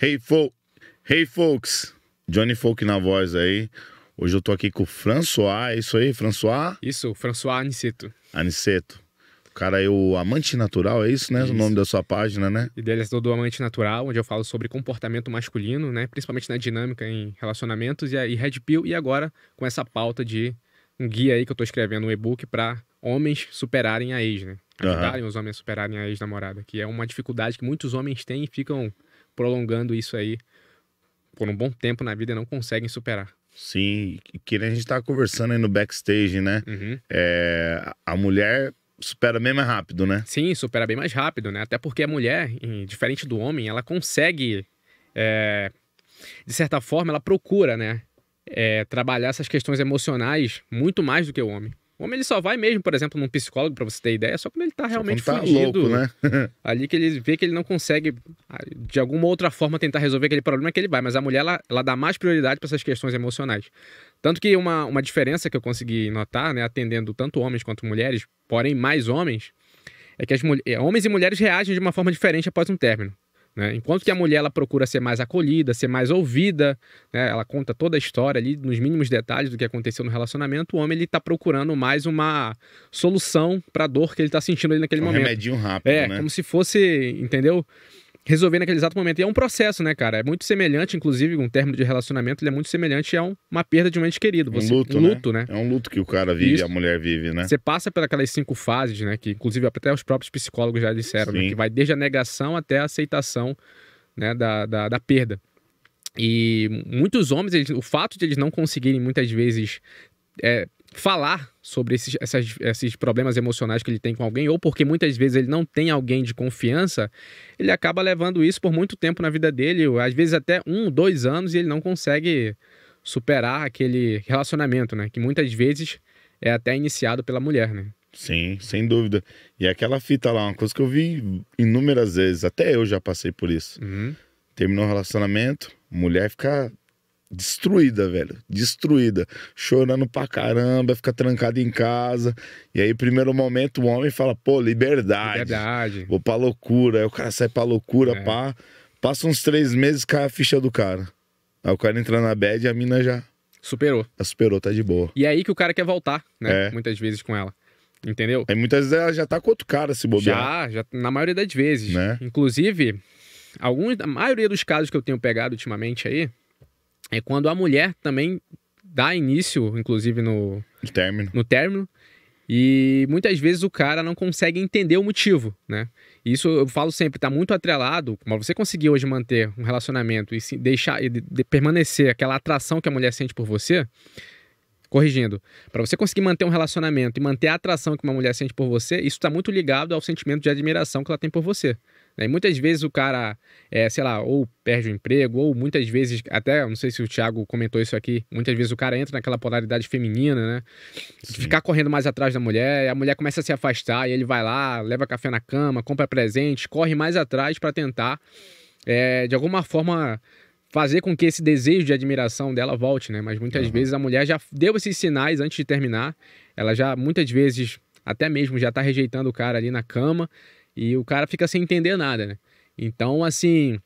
Hey, fo hey folks! Johnny Folk na voz aí. Hoje eu tô aqui com o François, é isso aí, François? Isso, François Aniceto. Aniceto. O cara é o Amante Natural, é isso, né? Isso. O nome da sua página, né? E dele é do Amante Natural, onde eu falo sobre comportamento masculino, né? Principalmente na dinâmica em relacionamentos e, e Red Pill. E agora com essa pauta de um guia aí que eu tô escrevendo, um e-book para homens superarem a ex, né? Ajudarem uhum. os homens a superarem a ex-namorada, que é uma dificuldade que muitos homens têm e ficam prolongando isso aí por um bom tempo na vida e não conseguem superar. Sim, que a gente tava conversando aí no backstage, né? Uhum. É, a mulher supera bem mais é rápido, né? Sim, supera bem mais rápido, né? Até porque a mulher, diferente do homem, ela consegue, é, de certa forma, ela procura, né? É, trabalhar essas questões emocionais muito mais do que o homem. O homem ele só vai mesmo, por exemplo, num psicólogo, para você ter ideia, só quando ele tá realmente tá fudido. Louco, né? ali que ele vê que ele não consegue, ah, de alguma outra forma, tentar resolver aquele problema que ele vai. Mas a mulher, ela, ela dá mais prioridade para essas questões emocionais. Tanto que uma, uma diferença que eu consegui notar, né, atendendo tanto homens quanto mulheres, porém mais homens, é que as mulheres, é, homens e mulheres reagem de uma forma diferente após um término. Né? Enquanto que a mulher ela procura ser mais acolhida, ser mais ouvida, né? ela conta toda a história ali, nos mínimos detalhes do que aconteceu no relacionamento, o homem ele está procurando mais uma solução para a dor que ele está sentindo ali naquele um momento. Um remedinho rápido, É, né? como se fosse, entendeu? resolver naquele exato momento. E é um processo, né, cara? É muito semelhante, inclusive, um término de relacionamento, ele é muito semelhante a uma perda de um ente querido. Você, um luto, um né? luto né? né? É um luto que o cara vive, Isso. a mulher vive, né? Você passa por aquelas cinco fases, né? Que, inclusive, até os próprios psicólogos já disseram, né? Que vai desde a negação até a aceitação né, da, da, da perda. E muitos homens, eles, o fato de eles não conseguirem muitas vezes é, falar sobre esses, essas, esses problemas emocionais que ele tem com alguém, ou porque muitas vezes ele não tem alguém de confiança, ele acaba levando isso por muito tempo na vida dele, às vezes até um, dois anos, e ele não consegue superar aquele relacionamento, né? Que muitas vezes é até iniciado pela mulher, né? Sim, sem dúvida. E aquela fita lá, uma coisa que eu vi inúmeras vezes, até eu já passei por isso. Uhum. Terminou o relacionamento, mulher fica destruída, velho. Destruída. Chorando pra caramba, fica trancada em casa. E aí, primeiro momento, o homem fala, pô, liberdade. Liberdade. Vou pra loucura. Aí o cara sai pra loucura, é. pá. Passa uns três meses, cai a ficha do cara. Aí o cara entra na bad e a mina já. Superou. Já superou, tá de boa. E é aí que o cara quer voltar, né? É. Muitas vezes com ela. Entendeu? Aí muitas vezes ela já tá com outro cara se bobear. Já, já, na maioria das vezes. Né? Inclusive, alguns, a maioria dos casos que eu tenho pegado ultimamente aí, é quando a mulher também dá início, inclusive no término. no término, e muitas vezes o cara não consegue entender o motivo, né? Isso eu falo sempre, tá muito atrelado. Mas você conseguir hoje manter um relacionamento e deixar e de, de, permanecer aquela atração que a mulher sente por você, corrigindo, para você conseguir manter um relacionamento e manter a atração que uma mulher sente por você, isso está muito ligado ao sentimento de admiração que ela tem por você. Né? E muitas vezes o cara, é, sei lá, ou perde o emprego, ou muitas vezes, até, não sei se o Thiago comentou isso aqui, muitas vezes o cara entra naquela polaridade feminina, né? Sim. ficar correndo mais atrás da mulher, e a mulher começa a se afastar, e ele vai lá, leva café na cama, compra presente, corre mais atrás para tentar, é, de alguma forma, fazer com que esse desejo de admiração dela volte, né? Mas muitas uhum. vezes a mulher já deu esses sinais antes de terminar, ela já muitas vezes até mesmo já tá rejeitando o cara ali na cama e o cara fica sem entender nada, né? Então, assim,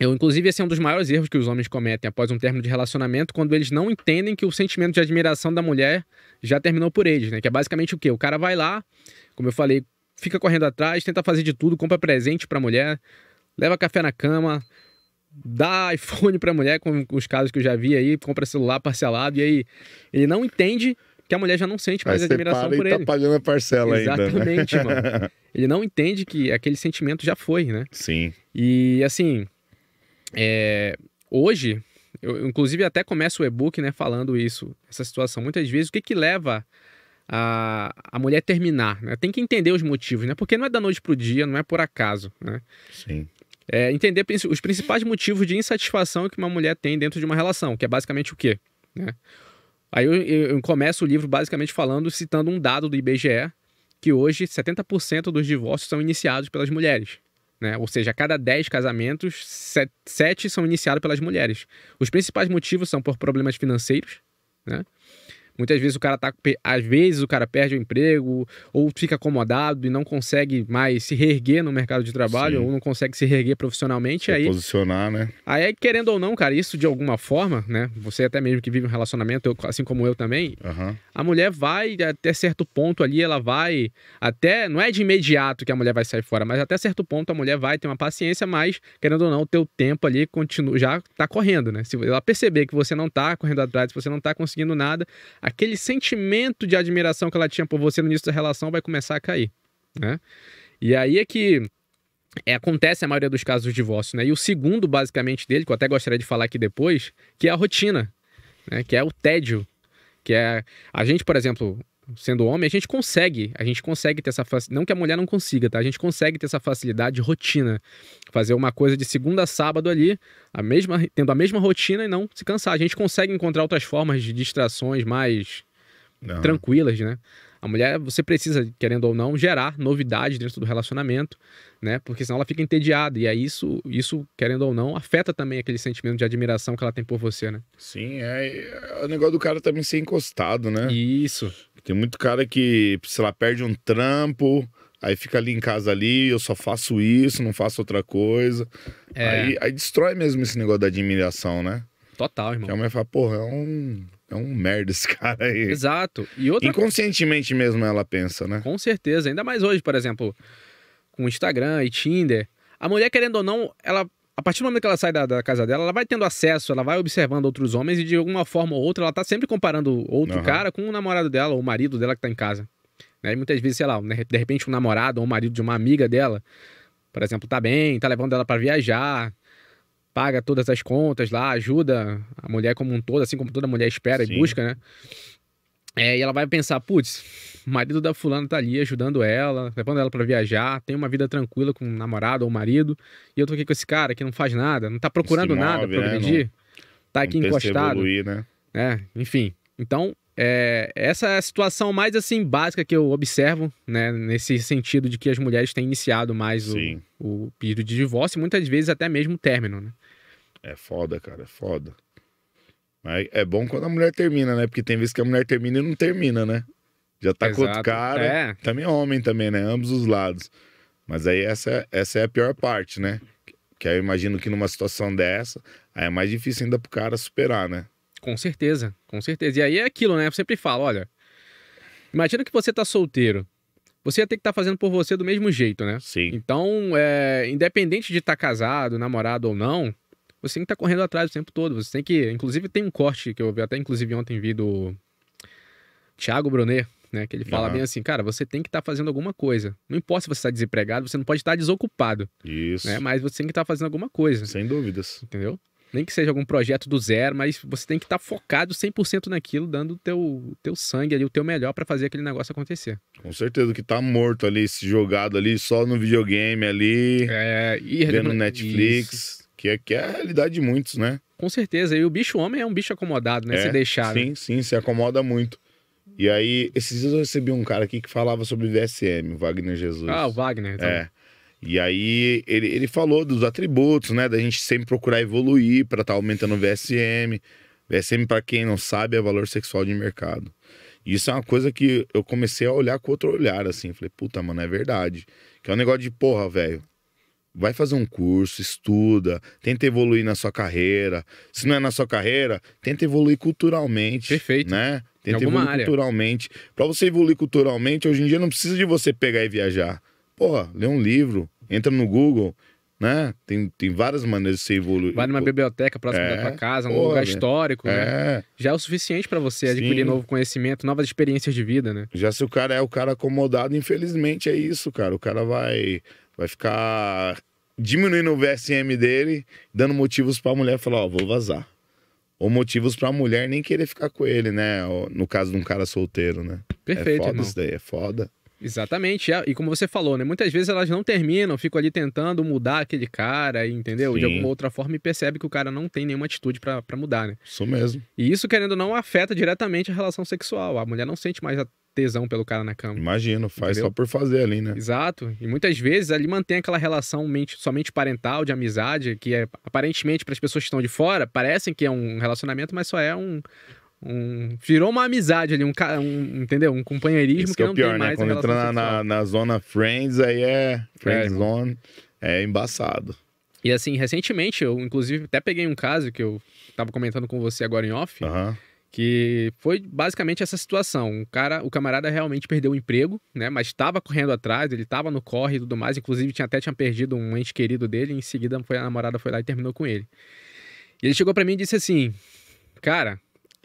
eu, inclusive, esse é um dos maiores erros que os homens cometem após um término de relacionamento, quando eles não entendem que o sentimento de admiração da mulher já terminou por eles, né? Que é basicamente o quê? O cara vai lá, como eu falei, fica correndo atrás, tenta fazer de tudo, compra presente pra mulher, leva café na cama, dá iPhone pra mulher, com os casos que eu já vi aí, compra celular parcelado, e aí ele não entende porque a mulher já não sente mais admiração por tá ele. Ele tá pagando a parcela né? Exatamente, ainda. Exatamente, né? mano. Ele não entende que aquele sentimento já foi, né? Sim. E assim, é... hoje, eu inclusive até começo o e-book, né, falando isso, essa situação. Muitas vezes, o que que leva a, a mulher terminar, né? Tem que entender os motivos, né? Porque não é da noite pro dia, não é por acaso, né? Sim. É, entender os principais motivos de insatisfação que uma mulher tem dentro de uma relação, que é basicamente o quê? Né? Aí eu, eu começo o livro basicamente falando, citando um dado do IBGE, que hoje 70% dos divórcios são iniciados pelas mulheres. Né? Ou seja, a cada 10 casamentos, 7 são iniciados pelas mulheres. Os principais motivos são por problemas financeiros, né? Muitas vezes o cara tá. Às vezes o cara perde o emprego, ou fica acomodado e não consegue mais se reerguer no mercado de trabalho, Sim. ou não consegue se reerguer profissionalmente. Se aí, posicionar, né? Aí, querendo ou não, cara, isso de alguma forma, né? Você até mesmo que vive um relacionamento, eu, assim como eu também, uhum. a mulher vai até certo ponto ali, ela vai. Até. Não é de imediato que a mulher vai sair fora, mas até certo ponto a mulher vai ter uma paciência, mas, querendo ou não, o teu tempo ali continua, já tá correndo, né? Se ela perceber que você não tá correndo atrás, se você não tá conseguindo nada, aquele sentimento de admiração que ela tinha por você no início da relação vai começar a cair, né? E aí é que é, acontece a maioria dos casos de divórcio, né? E o segundo, basicamente, dele, que eu até gostaria de falar aqui depois, que é a rotina, né? Que é o tédio. Que é. A gente, por exemplo, sendo homem, a gente consegue, a gente consegue ter essa facilidade, não que a mulher não consiga, tá? A gente consegue ter essa facilidade de rotina, fazer uma coisa de segunda a sábado ali, a mesma, tendo a mesma rotina e não se cansar. A gente consegue encontrar outras formas de distrações mais não. tranquilas, né? A mulher, você precisa, querendo ou não, gerar novidade dentro do relacionamento, né? Porque senão ela fica entediada. E é isso, isso, querendo ou não, afeta também aquele sentimento de admiração que ela tem por você, né? Sim, é, é o negócio do cara também ser encostado, né? Isso. Tem muito cara que, sei lá, perde um trampo, aí fica ali em casa ali, eu só faço isso, não faço outra coisa. É. Aí, aí destrói mesmo esse negócio da admiração, né? Total, irmão. Que a mulher fala, porra, é um, é um merda esse cara aí. Exato. E outra... Inconscientemente mesmo ela pensa, né? Com certeza. Ainda mais hoje, por exemplo, com Instagram e Tinder. A mulher, querendo ou não, ela a partir do momento que ela sai da, da, casa dela, ela vai tendo acesso, ela vai observando outros homens e de alguma forma ou outra ela tá sempre comparando outro uhum. cara com o namorado dela ou o marido dela que tá em casa. Né? E muitas vezes, sei lá, né, de repente um namorado ou um marido de uma amiga dela, por exemplo, tá bem, tá levando ela para viajar, paga todas as contas lá, ajuda a mulher como um todo, assim como toda mulher espera Sim. e busca, né? É, e ela vai pensar, putz, o marido da fulana tá ali ajudando ela, levando ela para viajar, tem uma vida tranquila com um namorado ou um marido, e eu tô aqui com esse cara que não faz nada, não tá procurando move, nada para progredir, né? tá aqui encostado. Evoluir, né? É, enfim. Então, é, essa é a situação mais assim básica que eu observo, né? Nesse sentido de que as mulheres têm iniciado mais o, o, pedido de divórcio, muitas vezes até mesmo o término, né? É foda, cara, é foda. Mas é bom quando a mulher termina, né? Porque tem vezes que a mulher termina e não termina, né? Já tá Exato. com outro cara. É. Também é homem também, né? Ambos os lados. Mas aí essa, essa é a pior parte, né? Que eu imagino que numa situação dessa, aí é mais difícil ainda pro cara superar, né? Com certeza, com certeza. E aí é aquilo, né? Eu sempre falo, olha, imagina que você tá solteiro. Você ia ter que estar tá fazendo por você do mesmo jeito, né? Sim. Então, é, independente de estar tá casado, namorado ou não, você tem que estar tá correndo atrás o tempo todo. Você tem que. Inclusive, tem um corte que eu até, inclusive, ontem vi do Thiago Brunet, né? Que ele fala uhum. bem assim, cara, você tem que estar tá fazendo alguma coisa. Não importa se você está desempregado, você não pode estar tá desocupado. Isso. Né? Mas você tem que estar fazendo alguma coisa. Sem dúvidas. Entendeu? Nem que seja algum projeto do zero, mas você tem que estar focado 100% naquilo, dando o teu, teu sangue ali, o teu melhor para fazer aquele negócio acontecer. Com certeza, que tá morto ali, se jogado ali, só no videogame ali, é, e... vendo Netflix. Isso que é, que é a realidade de muitos, né? Com certeza. E o bicho homem é um bicho acomodado, né? É, se deixar. Né? Sim, né? sim, se acomoda muito. E aí, esses dias eu recebi um cara aqui que falava sobre VSM, o Wagner Jesus. Ah, o Wagner. Então. É. E aí, ele, ele falou dos atributos, né? Da gente sempre procurar evoluir para estar tá aumentando o VSM. VSM, para quem não sabe, é valor sexual de mercado. E isso é uma coisa que eu comecei a olhar com outro olhar, assim. Falei, puta, mano, é verdade. Que é um negócio de porra, velho vai fazer um curso, estuda, tenta evoluir na sua carreira. Se não é na sua carreira, tenta evoluir culturalmente. Perfeito. Né? Tenta em evoluir área. culturalmente. Para você evoluir culturalmente, hoje em dia não precisa de você pegar e viajar. Porra, lê um livro, entra no Google, né? Tem, tem várias maneiras de você evoluir. Vai numa biblioteca próxima é, da tua casa, num lugar histórico, né? é. né? Já é o suficiente para você Sim. adquirir novo conhecimento, novas experiências de vida, né? Já se o cara é o cara acomodado, infelizmente é isso, cara. O cara vai vai ficar diminuindo o VSM dele, dando motivos para a mulher falar, ó, oh, vou vazar. Ou motivos para a mulher nem querer ficar com ele, né? No caso de um cara solteiro, né? Perfeito, é foda irmão. isso daí, é foda. Exatamente, é, e como você falou, né? Muitas vezes elas não terminam, ficam ali tentando mudar aquele cara, entendeu? Sim. De alguma outra forma e percebe que o cara não tem nenhuma atitude para mudar, né? Isso mesmo. E isso, querendo ou não, afeta diretamente a relação sexual. A mulher não sente mais a tesão pelo cara na cama. Imagino, faz entendeu? só por fazer ali, né? Exato. E muitas vezes ali mantém aquela relação mente, somente parental, de amizade, que é aparentemente para as pessoas que estão de fora, parecem que é um relacionamento, mas só é um, um, virou uma amizade ali, um, um entendeu? Um companheirismo que, é não pior, tem né? mais. Né? Quando entra na, na, na, zona friends, aí é friends é, zone, é embaçado. E assim, recentemente, eu inclusive até peguei um caso que eu tava comentando com você agora em off, uh -huh que foi basicamente essa situação. O cara, o camarada realmente perdeu o emprego, né? Mas estava correndo atrás, ele estava no corre e tudo mais. Inclusive, tinha até tinha perdido um ente querido dele. em seguida, foi, a namorada foi lá e terminou com ele. E ele chegou para mim e disse assim: Cara,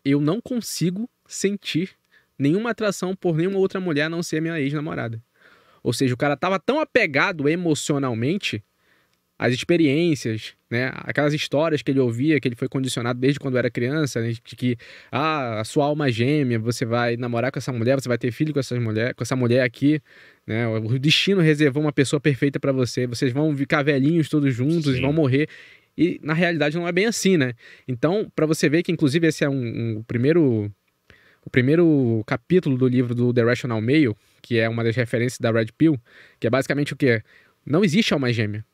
eu não consigo sentir nenhuma atração por nenhuma outra mulher a não ser minha ex-namorada. Ou seja, o cara estava tão apegado emocionalmente as experiências, né? Aquelas histórias que ele ouvia, que ele foi condicionado desde quando era criança, né? de que ah, a sua alma é gêmea, você vai namorar com essa mulher, você vai ter filho com essa mulher, com essa mulher aqui, né? O destino reservou uma pessoa perfeita para você, vocês vão ficar velhinhos todos juntos, Sim. vão morrer. E na realidade não é bem assim, né? Então, para você ver que inclusive esse é um, um primeiro o primeiro capítulo do livro do The Rational Male, que é uma das referências da Red Pill, que é basicamente o que não existe alma gêmea.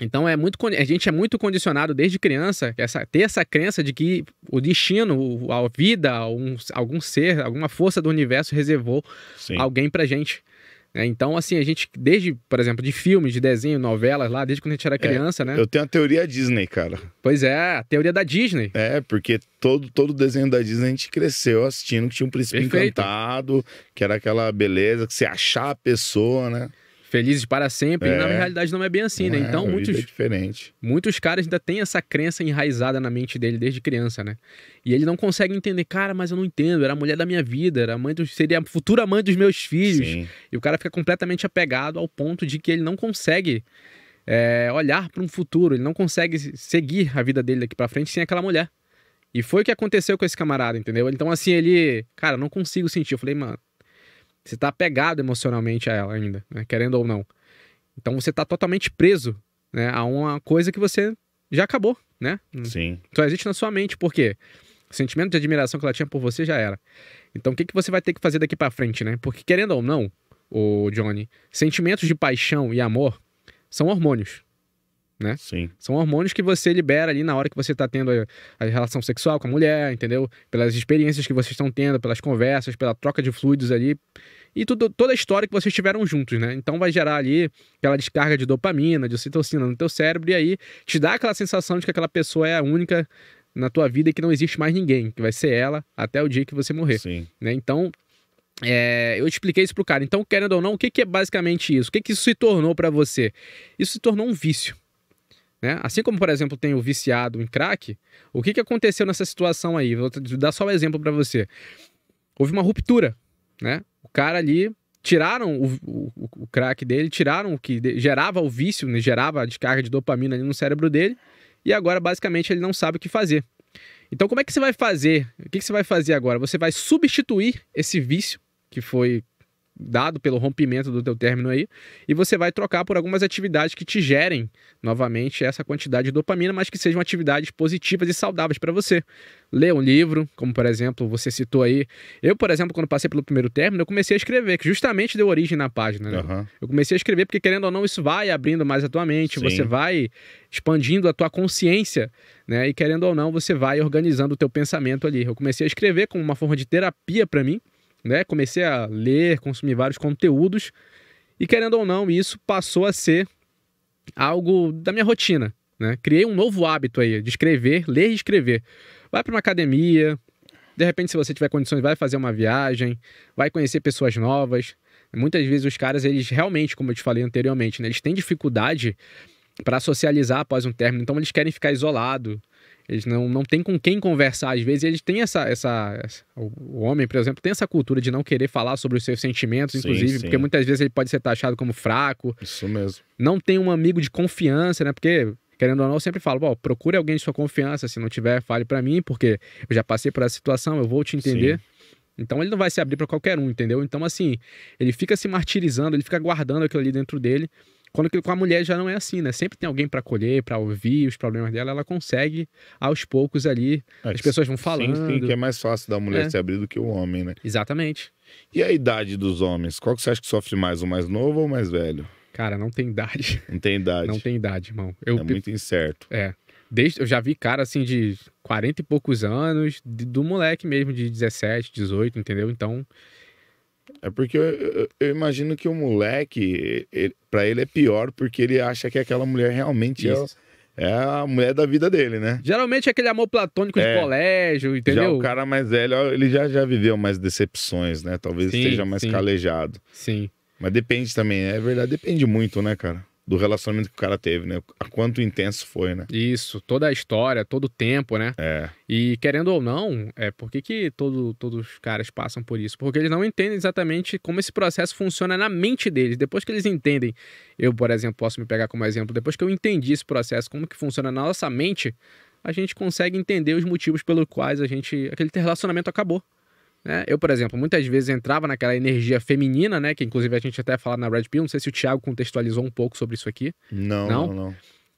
Então é muito a gente é muito condicionado desde criança essa, ter essa crença de que o destino, a vida, algum, algum ser, alguma força do universo reservou Sim. alguém pra gente. É, então, assim, a gente, desde, por exemplo, de filmes, de desenho, novelas lá, desde quando a gente era é, criança, é, né? Eu tenho a teoria Disney, cara. Pois é, a teoria da Disney. É, porque todo, todo desenho da Disney a gente cresceu assistindo que tinha um príncipe Perfeito. encantado, que era aquela beleza, que você achar a pessoa, né? felizes para sempre. É. E na é. realidade não é bem assim, né? É, então, é, muitos. É diferente. Muitos caras ainda têm essa crença enraizada na mente dele desde criança, né? E ele não consegue entender, cara, mas eu não entendo, era a mulher da minha vida, era a mãe dos, seria a futura mãe dos meus filhos. Sim. E o cara fica completamente apegado ao ponto de que ele não consegue. É, olhar para um futuro, ele não consegue seguir a vida dele daqui para frente sem aquela mulher. E foi o que aconteceu com esse camarada, entendeu? Então, assim, ele, cara, não consigo sentir. Eu falei, mano, você está apegado emocionalmente a ela ainda, né? querendo ou não. Então você está totalmente preso né? a uma coisa que você já acabou, né? Sim. Só existe na sua mente, porque o sentimento de admiração que ela tinha por você já era. Então o que, que você vai ter que fazer daqui para frente, né? Porque querendo ou não, o Johnny, sentimentos de paixão e amor são hormônios, né? Sim. São hormônios que você libera ali na hora que você está tendo a, a, relação sexual com a mulher, entendeu? Pelas experiências que vocês estão tendo, pelas conversas, pela troca de fluidos ali e tudo, toda a história que vocês tiveram juntos, né? Então vai gerar ali aquela descarga de dopamina, de ocitocina no teu cérebro e aí te dá aquela sensação de que aquela pessoa é a única na tua vida e que não existe mais ninguém, que vai ser ela até o dia que você morrer, Sim. né? Então é, eu expliquei isso pro cara. Então, querendo ou não, o que, que é basicamente isso? O que, que isso se tornou para você? Isso se tornou um vício. Né? Assim como, por exemplo, tem o viciado em crack, o que, que aconteceu nessa situação aí? Vou dar só um exemplo para você. Houve uma ruptura, né? cara ali tiraram o, o, o crack dele, tiraram o que gerava o vício, né, gerava a descarga de dopamina ali no cérebro dele, e agora basicamente ele não sabe o que fazer. Então, como é que você vai fazer? O que, que você vai fazer agora? Você vai substituir esse vício que foi dado pelo rompimento do teu término aí, e você vai trocar por algumas atividades que te gerem novamente essa quantidade de dopamina, mas que sejam atividades positivas e saudáveis para você. Ler um livro, como por exemplo, você citou aí. Eu, por exemplo, quando passei pelo primeiro término, eu comecei a escrever, que justamente deu origem na página. Né? Uhum. Eu comecei a escrever porque querendo ou não, isso vai abrindo mais a tua mente, Sim. você vai expandindo a tua consciência, né? E querendo ou não, você vai organizando o teu pensamento ali. Eu comecei a escrever como uma forma de terapia para mim né? Comecei a ler, consumir vários conteúdos e querendo ou não, isso passou a ser algo da minha rotina, né? Criei um novo hábito aí de escrever, ler e escrever. Vai para uma academia, de repente se você tiver condições vai fazer uma viagem, vai conhecer pessoas novas. Muitas vezes os caras eles realmente, como eu te falei anteriormente, né? eles têm dificuldade para socializar após um término, então eles querem ficar isolado, eles não, não têm com quem conversar. Às vezes eles têm essa, essa, essa, O homem, por exemplo, tem essa cultura de não querer falar sobre os seus sentimentos, sim, inclusive, sim. porque muitas vezes ele pode ser taxado como fraco. Isso mesmo. Não tem um amigo de confiança, né? Porque querendo ou não, eu sempre falo, bom, procure alguém de sua confiança, se não tiver, fale para mim, porque eu já passei por essa situação, eu vou te entender. Sim. Então ele não vai se abrir para qualquer um, entendeu? Então assim, ele fica se martirizando, ele fica guardando aquilo ali dentro dele quando com a mulher já não é assim, né? Sempre tem alguém para acolher, para ouvir os problemas dela, ela consegue aos poucos ali. É, as pessoas vão falando. Sim, sim, que é mais fácil da mulher é. se abrir do que o homem, né? Exatamente. E a idade dos homens? Qual que você acha que sofre mais, o mais novo ou o mais velho? Cara, não tem idade. Não tem idade. Não tem idade, irmão. Eu, é muito incerto. É. Desde, eu já vi cara assim de 40 e poucos anos, de, do moleque mesmo de 17, 18, entendeu? Então, é porque eu, eu, imagino que o moleque, para ele é pior porque ele acha que aquela mulher realmente é, é, a mulher da vida dele, né? Geralmente é aquele amor platônico é, de colégio, entendeu? Já o cara mais velho, ele já, já viveu mais decepções, né? Talvez sim, esteja mais sim. calejado. Sim. Mas depende também, é verdade, depende muito, né, cara? do relacionamento que o cara teve, né? A quanto intenso foi, né? Isso, toda a história, todo o tempo, né? É. E querendo ou não, é por que, que todo, todos os caras passam por isso? Porque eles não entendem exatamente como esse processo funciona na mente deles. Depois que eles entendem, eu, por exemplo, posso me pegar como exemplo, depois que eu entendi esse processo, como que funciona na nossa mente, a gente consegue entender os motivos pelos quais a gente aquele relacionamento acabou. Né? Eu, por exemplo, muitas vezes entrava naquela energia feminina, né? Que inclusive a gente até falava na Red Pill, não sei se o Thiago contextualizou um pouco sobre isso aqui. Não, não, não. não.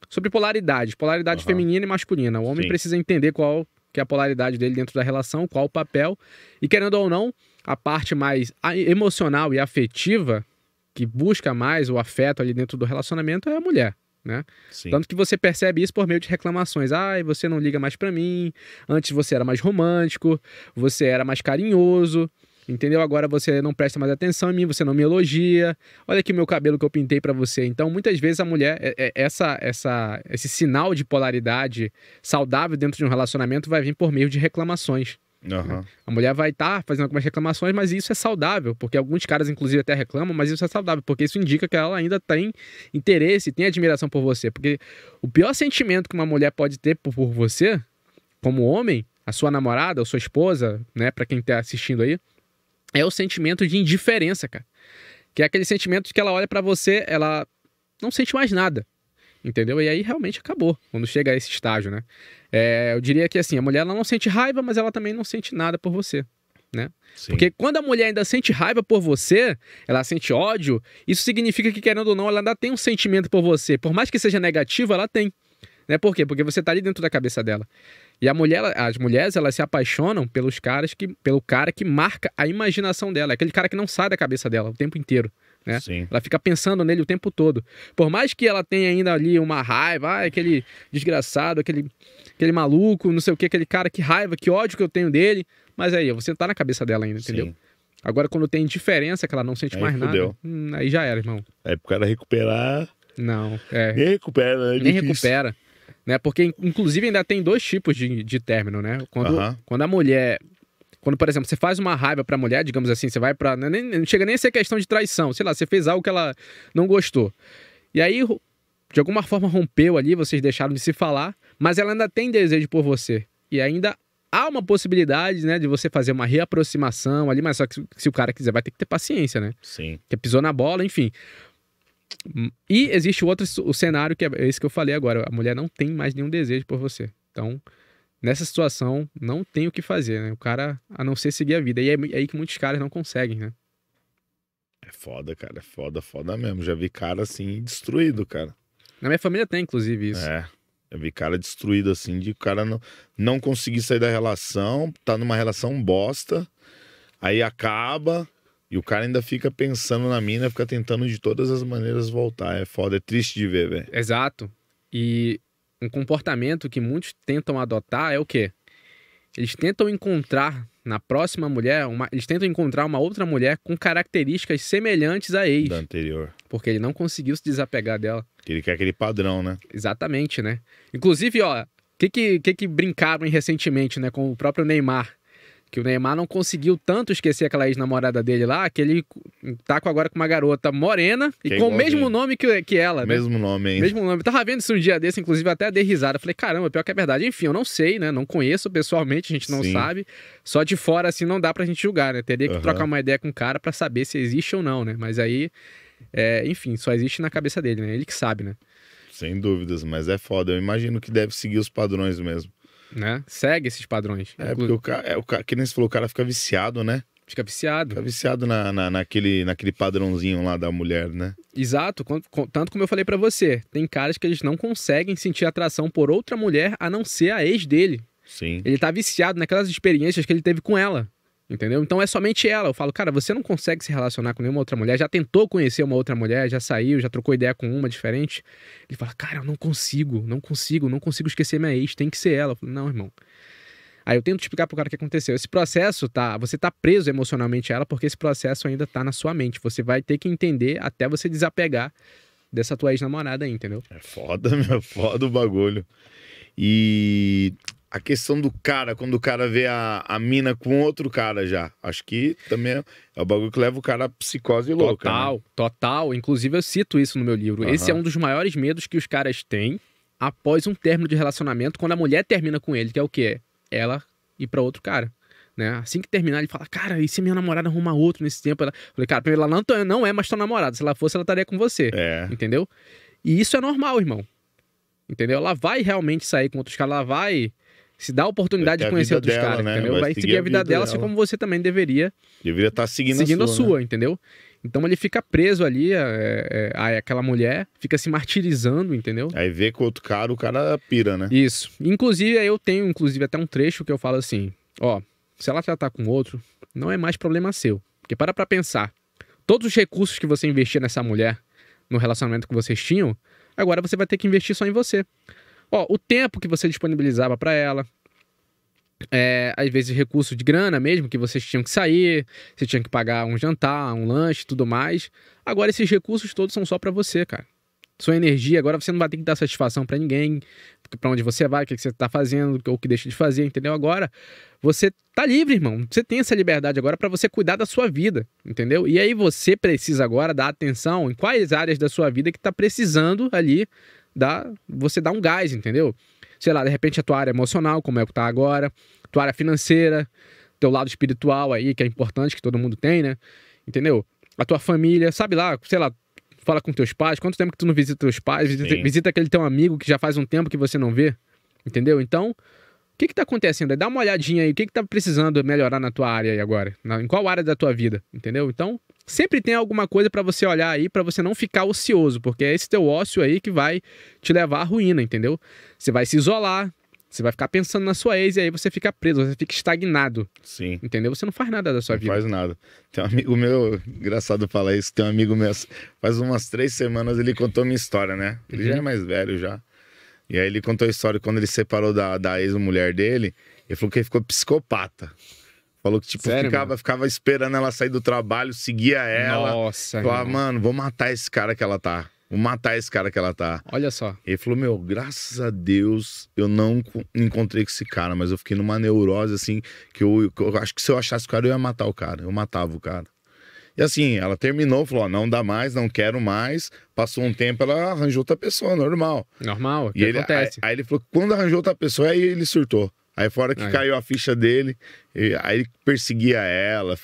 Sobre polaridade, polaridade uhum. feminina e masculina. O homem Sim. precisa entender qual que é a polaridade dele dentro da relação, qual o papel. E querendo ou não, a parte mais emocional e afetiva, que busca mais o afeto ali dentro do relacionamento, é a mulher né? Sim. Tanto que você percebe isso por meio de reclamações. Ai, você não liga mais para mim. Antes você era mais romântico, você era mais carinhoso, entendeu? Agora você não presta mais atenção em mim, você não me elogia. Olha aqui o meu cabelo que eu pintei para você. Então, muitas vezes a mulher é, é, essa essa esse sinal de polaridade saudável dentro de um relacionamento vai vir por meio de reclamações. Uhum. A mulher vai estar tá fazendo algumas reclamações, mas isso é saudável, porque alguns caras, inclusive, até reclamam, mas isso é saudável, porque isso indica que ela ainda tem interesse, tem admiração por você. Porque o pior sentimento que uma mulher pode ter por, por você, como homem, a sua namorada, ou sua esposa, né, para quem tá assistindo aí, é o sentimento de indiferença, cara. Que é aquele sentimento de que ela olha para você, ela não sente mais nada entendeu? E aí realmente acabou, quando chega a esse estágio, né? É, eu diria que assim, a mulher ela não sente raiva, mas ela também não sente nada por você. Né? Sim. Porque quando a mulher ainda sente raiva por você, ela sente ódio, isso significa que, querendo ou não, ela ainda tem um sentimento por você. Por mais que seja negativo, ela tem. Né? Por quê? Porque você tá ali dentro da cabeça dela. E a mulher, as mulheres, elas se apaixonam pelos caras que, pelo cara que marca a imaginação dela, é aquele cara que não sai da cabeça dela o tempo inteiro. Né? Sim. Ela fica pensando nele o tempo todo. Por mais que ela tenha ainda ali uma raiva, ah, aquele desgraçado, aquele, aquele maluco, não sei o que, aquele cara, que raiva, que ódio que eu tenho dele. Mas aí, você tá na cabeça dela ainda, entendeu? Sim. Agora, quando tem indiferença, que ela não sente aí mais fudeu. nada, hum, aí já era, irmão. É pro cara recuperar. Não, é. Nem recupera, né? É Nem difícil. recupera. Né? Porque, inclusive, ainda tem dois tipos de, de término, né? Quando, uh -huh. quando a mulher quando, por exemplo, você faz uma raiva pra mulher, digamos assim, você vai pra. Né, nem, não chega nem a ser questão de traição, sei lá, você fez algo que ela não gostou. E aí, de alguma forma, rompeu ali, vocês deixaram de se falar, mas ela ainda tem desejo por você. E ainda há uma possibilidade, né, de você fazer uma reaproximação ali, mas só que se o cara quiser, vai ter que ter paciência, né? Sim. Que pisou na bola, enfim. E existe outro o cenário que é esse que eu falei agora, a mulher não tem mais nenhum desejo por você. Então, nessa situação, não tem o que fazer, né? O cara, a não ser seguir a vida. E é, é, aí que muitos caras não conseguem, né? É foda, cara. É foda, foda mesmo. Já vi cara assim, destruído, cara. Na minha família tem, inclusive, isso. É. Eu vi cara destruído assim, de o cara não, não conseguir sair da relação, tá numa relação bosta, aí acaba, e o cara ainda fica pensando na mina, fica tentando de todas as maneiras voltar. É foda, é triste de ver, velho. Exato. E um comportamento que muitos tentam adotar é o quê? Eles tentam encontrar na próxima mulher, uma, eles tentam encontrar uma outra mulher com características semelhantes à ex. Da anterior. Porque ele não conseguiu se desapegar dela. Ele quer aquele padrão, né? Exatamente, né? Inclusive, ó, o que, que, que, que brincaram recentemente, né, com o próprio Neymar? que o Neymar não conseguiu tanto esquecer aquela ex-namorada dele lá, que ele tá agora com uma garota morena e é com o mesmo nome que, que ela. Né? Mesmo né? nome, hein? Mesmo nome. tava vendo isso um dia desse, inclusive até dei risada. Falei, caramba, pior que é verdade. Enfim, eu não sei, né? Não conheço pessoalmente, a gente não Sim. sabe. Só de fora, assim, não dá pra gente julgar, né? Teria que uhum. trocar uma ideia com o cara para saber se existe ou não, né? Mas aí, é, enfim, só existe na cabeça dele, né? Ele que sabe, né? Sem dúvidas, mas é foda. Eu imagino que deve seguir os padrões mesmo né? Segue esses padrões. É, inclu... porque o cara, é, o cara, que nem você falou, o cara fica viciado, né? Fica viciado. Fica viciado na, na, naquele, naquele padrãozinho lá da mulher, né? Exato. Tanto como eu falei para você, tem caras que eles não conseguem sentir atração por outra mulher a não ser a ex dele. Sim. Ele tá viciado naquelas experiências que ele teve com ela. Entendeu? Então é somente ela. Eu falo, cara, você não consegue se relacionar com nenhuma outra mulher, já tentou conhecer uma outra mulher, já saiu, já trocou ideia com uma diferente. Ele fala, cara, eu não consigo, não consigo, não consigo esquecer minha ex, tem que ser ela. Eu falo, não, irmão. Aí eu tento explicar pro cara o que aconteceu. Esse processo tá, você tá preso emocionalmente a ela porque esse processo ainda tá na sua mente. Você vai ter que entender até você desapegar dessa tua ex-namorada aí, entendeu? É foda, meu, foda o bagulho. E a questão do cara, quando o cara vê a, a mina com outro cara já. Acho que também é, é o bagulho que leva o cara à psicose né? total, louca. Total, né? total. Inclusive, eu cito isso no meu livro. Uhum. Esse é um dos maiores medos que os caras têm após um término de relacionamento, quando a mulher termina com ele, que é o quê? Ela ir para outro cara. Né? Assim que terminar, ele fala: Cara, e se minha namorada arrumar outro nesse tempo? Ela... falei, cara, primeiro, ela não, tá, não é mais tua namorada. Se ela fosse, ela estaria com você. É. Entendeu? E isso é normal, irmão. Entendeu? Ela vai realmente sair com outros caras, ela vai se dá a oportunidade de conhecer outros caras, né? entendeu? Vai, vai seguir, seguir, a vida, a vida dela, dela, assim como você também deveria. Deveria estar tá seguindo, seguindo a sua, a né? sua né? entendeu? Então ele fica preso ali, é, é, é aquela mulher, fica se martirizando, entendeu? Aí vê com outro cara, o cara pira, né? Isso. Inclusive, eu tenho, inclusive, até um trecho que eu falo assim: ó, se ela já tá com outro, não é mais problema seu. Porque para pra pensar, todos os recursos que você investia nessa mulher, no relacionamento que vocês tinham, agora você vai ter que investir só em você. Ó, o tempo que você disponibilizava para ela, é, às vezes recurso de grana mesmo, que vocês tinham que sair, você tinha que pagar um jantar, um lanche, tudo mais. Agora esses recursos todos são só para você, cara. Sua energia, agora você não vai ter que dar satisfação para ninguém, para onde você vai, o que, você tá fazendo, o que deixa de fazer, entendeu? Agora você tá livre, irmão. Você tem essa liberdade agora para você cuidar da sua vida, entendeu? E aí você precisa agora dar atenção em quais áreas da sua vida que tá precisando ali dá, você dá um gás, entendeu? Sei lá, de repente a tua área emocional, como é que tá agora, tua área financeira, teu lado espiritual aí, que é importante, que todo mundo tem, né? Entendeu? A tua família, sabe lá, sei lá, fala com teus pais, quanto tempo que tu não visita teus pais, visita, visita aquele teu amigo que já faz um tempo que você não vê, entendeu? Então, o que que tá acontecendo? Dá uma olhadinha aí, o que que tá precisando melhorar na tua área aí agora, na, em qual área da tua vida, entendeu? Então, sempre tem alguma coisa para você olhar aí, para você não ficar ocioso, porque é esse teu ócio aí que vai te levar à ruína, entendeu? Você vai se isolar, você vai ficar pensando na sua ex e aí você fica preso, você fica estagnado. Sim. Entendeu? Você não faz nada da sua não vida. Não faz nada. Tem um amigo meu, engraçado falar isso, tem um amigo meu, faz umas três semanas ele contou minha história, né? Ele uhum. já é uhum. mais velho já. E aí ele contou a história quando ele separou da, da ex-mulher dele, ele falou que ele ficou psicopata. Falou que, tipo, Sério, ficava, ficava esperando ela sair do trabalho, seguia ela. Nossa, Falava, mano. mano, vou matar esse cara que ela tá. Vou matar esse cara que ela tá. Olha só. Ele falou, meu, graças a Deus eu não encontrei com esse cara, mas eu fiquei numa neurose, assim, que eu, que eu acho que se eu achasse o cara, eu ia matar o cara. Eu matava o cara. E assim, ela terminou, falou: ó, não dá mais, não quero mais. Passou um tempo, ela arranjou outra pessoa, normal. Normal, e ele, acontece. Aí, aí, ele falou: quando arranjou outra pessoa, aí ele surtou. Aí fora que aí. caiu a ficha dele, aí ele perseguia ela.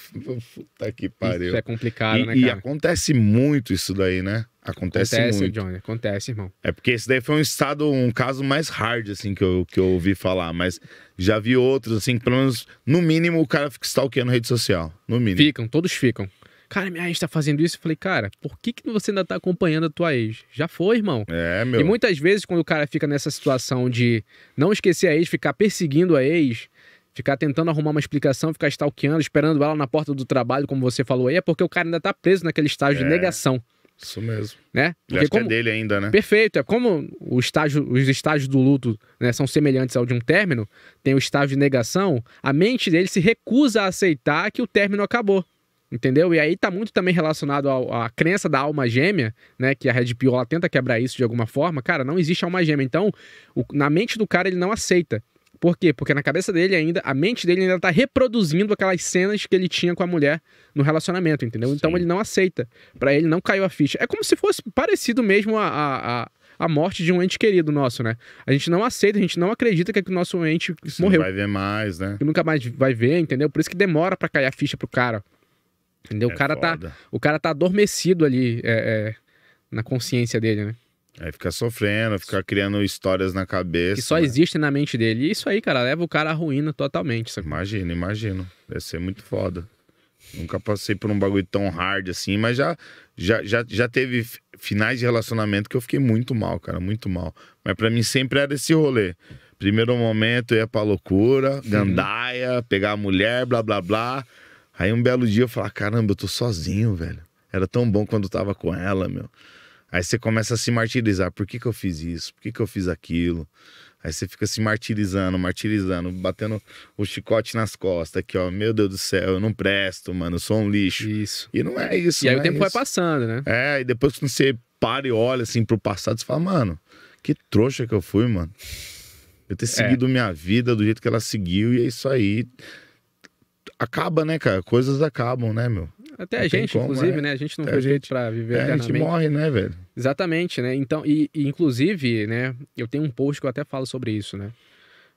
Puta que pariu. Isso é complicado, e, né, cara? E acontece muito isso daí, né? Acontece, acontece muito. Johnny, acontece, irmão. É porque esse daí foi um estado, um caso mais hard, assim, que eu, que eu ouvi falar. Mas já vi outros, assim, que pelo menos, no mínimo, o cara fica stalkeando rede social. No mínimo. Ficam, todos ficam cara, minha ex tá fazendo isso. Eu falei, cara, por que, que você ainda tá acompanhando a tua ex? Já foi, irmão. É, meu. E muitas vezes, quando o cara fica nessa situação de não esquecer a ex, ficar perseguindo a ex, ficar tentando arrumar uma explicação, ficar stalkeando, esperando ela na porta do trabalho, como você falou aí, é porque o cara ainda tá preso naquele estágio é. de negação. Isso mesmo. Né? Porque acho é como... é dele ainda, né? Perfeito. É como o estágio, os estágios do luto né, são semelhantes ao de um término, tem o estágio de negação, a mente dele se recusa a aceitar que o término acabou entendeu? E aí tá muito também relacionado à crença da alma gêmea, né? Que a Red Pill tenta quebrar isso de alguma forma. Cara, não existe alma gêmea. Então, o, na mente do cara, ele não aceita. Por quê? Porque na cabeça dele ainda, a mente dele ainda tá reproduzindo aquelas cenas que ele tinha com a mulher no relacionamento, entendeu? Então, Sim. Então ele não aceita. para ele não caiu a ficha. É como se fosse parecido mesmo a, a, a a morte de um ente querido nosso, né? A gente não aceita, a gente não acredita que, é que o nosso ente Você morreu. Não vai ver mais, né? Que nunca mais vai ver, entendeu? Por isso que demora para cair a ficha pro cara. Entendeu? É o, cara tá, o cara tá adormecido ali é, é, na consciência dele, né? Aí fica sofrendo, fica criando histórias na cabeça. Que só né? existem na mente dele. E isso aí, cara, leva o cara à ruína totalmente. Sabe? Imagino, imagino. Deve ser muito foda. Nunca passei por um bagulho tão hard assim, mas já, já, já, já teve finais de relacionamento que eu fiquei muito mal, cara, muito mal. Mas para mim sempre era esse rolê. Primeiro momento eu ia pra loucura, uhum. gandaia, pegar a mulher, blá blá blá. Aí um belo dia eu falo, ah, caramba, eu tô sozinho, velho. Era tão bom quando eu tava com ela, meu. Aí você começa a se martirizar. Por que, que eu fiz isso? Por que, que eu fiz aquilo? Aí você fica se martirizando, martirizando, batendo o chicote nas costas aqui, ó. Meu Deus do céu, eu não presto, mano, eu sou um lixo. Isso. E não é isso. E aí o é tempo vai passando, né? É, e depois que você para e olha assim pro passado, você fala, mano, que trouxa que eu fui, mano. Eu ter é. seguido é. minha vida do jeito que ela seguiu e é isso aí acaba, né, cara? Coisas acabam, né, meu? Até não a gente, como, inclusive, é. né? A gente não Até foi gente... feito pra viver é, A gente morre, né, velho? Exatamente, né? Então, e, e, inclusive, né? Eu tenho um post que eu até falo sobre isso, né?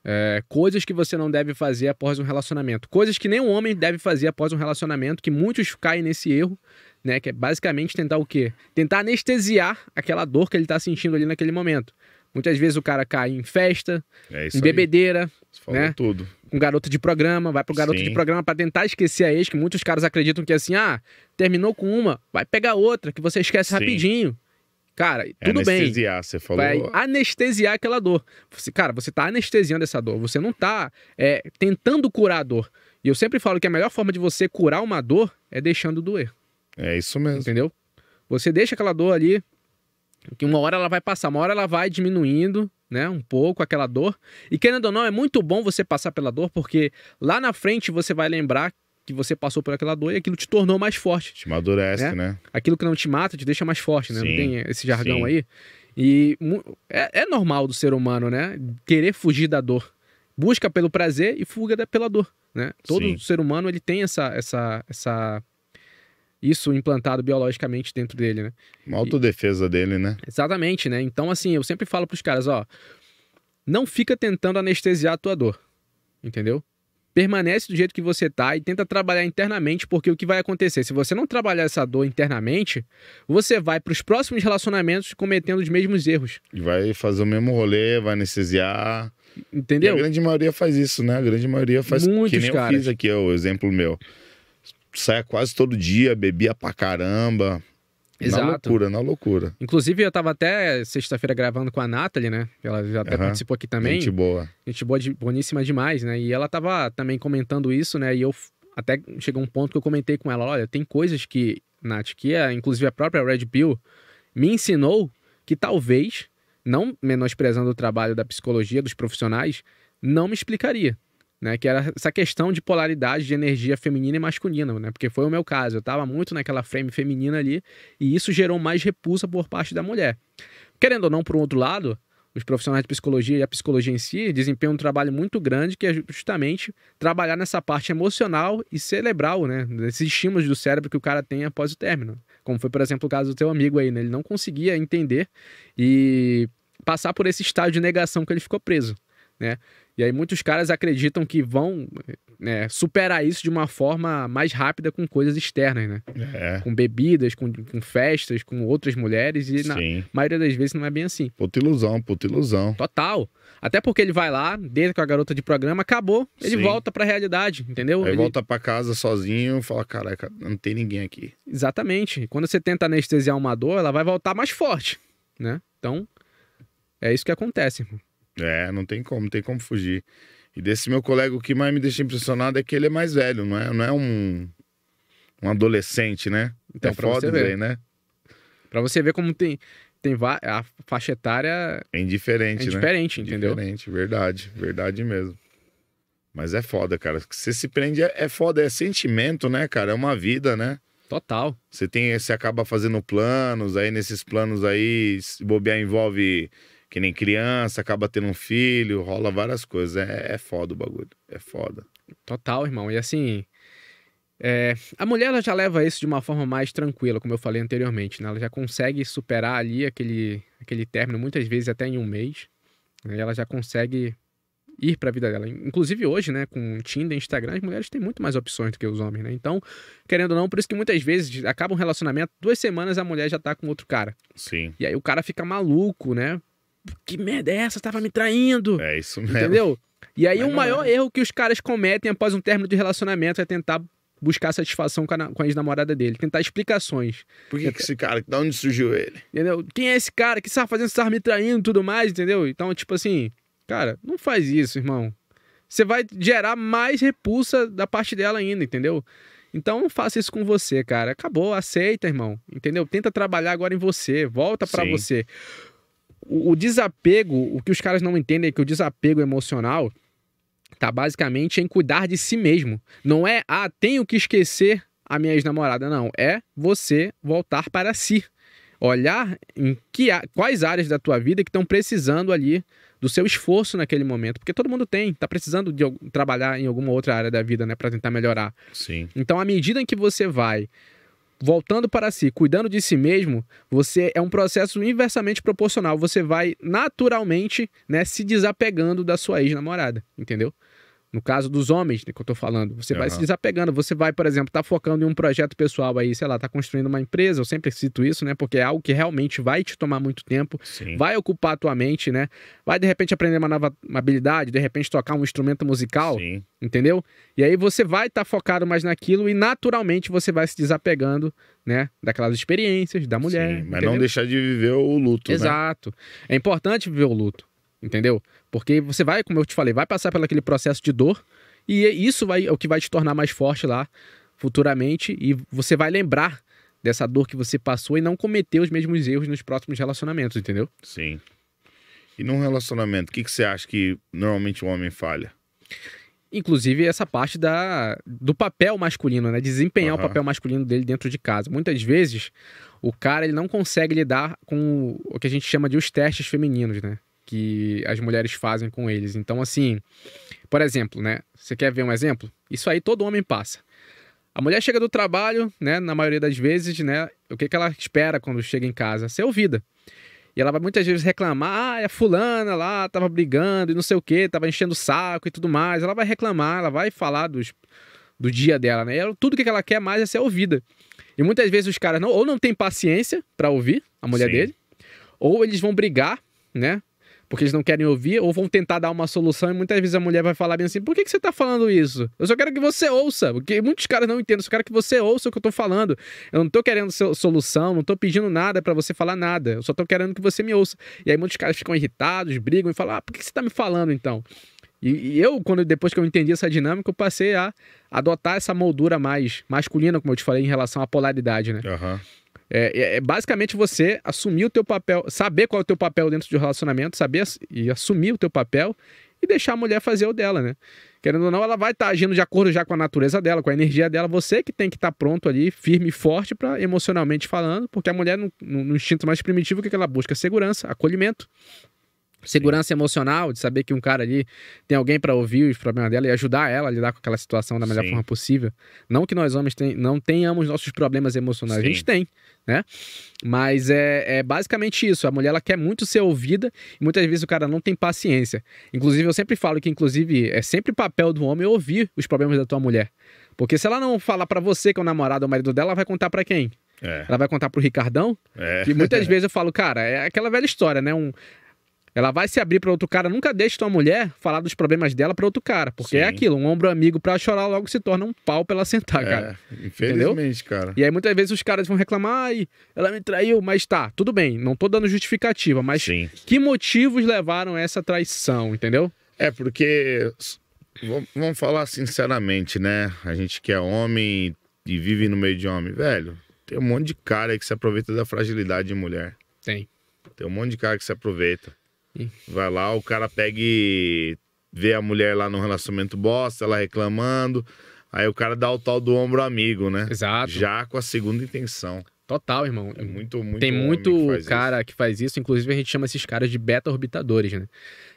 É, coisas que você não deve fazer após um relacionamento. Coisas que nenhum homem deve fazer após um relacionamento, que muitos caem nesse erro, né? Que é basicamente tentar o quê? Tentar anestesiar aquela dor que ele tá sentindo ali naquele momento. Muitas vezes o cara cai em festa, é em bebedeira, né? tudo com garoto de programa, vai pro garoto Sim. de programa para tentar esquecer a ex, que muitos caras acreditam que é assim, ah, terminou com uma, vai pegar outra, que você esquece Sim. rapidinho. Cara, é tudo anestesiar, bem. Anestesiar, você falou. Vai anestesiar aquela dor. Você, cara, você tá anestesiando essa dor, você não tá é, tentando curar a dor. E eu sempre falo que a melhor forma de você curar uma dor é deixando doer. É isso mesmo. Entendeu? Você deixa aquela dor ali, que uma hora ela vai passar, uma hora ela vai diminuindo, né, um pouco aquela dor. E querendo ou não, é muito bom você passar pela dor, porque lá na frente você vai lembrar que você passou por aquela dor e aquilo te tornou mais forte. Te amadurece, né? né? Aquilo que não te mata te deixa mais forte, né? Sim, não tem esse jargão sim. aí. E é, é, normal do ser humano, né? Querer fugir da dor. Busca pelo prazer e fuga pela dor, né? Todo sim. ser humano ele tem essa, essa, essa isso implantado biologicamente dentro dele, né? Uma autodefesa e... dele, né? Exatamente, né? Então, assim, eu sempre falo pros caras, ó, não fica tentando anestesiar a tua dor, entendeu? Permanece do jeito que você tá e tenta trabalhar internamente, porque o que vai acontecer? Se você não trabalhar essa dor internamente, você vai para os próximos relacionamentos cometendo os mesmos erros. E vai fazer o mesmo rolê, vai anestesiar. Entendeu? E a grande maioria faz isso, né? A grande maioria faz Muitos que nem caras. eu fiz aqui, é o exemplo meu saia quase todo dia, bebia pra caramba. Exato. Na loucura, na loucura. Inclusive, eu tava até sexta-feira gravando com a Nathalie, né? Ela já até uhum. participou aqui também. Gente boa. Gente boa, de, boníssima demais, né? E ela tava também comentando isso, né? E eu até chegou um ponto que eu comentei com ela: olha, tem coisas que, Nath, que a, inclusive a própria Red Pill me ensinou que talvez, não menosprezando o trabalho da psicologia, dos profissionais, não me explicaria né? Que era essa questão de polaridade de energia feminina e masculina, né? Porque foi o meu caso, eu estava muito naquela frame feminina ali e isso gerou mais repulsa por parte da mulher. Querendo ou não, por um outro lado, os profissionais de psicologia e a psicologia em si desempenham um trabalho muito grande que é justamente trabalhar nessa parte emocional e cerebral, né? Desses estímulos do cérebro que o cara tem após o término. Como foi, por exemplo, o caso do teu amigo aí, né? Ele não conseguia entender e passar por esse estágio de negação que ele ficou preso, né? E aí muitos caras acreditam que vão né, superar isso de uma forma mais rápida com coisas externas, né? É. Com bebidas, com, com, festas, com outras mulheres. E Sim. na maioria das vezes não é bem assim. Puta ilusão, puta ilusão. Total. Até porque ele vai lá, desde com a garota de programa, acabou, ele Sim. volta pra realidade, entendeu? Aí ele volta pra casa sozinho e fala: caraca, não tem ninguém aqui. Exatamente. Quando você tenta anestesiar uma dor, ela vai voltar mais forte, né? Então, é isso que acontece, irmão. É, não tem como, não tem como fugir. E desse meu colega, o que mais me deixa impressionado é que ele é mais velho, não é, não é um, um adolescente, né? Então, é foda daí, né? Pra você ver como tem, tem a faixa etária. É indiferente, é indiferente né? entendeu? Indiferente, verdade, verdade mesmo. Mas é foda, cara. Você se prende, é, é foda, é sentimento, né, cara? É uma vida, né? Total. Você tem, você acaba fazendo planos, aí nesses planos aí, se bobear envolve que nem criança, acaba tendo um filho, rola várias coisas. É, é foda o bagulho. É foda. Total, irmão. E assim. É... a mulher ela já leva isso de uma forma mais tranquila, como eu falei anteriormente, né? Ela já consegue superar ali aquele, aquele término, muitas vezes até em um mês. Né? Ela já consegue ir para a vida dela. Inclusive hoje, né, com Tinder, Instagram, as mulheres têm muito mais opções do que os homens, né? Então, querendo ou não, por isso que muitas vezes acaba um relacionamento, duas semanas a mulher já tá com outro cara. Sim. E aí o cara fica maluco, né? que merda é essa? Tava me traindo. É isso mesmo. Entendeu? E aí, o maior é. erro que os caras cometem após um término de relacionamento é tentar buscar satisfação com a, com a ex-namorada dele, tentar explicações. Por que, que esse cara, de onde surgiu ele? Entendeu? Quem é esse cara? que estava fazendo? Você estava me traindo e tudo mais, entendeu? Então, tipo assim, cara, não faz isso, irmão. Você vai gerar mais repulsa da parte dela ainda, entendeu? Então não faça isso com você, cara. Acabou, aceita, irmão. Entendeu? Tenta trabalhar agora em você, volta para você o, desapego, o que os caras não entendem é que o desapego emocional tá basicamente em cuidar de si mesmo. Não é, ah, tenho que esquecer a minha ex-namorada, não. É você voltar para si. Olhar em que, quais áreas da tua vida que estão precisando ali do seu esforço naquele momento, porque todo mundo tem, tá precisando de trabalhar em alguma outra área da vida, né, para tentar melhorar. Sim. Então, à medida em que você vai voltando para si, cuidando de si mesmo, você é um processo inversamente proporcional. Você vai naturalmente, né, se desapegando da sua ex-namorada, entendeu? No caso dos homens, né, que eu tô falando, você uhum. vai se desapegando, você vai, por exemplo, tá focando em um projeto pessoal aí, sei lá, tá construindo uma empresa, eu sempre cito isso, né? Porque é algo que realmente vai te tomar muito tempo, Sim. vai ocupar a tua mente, né? Vai de repente aprender uma nova habilidade, de repente tocar um instrumento musical, Sim. entendeu? E aí você vai estar tá focado mais naquilo e naturalmente você vai se desapegando, né, daquelas experiências da mulher. Sim, mas entendeu? não deixar de viver o luto, né? Exato. Né? É importante viver o luto entendeu? Porque você vai, como eu te falei, vai passar pelo aquele processo de dor e é isso vai, é o que vai te tornar mais forte lá futuramente e você vai lembrar dessa dor que você passou e não cometer os mesmos erros nos próximos relacionamentos, entendeu? Sim. E num relacionamento, o que, que você acha que normalmente o homem falha? Inclusive essa parte da, do papel masculino, né? Desempenhar uhum. o papel masculino dele dentro de casa. Muitas vezes o cara ele não consegue lidar com o que a gente chama de os testes femininos, né? que as mulheres fazem com eles. Então, assim, por exemplo, né? Você quer ver um exemplo? Isso aí todo homem passa. A mulher chega do trabalho, né? Na maioria das vezes, né? O que, que ela espera quando chega em casa? Ser ouvida. E ela vai muitas vezes reclamar, ah, é fulana lá, tava brigando e não sei o que, tava enchendo o saco e tudo mais. Ela vai reclamar, ela vai falar dos, do dia dela, né? E tudo que ela quer mais é ser ouvida. E muitas vezes os caras não, ou não têm paciência para ouvir a mulher Sim. dele, ou eles vão brigar, né? porque eles não querem ouvir, ou vão tentar dar uma solução, e muitas vezes a mulher vai falar bem assim: por que, que você está falando isso? Eu só quero que você ouça, porque muitos caras não entendem, eu só quero que você ouça o que eu estou falando. Eu não estou querendo solução, não estou pedindo nada para você falar nada, eu só estou querendo que você me ouça. E aí muitos caras ficam irritados, brigam e falam: ah, por que você está me falando então? E, e, eu, quando depois que eu entendi essa dinâmica, eu passei a adotar essa moldura mais masculina, como eu te falei, em relação à polaridade, né? Uhum. É, é, é, basicamente você assumir o teu papel, saber qual é o teu papel dentro de um relacionamento, saber e assumir o teu papel e deixar a mulher fazer o dela, né? Querendo ou não, ela vai estar tá agindo de acordo já com a natureza dela, com a energia dela. Você que tem que estar tá pronto ali, firme e forte, para emocionalmente falando, porque a mulher, no, no, no instinto mais primitivo, o que, é que ela busca? Segurança, acolhimento. Segurança Sim. emocional, de saber que um cara ali tem alguém para ouvir os problemas dela e ajudar ela a lidar com aquela situação da melhor Sim. forma possível. Não que nós homens não tenhamos nossos problemas emocionais, Sim. a gente tem, né? Mas é, é, basicamente isso. A mulher ela quer muito ser ouvida e muitas vezes o cara não tem paciência. Inclusive, eu sempre falo que, inclusive, é sempre papel do homem ouvir os problemas da tua mulher. Porque se ela não falar para você que é o namorado ou o marido dela, ela vai contar para quem? É. Ela vai contar pro Ricardão. É. E muitas vezes eu falo, cara, é aquela velha história, né? Um, ela vai se abrir para outro cara. Nunca deixe tua mulher falar dos problemas dela para outro cara. Porque é Sim. é aquilo, um ombro amigo para chorar logo se torna um pau pra ela sentar, é, cara. Infelizmente, Entendeu? cara. E aí muitas vezes os caras vão reclamar, ai, ela me traiu, mas tá, tudo bem, não tô dando justificativa, mas Sim. que motivos levaram a essa traição, entendeu? É, porque vamos falar sinceramente, né? A gente que é homem e vive no meio de homem, velho, tem um monte de cara que se aproveita da fragilidade de mulher. Tem. Tem um monte de cara que se aproveita. Vai lá, o cara pega e vê a mulher lá no relacionamento bosta, ela reclamando. Aí o cara dá o tal do ombro amigo, né? Exato. Já com a segunda intenção. Total, irmão. É muito, muito Tem muito que cara isso. que faz isso, inclusive a gente chama esses caras de beta orbitadores, né?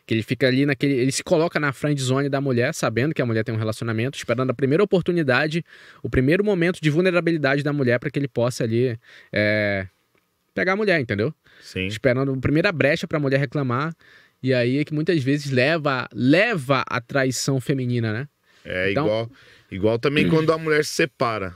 Que ele fica ali naquele. Ele se coloca na friend zone da mulher, sabendo que a mulher tem um relacionamento, esperando a primeira oportunidade, o primeiro momento de vulnerabilidade da mulher para que ele possa ali é, pegar a mulher, entendeu? Sim. Esperando a primeira brecha para a mulher reclamar. E aí é que muitas vezes leva, leva a traição feminina, né? É então... igual, igual também quando a mulher se separa.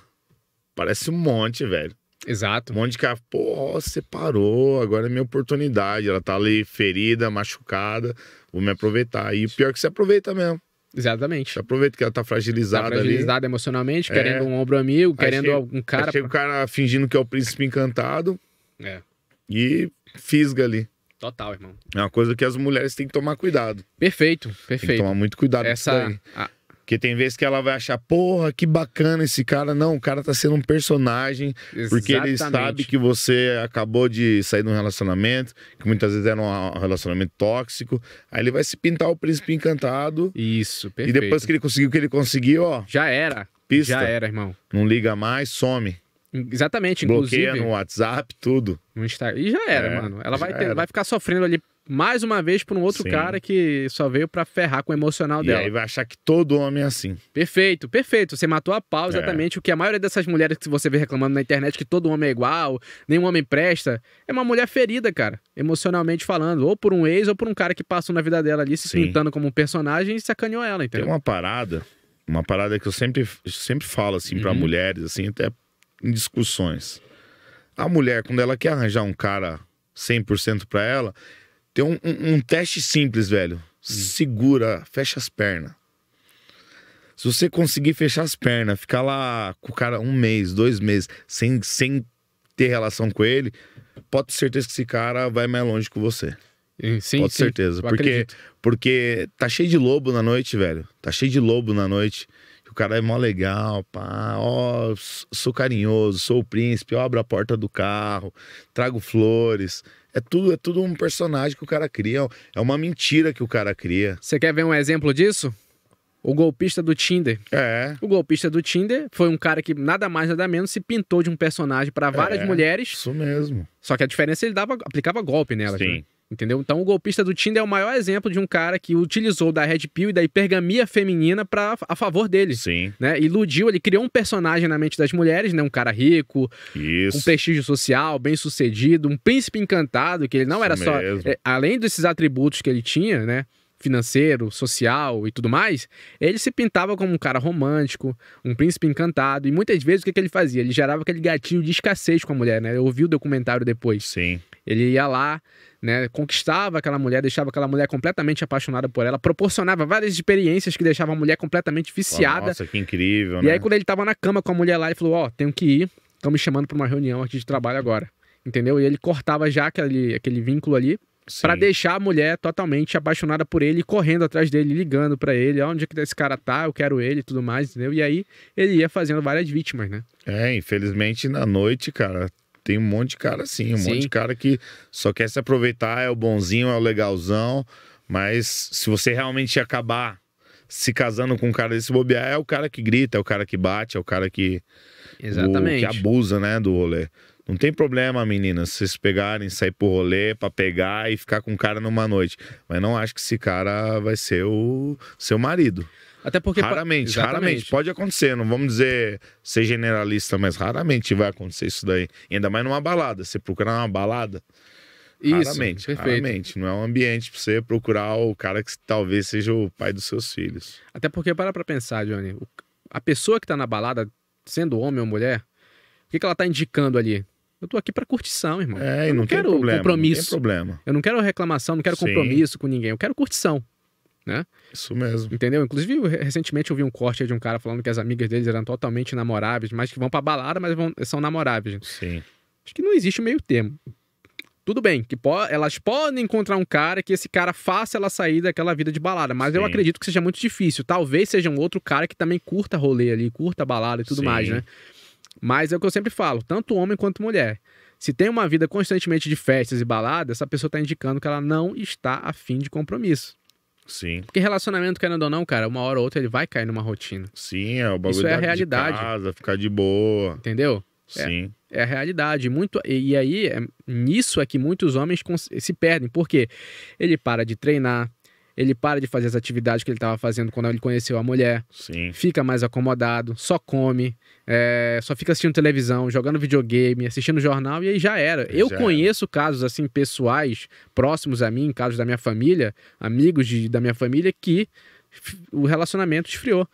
Parece um monte, velho. Exato. Um monte de cara, pô, separou, agora é minha oportunidade. Ela tá ali ferida, machucada, vou me aproveitar. E o pior é que se aproveita mesmo. Exatamente. Você aproveita que ela tá fragilizada, tá fragilizada ali. é. querendo um ombro amigo, querendo chega, um cara. chega pra... o cara fingindo que é o príncipe encantado. É e fisga ali. Total, irmão. É uma coisa que as mulheres têm que tomar cuidado. Perfeito, perfeito. Tem que tomar muito cuidado Essa... com isso daí. A... Porque tem vezes que ela vai achar, porra, que bacana esse cara. Não, o cara tá sendo um personagem, Exatamente. porque ele sabe que você acabou de sair de um relacionamento, que muitas vezes era um relacionamento tóxico. Aí ele vai se pintar o príncipe encantado. Isso, perfeito. E depois que ele conseguiu o que ele conseguiu, ó. Já era. Pista. Já era, irmão. Não liga mais, some. Exatamente, Bloqueia inclusive. no WhatsApp, tudo. No Instagram. E já era, é, mano. Ela vai, ter, vai ficar sofrendo ali mais uma vez por um outro Sim. cara que só veio para ferrar com o emocional e dela. E aí vai achar que todo homem é assim. Perfeito, perfeito. Você matou a pau é. exatamente é. o que a maioria dessas mulheres que você vê reclamando na internet que todo homem é igual, nenhum homem presta, é uma mulher ferida, cara, emocionalmente falando, ou por um ex ou por um cara que passou na vida dela ali se Sim. pintando como um personagem e sacaneou ela, entendeu? Tem uma parada, uma parada que eu sempre, sempre falo assim uhum. para mulheres assim, até em discussões. A mulher, quando ela quer arranjar um cara 100% para ela, tem um, um, um, teste simples, velho. Hum. Segura, fecha as pernas. Se você conseguir fechar as pernas, ficar lá com o cara um mês, dois meses, sem, sem ter relação com ele, pode ter certeza que esse cara vai mais longe com você. Sim, pode ter certeza. Porque, porque tá cheio de lobo na noite, velho. Tá cheio de lobo na noite cara é mó legal, pá, ó, sou carinhoso, sou o príncipe, eu abro a porta do carro, trago flores. É tudo, é tudo um personagem que o cara cria, é uma mentira que o cara cria. Você quer ver um exemplo disso? O golpista do Tinder. É. O golpista do Tinder foi um cara que nada mais nada menos se pintou de um personagem para várias é, mulheres. Isso mesmo. Só que a diferença é ele dava, aplicava golpe nelas. Sim. Entendeu? Então, o golpista do Tinder é o maior exemplo de um cara que utilizou da Red Pill e da hipergamia feminina para a favor dele. Sim. Né? Iludiu, ele criou um personagem na mente das mulheres, né? Um cara rico, Isso. um prestígio social, bem sucedido, um príncipe encantado, que ele não Isso era só. É, além desses atributos que ele tinha, né? financeiro, social e tudo mais, ele se pintava como um cara romântico, um príncipe encantado. E muitas vezes o que, que ele fazia? Ele gerava aquele gatilho de escassez com a mulher, né? Eu ouvi o documentário depois. Sim. Ele ia lá, né? Conquistava aquela mulher, deixava aquela mulher completamente apaixonada por ela, proporcionava várias experiências que deixava a mulher completamente viciada. Nossa, que incrível, né? E aí, né? quando ele tava na cama com a mulher lá, ele falou: Ó, oh, tenho que ir, estão me chamando para uma reunião aqui de trabalho agora. Entendeu? E ele cortava já aquele, aquele vínculo ali para deixar a mulher totalmente apaixonada por ele, correndo atrás dele, ligando para ele, onde é que esse cara tá, eu quero ele, tudo mais, entendeu? E aí ele ia fazendo várias vítimas, né? É, infelizmente na noite, cara, tem um monte de cara assim, um Sim. monte de cara que só quer se aproveitar, é o bonzinho, é o legalzão, mas se você realmente acabar se casando com um cara desse bobear, é o cara que grita, é o cara que bate, é o cara que Exatamente. O, que abusa, né, do rolê. Não tem problema, meninas, vocês pegarem, sair pro rolê pra pegar e ficar com o cara numa noite. Mas não acho que esse cara vai ser o seu marido. Até porque. Raramente, raramente. Pode acontecer, não vamos dizer ser generalista, mas raramente vai acontecer isso daí. E ainda mais numa balada. Você procurar uma balada. Isso, raramente, perfeito. raramente. Não é um ambiente para você procurar o cara que talvez seja o pai dos seus filhos. Até porque, para pra pensar, Johnny, a pessoa que tá na balada, sendo homem ou mulher, o que, que ela tá indicando ali? Eu tô aqui para curtição, irmão. É, eu não, não quero problema, compromisso. Não problema. Eu não quero reclamação, não quero compromisso Sim. com ninguém. Eu quero curtição né? Isso mesmo. Entendeu? Inclusive, recentemente eu vi um corte de um cara falando que as amigas deles eram totalmente namoráveis, mas que vão pra balada, mas vão, são namoráveis. Sim. Acho que não existe meio termo. Tudo bem, que po elas podem encontrar um cara que esse cara faça ela sair daquela vida de balada, mas Sim. eu acredito que seja muito difícil. Talvez seja um outro cara que também curta rolê ali, curta balada e tudo Sim. mais, né? Mas é o que eu sempre falo, tanto homem quanto mulher. Se tem uma vida constantemente de festas e baladas, essa pessoa está indicando que ela não está afim de compromisso. Sim. Porque relacionamento, querendo ou não, cara, uma hora ou outra ele vai cair numa rotina. Sim, é o bagulho Isso é a realidade. de casa, ficar de boa. Entendeu? É, Sim. É, é a realidade. Muito, e, e aí, é, nisso é que muitos homens se perdem. Por quê? Ele para de treinar, ele para de fazer as atividades que ele estava fazendo quando ele conheceu a mulher. Sim. Fica mais acomodado, só come, é, só fica assistindo televisão, jogando videogame, assistindo jornal e aí já era. Eu conheço era. casos assim pessoais, próximos a mim, casos da minha família, amigos de, da minha família, que o relacionamento esfriou.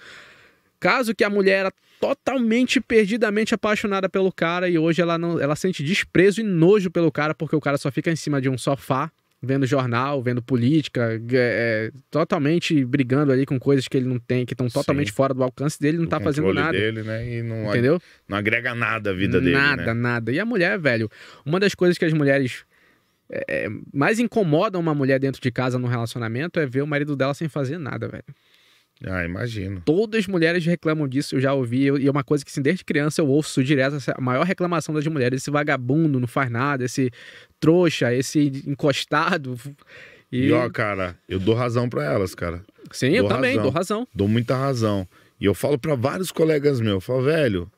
Caso que a mulher era totalmente perdidamente apaixonada pelo cara e hoje ela não, ela sente desprezo e nojo pelo cara porque o cara só fica em cima de um sofá vendo jornal, vendo política, é, é, totalmente brigando ali com coisas que ele não tem, que estão totalmente Sim. fora do alcance dele, não do tá fazendo nada. dele, né? E não, Entendeu? Não agrega nada à vida dele. Nada, né? nada. E a mulher, velho, uma das coisas que as mulheres é, é mais incomodam uma mulher dentro de casa no relacionamento é ver o marido dela sem fazer nada, velho. Ah, imagino. Todas as mulheres reclamam disso, eu já ouvi. Eu, e é uma coisa que, assim, desde criança eu ouço direto é a maior reclamação das mulheres: esse vagabundo não faz nada, esse trouxa, esse encostado. E, e ó, cara, eu dou razão para elas, cara. Sim, dou eu também, razão. dou razão. Dou muita razão. E eu falo para vários colegas meus: eu falo, velho,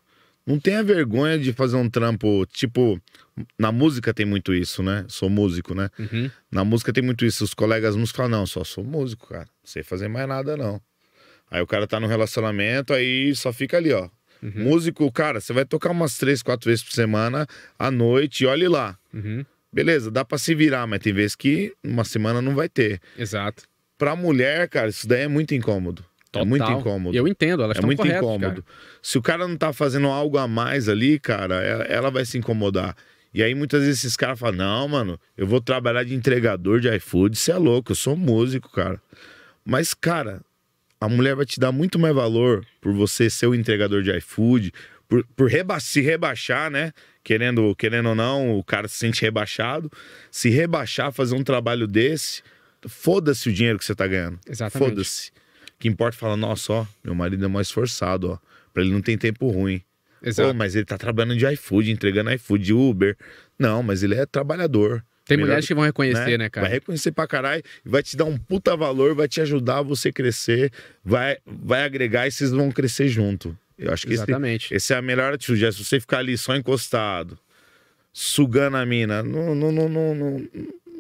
não tenha vergonha de fazer um trampo, tipo, na música tem muito isso, né? Sou músico, né? Uhum. Na música tem muito isso. Os colegas músicos falam, não, só sou músico, cara. Não sei fazer mais nada, não. Aí o cara tá no relacionamento, aí só fica ali, ó. Uhum. Músico, cara, você vai tocar umas três, quatro vezes por semana à noite e olhe lá. Uhum. Beleza, dá para se virar, mas tem vezes que uma semana não vai ter. Exato. Pra mulher, cara, isso daí é muito incômodo. Total. É muito incômodo. Eu entendo, ela é muito corretas, incômodo. Cara. Se o cara não tá fazendo algo a mais ali, cara, ela vai se incomodar. E aí muitas vezes esses caras falam: "Não, mano, eu vou trabalhar de entregador de iFood, você é louco, eu sou músico, cara". Mas, cara, a mulher vai te dar muito mais valor por você ser o entregador de iFood, por, por reba se rebaixar, né? Querendo, querendo ou não, o cara se sente rebaixado. Se rebaixar, fazer um trabalho desse, foda-se o dinheiro que você tá ganhando. Exatamente. Foda-se. O que importa é falar, nossa, ó, meu marido é mais esforçado, ó. Pra ele não tem tempo ruim. Exato. Pô, mas ele tá trabalhando de iFood, entregando iFood, Uber. Não, mas ele é trabalhador. Tem mulheres que vão reconhecer, né? né, cara? Vai reconhecer pra caralho, vai te dar um puta valor, vai te ajudar a você crescer, vai, vai agregar e vocês vão crescer junto. Eu acho que Exatamente. Esse, esse é a melhor atitude. É se você ficar ali só encostado, sugando a mina, não, não, não, não, não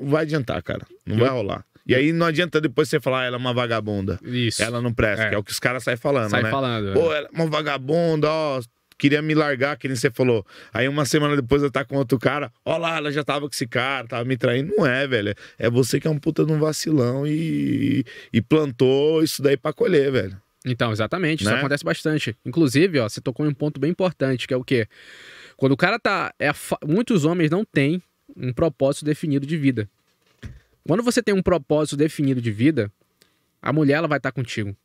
vai adiantar, cara. Não Eu... vai rolar. E aí não adianta depois você falar, ah, ela é uma vagabunda. Isso. Ela não presta, é. que é o que os caras saem falando, sai né? Sai falando. É. Pô, é. ela é uma vagabunda, ó, queria me largar, que nem você falou. Aí uma semana depois eu tá com outro cara, Olha lá, ela já tava com esse cara, tava me traindo. Não é, velho. É você que é um puta de um vacilão e, e plantou isso daí pra colher, velho. Então, exatamente, né? isso acontece bastante. Inclusive, ó, você tocou em um ponto bem importante, que é o quê? Quando o cara tá. É, muitos homens não têm um propósito definido de vida. Quando você tem um propósito definido de vida, a mulher ela vai estar tá contigo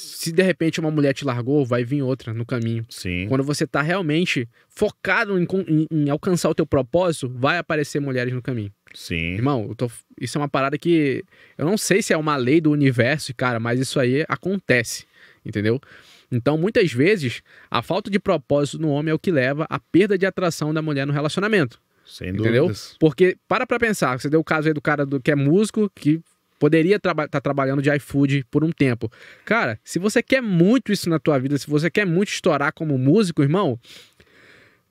se de repente uma mulher te largou, vai vir outra no caminho. Sim. Quando você tá realmente focado em, em, em alcançar o teu propósito, vai aparecer mulheres no caminho. Sim. Irmão, tô... isso é uma parada que eu não sei se é uma lei do universo, cara, mas isso aí acontece, entendeu? Então, muitas vezes, a falta de propósito no homem é o que leva à perda de atração da mulher no relacionamento. Sem entendeu? dúvidas. Porque, para pra pensar, você deu o caso aí do cara do, que é músico, que Poderia estar tá trabalhando de iFood por um tempo. Cara, se você quer muito isso na tua vida, se você quer muito estourar como músico, irmão,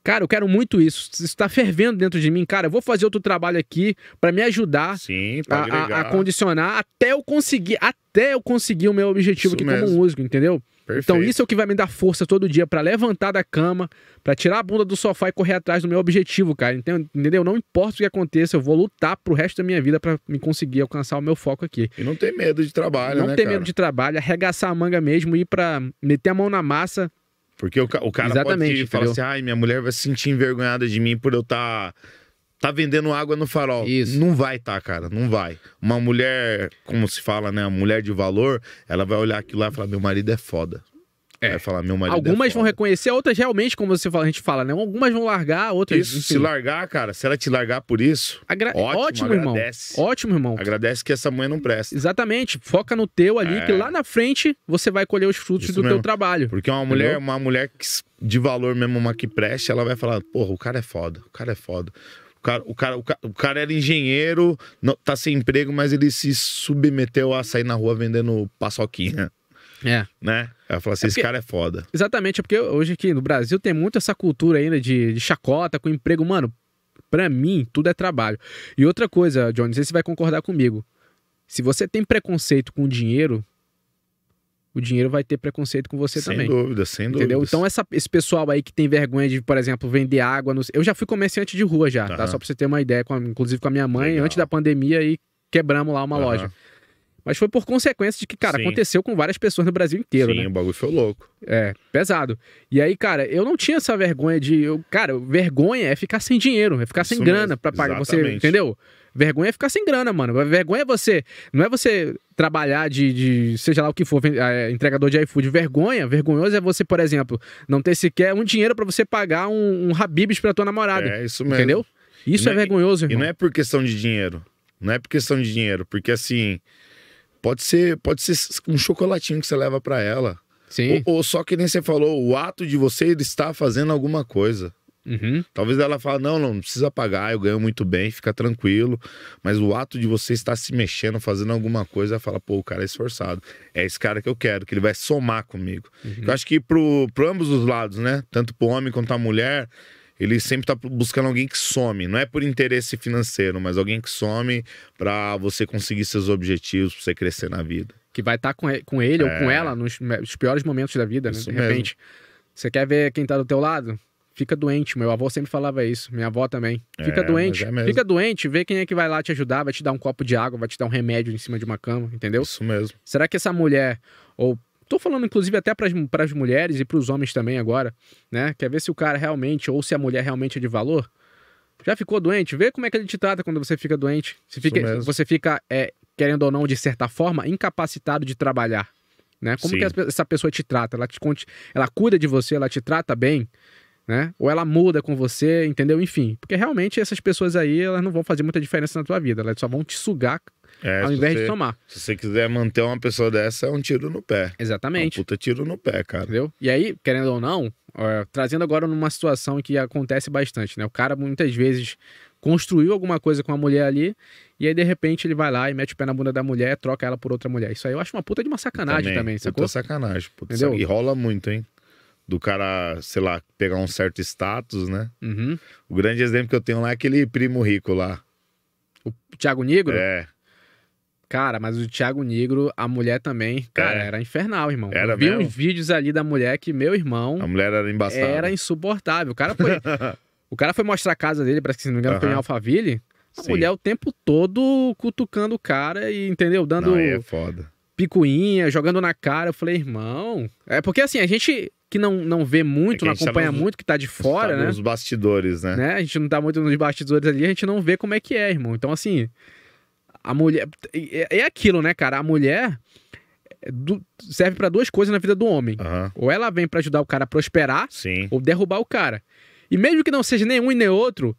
cara, eu quero muito isso. Isso está fervendo dentro de mim, cara. Eu vou fazer outro trabalho aqui para me ajudar Sim, a, a, a, condicionar até eu conseguir, até eu conseguir o meu objetivo isso aqui mesmo. como músico, entendeu? Então, Perfeito. Então isso é o que vai me dar força todo dia para levantar da cama, para tirar a bunda do sofá e correr atrás do meu objetivo, cara. Então, entendeu? Não importa o que aconteça, eu vou lutar pro resto da minha vida para me conseguir alcançar o meu foco aqui. E não ter medo de trabalho, não né, ter medo de trabalho, arregaçar a manga mesmo e ir para meter a mão na massa. Porque o, cara o cara Exatamente, pode falar assim: "Ai, minha mulher vai se sentir envergonhada de mim por eu estar tá tá vendendo água no farol. Isso. Não vai tá, cara, não vai. Uma mulher, como se fala, né, uma mulher de valor, ela vai olhar aquilo lá e falar: meu marido é foda. É. Vai falar, meu marido é Algumas é vão reconhecer, outras realmente, como você fala, a gente fala, né? Algumas vão largar, outras. Isso, enfim. se largar, cara, se ela te largar por isso. Agra... Ótimo, ótimo irmão. Ótimo, irmão. Agradece que essa mãe não presta. Exatamente. Foca no teu ali, é. que lá na frente você vai colher os frutos isso do mesmo. teu trabalho. Porque uma mulher, entendeu? uma mulher que, de valor mesmo, uma que preste, ela vai falar, porra, o cara é foda, o cara é foda cara, o, cara, o, cara, o cara era engenheiro, não, tá sem emprego, mas ele se submeteu a sair na rua vendendo paçoquinha. É. Né? Ela fala assim: é porque, esse cara é foda. Exatamente, é porque hoje aqui no Brasil tem muito essa cultura ainda de, de chacota com emprego. Mano, pra mim, tudo é trabalho. E outra coisa, Johnny, não sei se você vai concordar comigo. Se você tem preconceito com dinheiro, o dinheiro vai ter preconceito com você sem também. Sem dúvida, sem dúvida. Entendeu? Então, essa, esse pessoal aí que tem vergonha de, por exemplo, vender água. No... Eu já fui comerciante de rua já, uhum. tá? Só pra você ter uma ideia, com a, inclusive com a minha mãe, Legal. antes da pandemia, e quebramos lá uma uhum. loja. Mas foi por consequência de que, cara, Sim. aconteceu com várias pessoas no Brasil inteiro. Sim, né? o bagulho foi louco. É, pesado. E aí, cara, eu não tinha essa vergonha de. Eu, cara, vergonha é ficar sem dinheiro, é ficar Isso sem mesmo. grana pra pagar. Você, entendeu? Vergonha é ficar sem grana, mano. Vergonha é você. Não é você trabalhar de, de seja lá o que for, é, entregador de iFood. Vergonha, vergonhoso é você, por exemplo, não ter sequer um dinheiro para você pagar um, um Habibs pra tua namorada. É, isso mesmo. Entendeu? Isso é, é vergonhoso, irmão. E não é por questão de dinheiro. Não é por questão de dinheiro, porque assim, Pode ser, pode ser um chocolatinho que você leva para ela. Sim. Ou, ou, só que nem você falou, o ato de você estar fazendo alguma coisa. Uhum. Talvez ela fale, não, não, não precisa pagar, eu ganho muito bem, fica tranquilo. Mas o ato de você estar se mexendo, fazendo alguma coisa, ela fala, pô, o cara é esforçado. É esse cara que eu quero, que ele vai somar comigo. Uhum. Eu acho que pro, pro ambos os lados, né? Tanto pro homem quanto a mulher, ele sempre tá buscando alguém que some. Não é por interesse financeiro, mas alguém que some para você conseguir seus objetivos, pra você crescer na vida. Que vai estar tá com ele, com ele é... ou com é. ela nos, nos, piores momentos da vida, né? De repente. Mesmo. Você quer ver quem tá do teu lado? Fica doente. Meu avô sempre falava isso. Minha avó também. Fica é, doente. É fica doente, vê quem é que vai lá te ajudar, vai te dar um copo de água, vai te dar um remédio em cima de uma cama, entendeu? Isso mesmo. Será que essa mulher ou Tô falando, inclusive, até para as mulheres e para os homens também agora, né? Quer ver se o cara realmente, ou se a mulher realmente é de valor? Já ficou doente? Vê como é que ele te trata quando você fica doente. Você fica, você fica é, querendo ou não, de certa forma, incapacitado de trabalhar. Né? Como Sim. que essa pessoa te trata? Ela, te, ela cuida de você, ela te trata bem, né? Ou ela muda com você, entendeu? Enfim, porque realmente essas pessoas aí, elas não vão fazer muita diferença na tua vida, elas só vão te sugar é, ao invés você, de tomar. Se você quiser manter uma pessoa dessa, é um tiro no pé. Exatamente. É um puta tiro no pé, cara. Entendeu? E aí, querendo ou não, ó, trazendo agora numa situação que acontece bastante, né? O cara muitas vezes construiu alguma coisa com a mulher ali, e aí de repente ele vai lá e mete o pé na bunda da mulher, troca ela por outra mulher. Isso aí eu acho uma puta de uma sacanagem também, também sacou? Puta sacanagem, puta Entendeu? E rola muito, hein? Do cara, sei lá, pegar um certo status, né? Uhum. O grande exemplo que eu tenho lá é aquele primo rico lá. O Thiago Negro? É. Cara, mas o Thiago Negro, a mulher também, cara, é. era infernal, irmão. Era eu vi mesmo? uns vídeos ali da mulher que, meu irmão. A mulher era embaçada. Era insuportável. O cara foi. o cara foi mostrar a casa dele, para que se não me engano, uhum. foi em Alphaville. A Sim. mulher o tempo todo cutucando o cara e, entendeu? Dando. Não, é foda. Picuinha, jogando na cara. Eu falei, irmão. É porque assim, a gente que não, não vê muito, é não acompanha tá nos, muito, que tá de fora, tá né? Nos bastidores, né? né? A gente não tá muito nos bastidores ali, a gente não vê como é que é, irmão. Então, assim, a mulher. É, é aquilo, né, cara? A mulher é, serve para duas coisas na vida do homem. Uhum. Ou ela vem para ajudar o cara a prosperar, Sim. ou derrubar o cara. E mesmo que não seja nenhum e nem outro,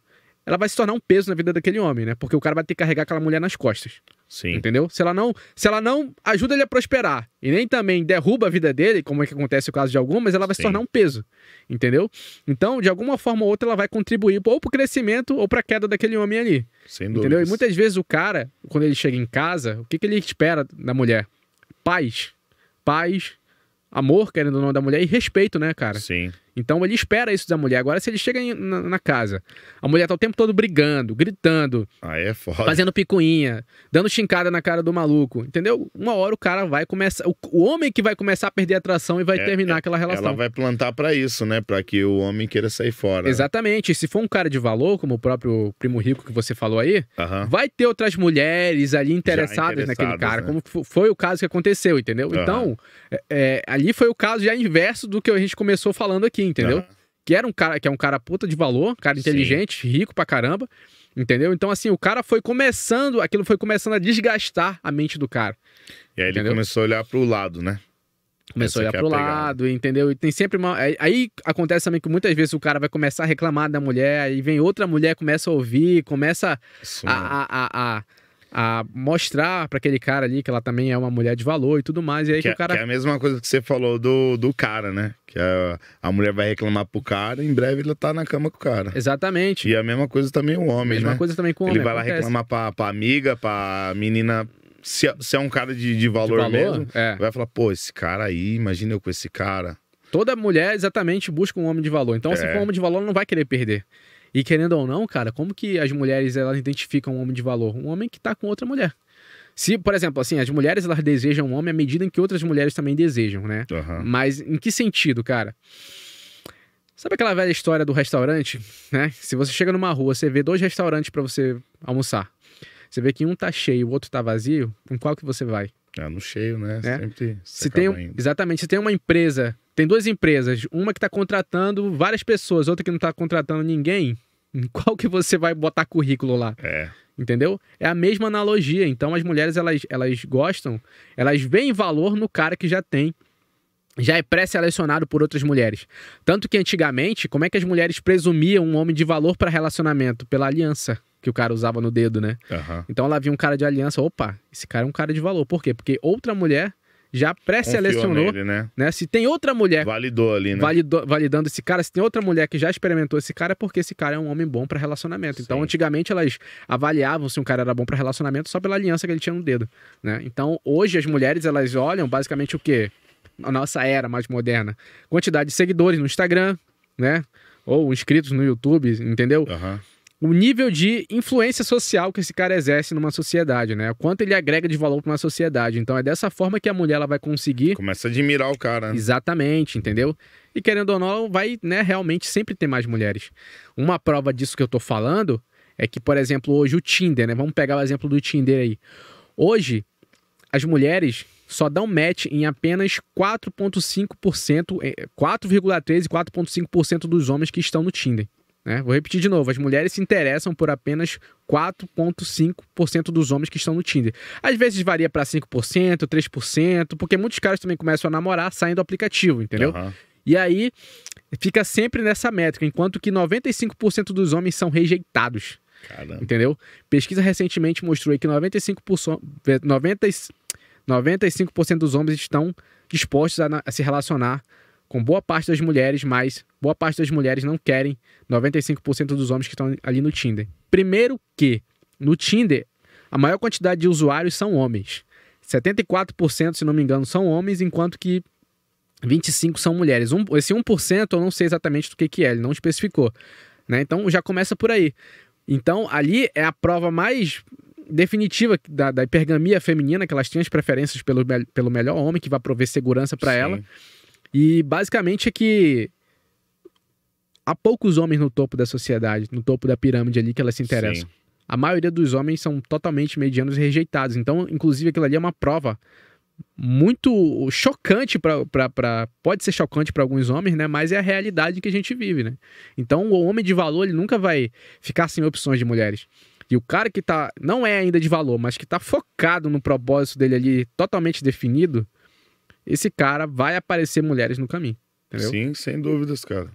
ela vai se tornar um peso na vida daquele homem, né? Porque o cara vai ter que carregar aquela mulher nas costas. Sim. Entendeu? Se ela não, se ela não ajuda ele a prosperar e nem também derruba a vida dele, como é que acontece o caso de algumas, ela vai Sim. se tornar um peso. Entendeu? Então, de alguma forma ou outra, ela vai contribuir ou pro crescimento ou pra queda daquele homem ali. Sem entendeu? Dúvidas. E muitas vezes o cara, quando ele chega em casa, o que, que ele espera da mulher? Paz. Paz, amor, querendo ou não, da mulher e respeito, né, cara? Sim. Então ele espera isso da mulher. Agora, se ele chega em, na, na, casa, a mulher tá o tempo todo brigando, gritando, ah, é fazendo picuinha, dando chincada na cara do maluco, entendeu? Uma hora o cara vai começar. O, o homem que vai começar a perder a atração e vai é, terminar é, aquela relação. Ela vai plantar para isso, né? Para que o homem queira sair fora. Né? Exatamente. Se for um cara de valor, como o próprio primo rico que você falou aí, uh -huh. vai ter outras mulheres ali interessadas, interessadas naquele cara, né? como foi o caso que aconteceu, entendeu? Uh -huh. Então, é, é, ali foi o caso já inverso do que a gente começou falando aqui entendeu? Uhum. Que era um cara que é um cara puta de valor, cara inteligente, Sim. rico pra caramba, entendeu? Então, assim, o cara foi começando, aquilo foi começando a desgastar a mente do cara. E aí ele começou a olhar pro lado, né? Começou a olhar é pro pegar. lado, entendeu? E tem sempre uma. Aí acontece também que muitas vezes o cara vai começar a reclamar da mulher, aí vem outra mulher, começa a ouvir, começa Isso, a, a, a, a a mostrar para aquele cara ali que ela também é uma mulher de valor e tudo mais. E aí que, que o é- cara. Que é a mesma coisa que você falou do, do cara, né? Que a, a mulher vai reclamar pro cara, em breve ele tá na cama com o cara. Exatamente. E a mesma coisa também o homem, mesma né? coisa também com o homem. Ele vai acontece. lá reclamar pra, pra amiga, pra menina se, é, se, é um cara de, de, valor, de valor, mesmo, é. vai falar, pô, esse cara aí, imagina eu com esse cara. Toda mulher exatamente busca um homem de valor. Então, é. se for um homem de valor, não vai querer perder. E querendo ou não, cara, como que as mulheres elas identificam um homem de valor? Um homem que está com outra mulher. Se, por exemplo, assim, as mulheres elas desejam um homem à medida em que outras mulheres também desejam, né? Uhum. Mas em que sentido, cara? Sabe aquela velha história do restaurante, né? Se você chega numa rua, você vê dois restaurantes para você almoçar. Você vê que um tá cheio, o outro tá vazio, com qual que você vai? Tá no cheio, né? É. Sempre se tem, Exatamente. Se tem uma empresa, tem duas empresas, uma que está contratando várias pessoas, outra que não está contratando ninguém, em qual que você vai botar currículo lá? É. Entendeu? É a mesma analogia. Então as mulheres elas, elas gostam, elas veem valor no cara que já tem já é pré-selecionado por outras mulheres. Tanto que antigamente, como é que as mulheres presumiam um homem de valor para relacionamento? Pela aliança que o cara usava no dedo, né? Uhum. Então ela via um cara de aliança, opa, esse cara é um cara de valor. Por quê? Porque outra mulher já pré-selecionou, né? né? Se tem outra mulher. Validou ali, né? Validou, validando esse cara, se tem outra mulher que já experimentou esse cara, é porque esse cara é um homem bom para relacionamento. Então, Sim. Então, antigamente elas avaliavam se um cara era bom para relacionamento só pela aliança que ele tinha no dedo, né? Então, hoje as mulheres, elas olham basicamente o quê? A nossa era mais moderna. Quantidade de seguidores no Instagram, né? Ou inscritos no YouTube, entendeu? Aham. Uhum o nível de influência social que esse cara exerce numa sociedade, né? O quanto ele agrega de valor para uma sociedade. Então é dessa forma que a mulher ela vai conseguir. Começa a admirar o cara. Exatamente, entendeu? E querendo ou não, vai, né, realmente sempre ter mais mulheres. Uma prova disso que eu tô falando é que, por exemplo, hoje o Tinder, né? Vamos pegar o exemplo do Tinder aí. Hoje, as mulheres só dão match em apenas 4,5%, 4,3% eh, e 4,5% dos homens que estão no Tinder. Né? Vou repetir de novo: as mulheres se interessam por apenas 4,5% dos homens que estão no Tinder. Às vezes varia para 5%, 3%, porque muitos caras também começam a namorar saindo do aplicativo, entendeu? Uhum. E aí fica sempre nessa métrica, enquanto que 95% dos homens são rejeitados. Caramba. Entendeu? Pesquisa recentemente mostrou que 95%, 90, 95% dos homens estão dispostos a, a se relacionar com boa parte das mulheres, mas boa parte das mulheres não querem 95% dos homens que estão ali no Tinder. Primeiro que no Tinder a maior quantidade de usuários são homens. 74%, se não me engano, são homens, enquanto que 25% são mulheres. Um, esse 1% eu não sei exatamente do que, que é, ele não especificou. Né? Então já começa por aí. Então ali é a prova mais definitiva da, da hipergamia feminina, que elas têm as preferências pelo, pelo melhor homem que vai prover segurança para ela. E basicamente é que há poucos homens no topo da sociedade, no topo da pirâmide ali que elas se interessam. Sim. A maioria dos homens são totalmente medianos e rejeitados. Então, inclusive, aquilo ali é uma prova muito chocante para pode ser chocante para alguns homens, né? Mas é a realidade que a gente vive, né? Então, o homem de valor ele nunca vai ficar sem opções de mulheres. E o cara que tá não é ainda de valor, mas que tá focado no propósito dele ali totalmente definido, esse cara vai aparecer mulheres no caminho. Entendeu? Sim, sem dúvidas, cara.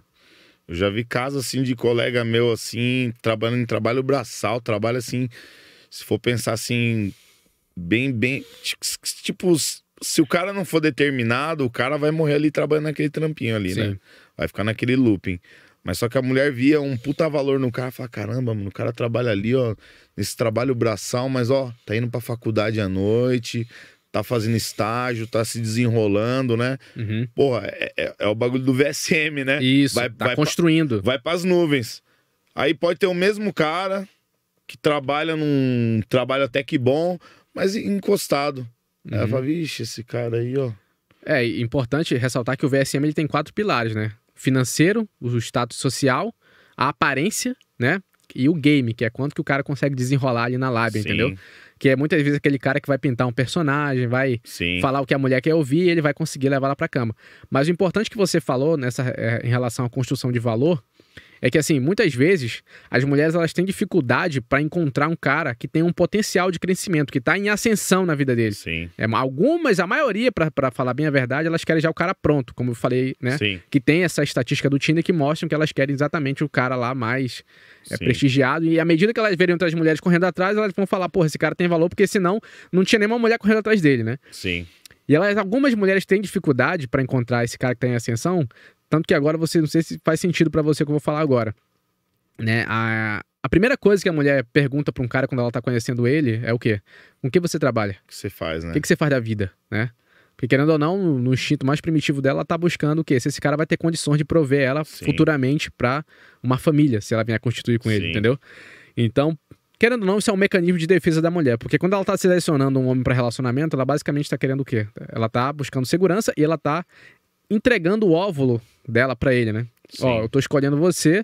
Eu já vi casos assim de colega meu assim, trabalhando em trabalho braçal, trabalho assim, se for pensar assim, bem, bem. Tipo, se o cara não for determinado, o cara vai morrer ali trabalhando naquele trampinho ali, né? Sim. né? Vai ficar naquele looping. Mas só que a mulher via um puta valor no cara, fala: caramba, mano, o cara trabalha ali, ó, nesse trabalho braçal, mas ó, tá indo pra faculdade à noite, tá fazendo estágio, tá se desenrolando, né? Uhum. Porra, é, é, é, o bagulho do VSM, né? Isso, vai, tá vai construindo. Pra, vai pras nuvens. Aí pode ter o mesmo cara que trabalha num trabalho até que bom, mas encostado. Uhum. Ela fala, vixe, esse cara aí, ó. É importante ressaltar que o VSM ele tem quatro pilares, né? Financeiro, o status social, a aparência, né? e o game, que é quanto que o cara consegue desenrolar ali na lábia, Sim. entendeu? Que é muitas vezes aquele cara que vai pintar um personagem, vai Sim. falar o que a mulher quer ouvir e ele vai conseguir levar ela pra cama. Mas o importante que você falou nessa, é, em relação à construção de valor é que assim, muitas vezes as mulheres elas têm dificuldade para encontrar um cara que tem um potencial de crescimento, que está em ascensão na vida dele. Sim. É, algumas, a maioria, para falar bem a verdade, elas querem já o cara pronto, como eu falei, né? Sim. Que tem essa estatística do Tinder que mostram que elas querem exatamente o cara lá mais é, prestigiado. E à medida que elas verem outras mulheres correndo atrás, elas vão falar, porra, esse cara tem valor, porque senão não tinha nenhuma mulher correndo atrás dele, né? Sim. E elas, algumas mulheres têm dificuldade para encontrar esse cara que está em ascensão, tanto que agora você não sei se faz sentido para você o que eu vou falar agora. Né? A, a primeira coisa que a mulher pergunta para um cara quando ela tá conhecendo ele é o quê? Com que você trabalha? O que você faz, né? O que, que você faz da vida, né? Porque querendo ou não, no instinto mais primitivo dela, ela tá buscando o quê? Se esse cara vai ter condições de prover ela Sim. futuramente para uma família, se ela vier constituir com Sim. ele, entendeu? Então, querendo ou não, isso é um mecanismo de defesa da mulher, porque quando ela tá selecionando um homem para relacionamento, ela basicamente tá querendo o quê? Ela tá buscando segurança e ela tá entregando o óvulo dela para ele, né? Sim. Ó, eu tô escolhendo você,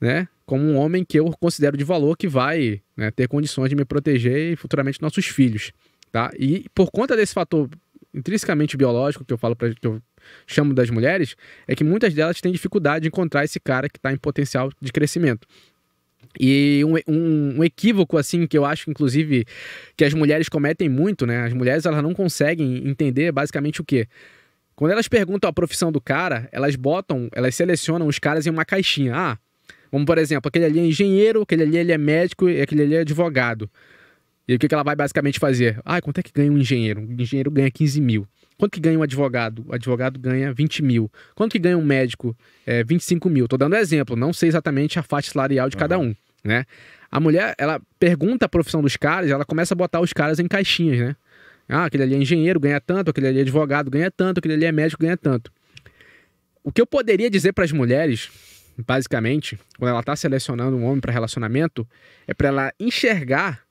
né? Como um homem que eu considero de valor, que vai né, ter condições de me proteger e futuramente nossos filhos, tá? E por conta desse fator intrinsecamente biológico que eu falo para que eu chamo das mulheres, é que muitas delas têm dificuldade de encontrar esse cara que está em potencial de crescimento. E um, um, um, equívoco, assim, que eu acho, inclusive, que as mulheres cometem muito, né? As mulheres, elas não conseguem entender basicamente o quê? Quando elas perguntam a profissão do cara, elas botam, elas selecionam os caras em uma caixinha. Ah, como por exemplo, aquele ali é engenheiro, aquele ali ele é médico e aquele ali é advogado. E o que, que ela vai basicamente fazer? Ah, quanto é que ganha um engenheiro? Um engenheiro ganha 15 mil. Quanto que ganha um advogado? O advogado ganha 20 mil. Quanto que ganha um médico? É, 25 mil. Tô dando exemplo, não sei exatamente a faixa salarial de cada um, né? A mulher, ela pergunta a profissão dos caras, ela começa a botar os caras em caixinhas, né? Ah, aquele ali é engenheiro, ganha tanto, aquele ali é advogado, ganha tanto, aquele ali é médico, ganha tanto. O que eu poderia dizer para as mulheres, basicamente, quando ela está selecionando um homem para relacionamento, é para ela enxergar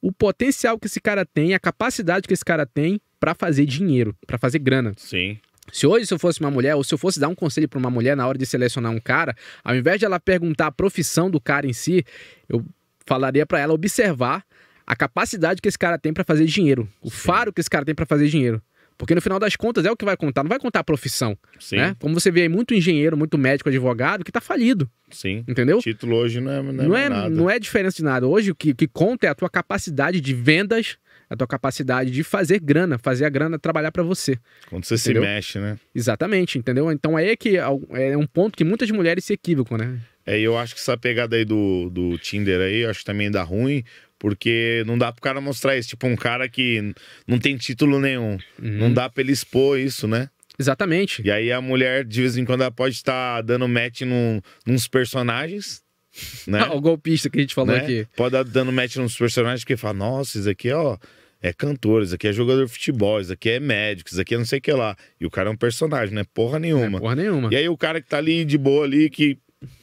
o potencial que esse cara tem, a capacidade que esse cara tem para fazer dinheiro, para fazer grana. Sim. Se hoje se eu fosse uma mulher, ou se eu fosse dar um conselho para uma mulher na hora de selecionar um cara, ao invés de ela perguntar a profissão do cara em si, eu falaria para ela observar a capacidade que esse cara tem para fazer dinheiro, o Sim. faro que esse cara tem para fazer dinheiro. Porque no final das contas é o que vai contar, não vai contar a profissão. Sim. Né? Como você vê aí, muito engenheiro, muito médico, advogado, que tá falido. Sim. Entendeu? O título hoje não é, não é, não é nada. Não é diferença de nada. Hoje o que, que conta é a tua capacidade de vendas, a tua capacidade de fazer grana, fazer a grana trabalhar para você. Quando você entendeu? se mexe, né? Exatamente, entendeu? Então aí é que é, é um ponto que muitas mulheres se equivocam, né? É, eu acho que essa pegada aí do, do Tinder aí, acho que também dá ruim, porque não dá pro cara mostrar isso. Tipo, um cara que não tem título nenhum. Uhum. Não dá pra ele expor isso, né? Exatamente. E aí a mulher, de vez em quando, ela pode estar tá dando match num, nos personagens. Né? o golpista que a gente falou né? aqui. Pode estar dando match nos personagens, porque fala, nossa, isso aqui, ó é cantor, isso aqui é jogador de futebol, isso aqui é médico, isso aqui é não sei o que lá. E o cara é um personagem, não né? é porra nenhuma. é porra nenhuma. E aí o cara que tá ali de boa ali, que.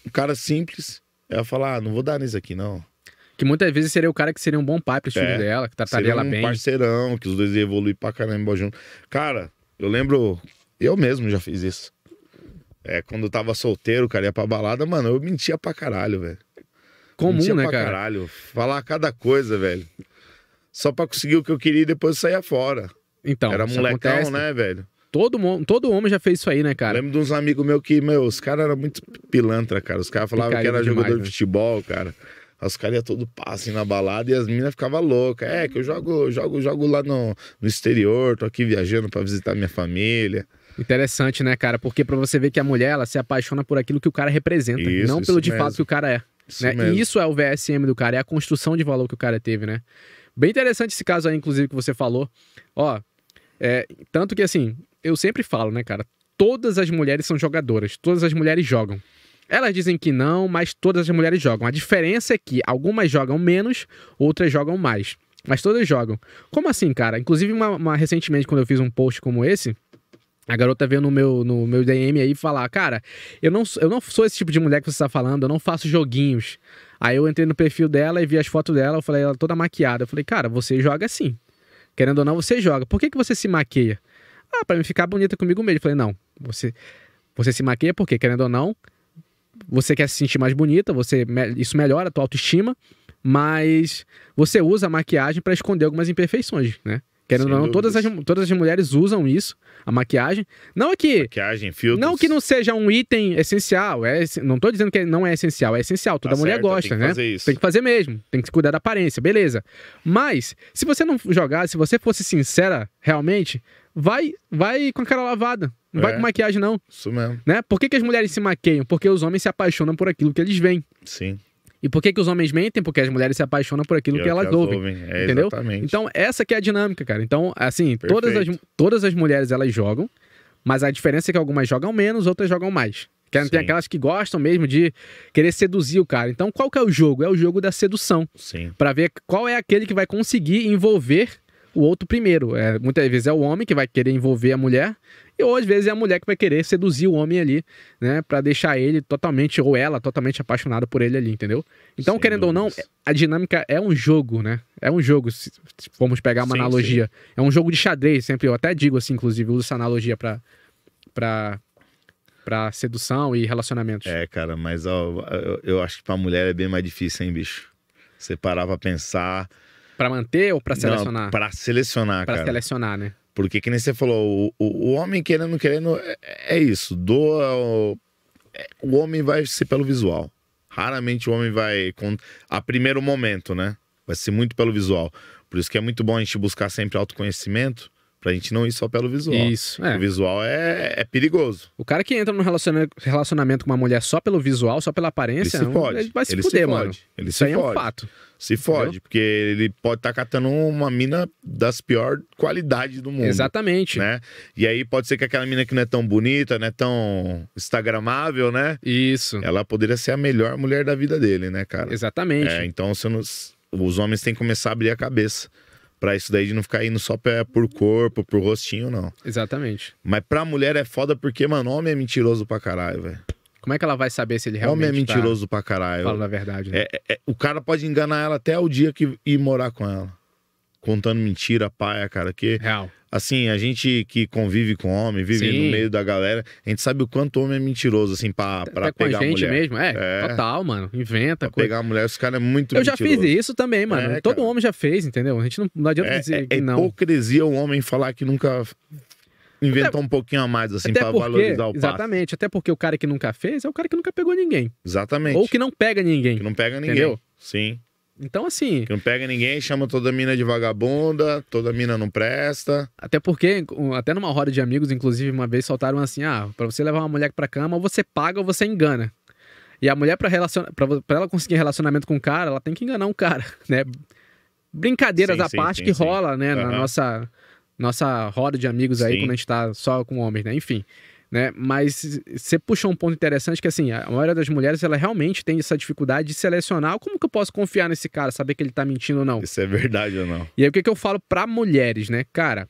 Um cara simples, ela fala: ah, não vou dar nisso aqui, não. Que muitas vezes seria o cara que seria um bom pai pro filho é, dela, que trataria ela um bem. um parceirão, que os dois iam evoluir pra caramba junto. Cara, eu lembro... Eu mesmo já fiz isso. É, quando eu tava solteiro, cara, ia pra balada, mano, eu mentia pra caralho, velho. Comum, mentia né, pra cara? caralho. Falar cada coisa, velho. Só pra conseguir o que eu queria e depois sair saía fora. Então, Era molecão, acontece. né, velho? Todo, todo homem já fez isso aí, né, cara? Eu lembro de uns amigos meus que, meu, os caras eram muito pilantra, cara. Os caras falavam que era demais, jogador né? de futebol, cara. As caras iam todo passe na balada e as minas ficavam loucas. É, que eu jogo, jogo, jogo lá no, no exterior, tô aqui viajando para visitar minha família. Interessante, né, cara? Porque para você ver que a mulher, ela se apaixona por aquilo que o cara representa, isso, não isso pelo de fato que o cara é. Isso né? E isso é o VSM do cara, é a construção de valor que o cara teve, né? Bem interessante esse caso aí, inclusive, que você falou. Ó, é, tanto que assim, eu sempre falo, né, cara? Todas as mulheres são jogadoras, todas as mulheres jogam. Elas dizem que não, mas todas as mulheres jogam. A diferença é que algumas jogam menos, outras jogam mais. Mas todas jogam. Como assim, cara? Inclusive, uma, uma recentemente, quando eu fiz um post como esse, a garota veio no meu, no meu DM aí falar: Cara, eu não, eu não sou esse tipo de mulher que você está falando, eu não faço joguinhos. Aí eu entrei no perfil dela e vi as fotos dela, eu falei, ela toda maquiada. Eu falei, cara, você joga sim. Querendo ou não, você joga. Por que, que você se maquia? Ah, pra me ficar bonita comigo mesmo. Eu falei, não, você, você se maquia porque, querendo ou não, você quer se sentir mais bonita, você isso melhora a tua autoestima, mas você usa a maquiagem para esconder algumas imperfeições, né? Querendo Sem ou não, todas as, todas as mulheres usam isso, a maquiagem. Não é que. Maquiagem, filtros. Não que não seja um item essencial. É, não estou dizendo que não é essencial, é essencial. Toda tá mulher certo, gosta, tem né? Tem que fazer mesmo. Tem que cuidar da aparência, beleza. Mas, se você não jogar, se você fosse sincera, realmente, vai, vai com a cara lavada. Não é. vai com maquiagem, não. Isso mesmo. Né? Por que, que as mulheres se maquiam? Porque os homens se apaixonam por aquilo que eles veem. Sim. E por que, que os homens mentem? Porque as mulheres se apaixonam por aquilo que, que é elas que ouvem. ouvem. É, entendeu? Exatamente. Então, essa que é a dinâmica, cara. Então, assim, todas as, todas as mulheres elas jogam, mas a diferença é que algumas jogam menos, outras jogam mais. Tem aquelas que gostam mesmo de querer seduzir o cara. Então, qual que é o jogo? É o jogo da sedução. Sim. Para ver qual é aquele que vai conseguir envolver o outro primeiro. É, muitas vezes é o homem que vai querer envolver a mulher, e ou às vezes é a mulher que vai querer seduzir o homem ali, né? para deixar ele totalmente, ou ela totalmente apaixonada por ele ali, entendeu? Então, sim, querendo ou não, a dinâmica é um jogo, né? É um jogo, se formos pegar uma sim, analogia. Sim. É um jogo de xadrez, sempre. Eu até digo assim, inclusive, uso essa analogia pra. pra para sedução e relacionamentos. É, cara, mas ó, eu, eu acho que pra mulher é bem mais difícil, hein, bicho? Você parar pra pensar, para manter ou para selecionar? Para selecionar, pra cara. Para selecionar, né? Porque, que nem você falou, o, o, homem querendo, querendo, é, é isso. Doa. O, é, o homem vai ser pelo visual. Raramente o homem vai. Com, a primeiro momento, né? Vai ser muito pelo visual. Por isso que é muito bom a gente buscar sempre autoconhecimento Pra gente não ir só pelo visual. Isso. É. O visual é, é perigoso. O cara que entra num relacionamento com uma mulher só pelo visual, só pela aparência, ele, se é fode. ele vai se ele fuder, se mano. Ele Isso se aí fode. é um fato. Se fode, Entendeu? porque ele pode estar tá catando uma mina das pior qualidades do mundo. Exatamente. Né? E aí pode ser que aquela mina que não é tão bonita, não é tão instagramável, né? Isso. Ela poderia ser a melhor mulher da vida dele, né, cara? Exatamente. É, então você não... os homens têm que começar a abrir a cabeça para isso daí de não ficar indo só por corpo, por rostinho, não. Exatamente. Mas pra mulher é foda porque, mano, homem é mentiroso pra caralho, velho. Como é que ela vai saber se ele realmente. Homem é tá mentiroso tá... pra caralho. Fala a verdade. Né? É, é, é, o cara pode enganar ela até o dia que ir morar com ela contando mentira, paia, cara, que Real. assim, a gente que convive com homem, vive Sim. no meio da galera, a gente sabe o quanto homem é mentiroso assim para pegar com a gente mesmo, é, é, total, mano, inventa pra coisa. pegar a mulher, os caras é muito Eu mentiroso. já fiz isso também, mano. É, Todo homem já fez, entendeu? A gente não, não adianta é, dizer é, é não. É hipocrisia o homem falar que nunca inventou um pouquinho a mais, assim, para valorizar o passe. Exatamente, até porque o cara que nunca fez é o cara que nunca pegou ninguém. Exatamente. Ou que não pega ninguém. Que não pega ninguém. Entendeu? Sim. Então, assim. Que não pega ninguém, chama toda mina de vagabunda, toda mina não presta. Até porque, até numa roda de amigos, inclusive, uma vez soltaram assim: ah, pra você levar uma mulher pra cama, ou você paga ou você engana. E a mulher, pra, relacion... pra, pra ela conseguir relacionamento com o cara, ela tem que enganar um cara, né? Brincadeiras sim, à sim, parte sim, que rola, né, uhum. na nossa, nossa roda de amigos aí, quando a gente tá só com homens, né? Enfim né? Mas você puxou um ponto interessante que, assim, a maioria das mulheres, ela realmente tem essa dificuldade de selecionar como que eu posso confiar nesse cara, saber que ele tá mentindo ou não. Isso é verdade ou não. E aí, o que, que eu falo para mulheres, né? Cara,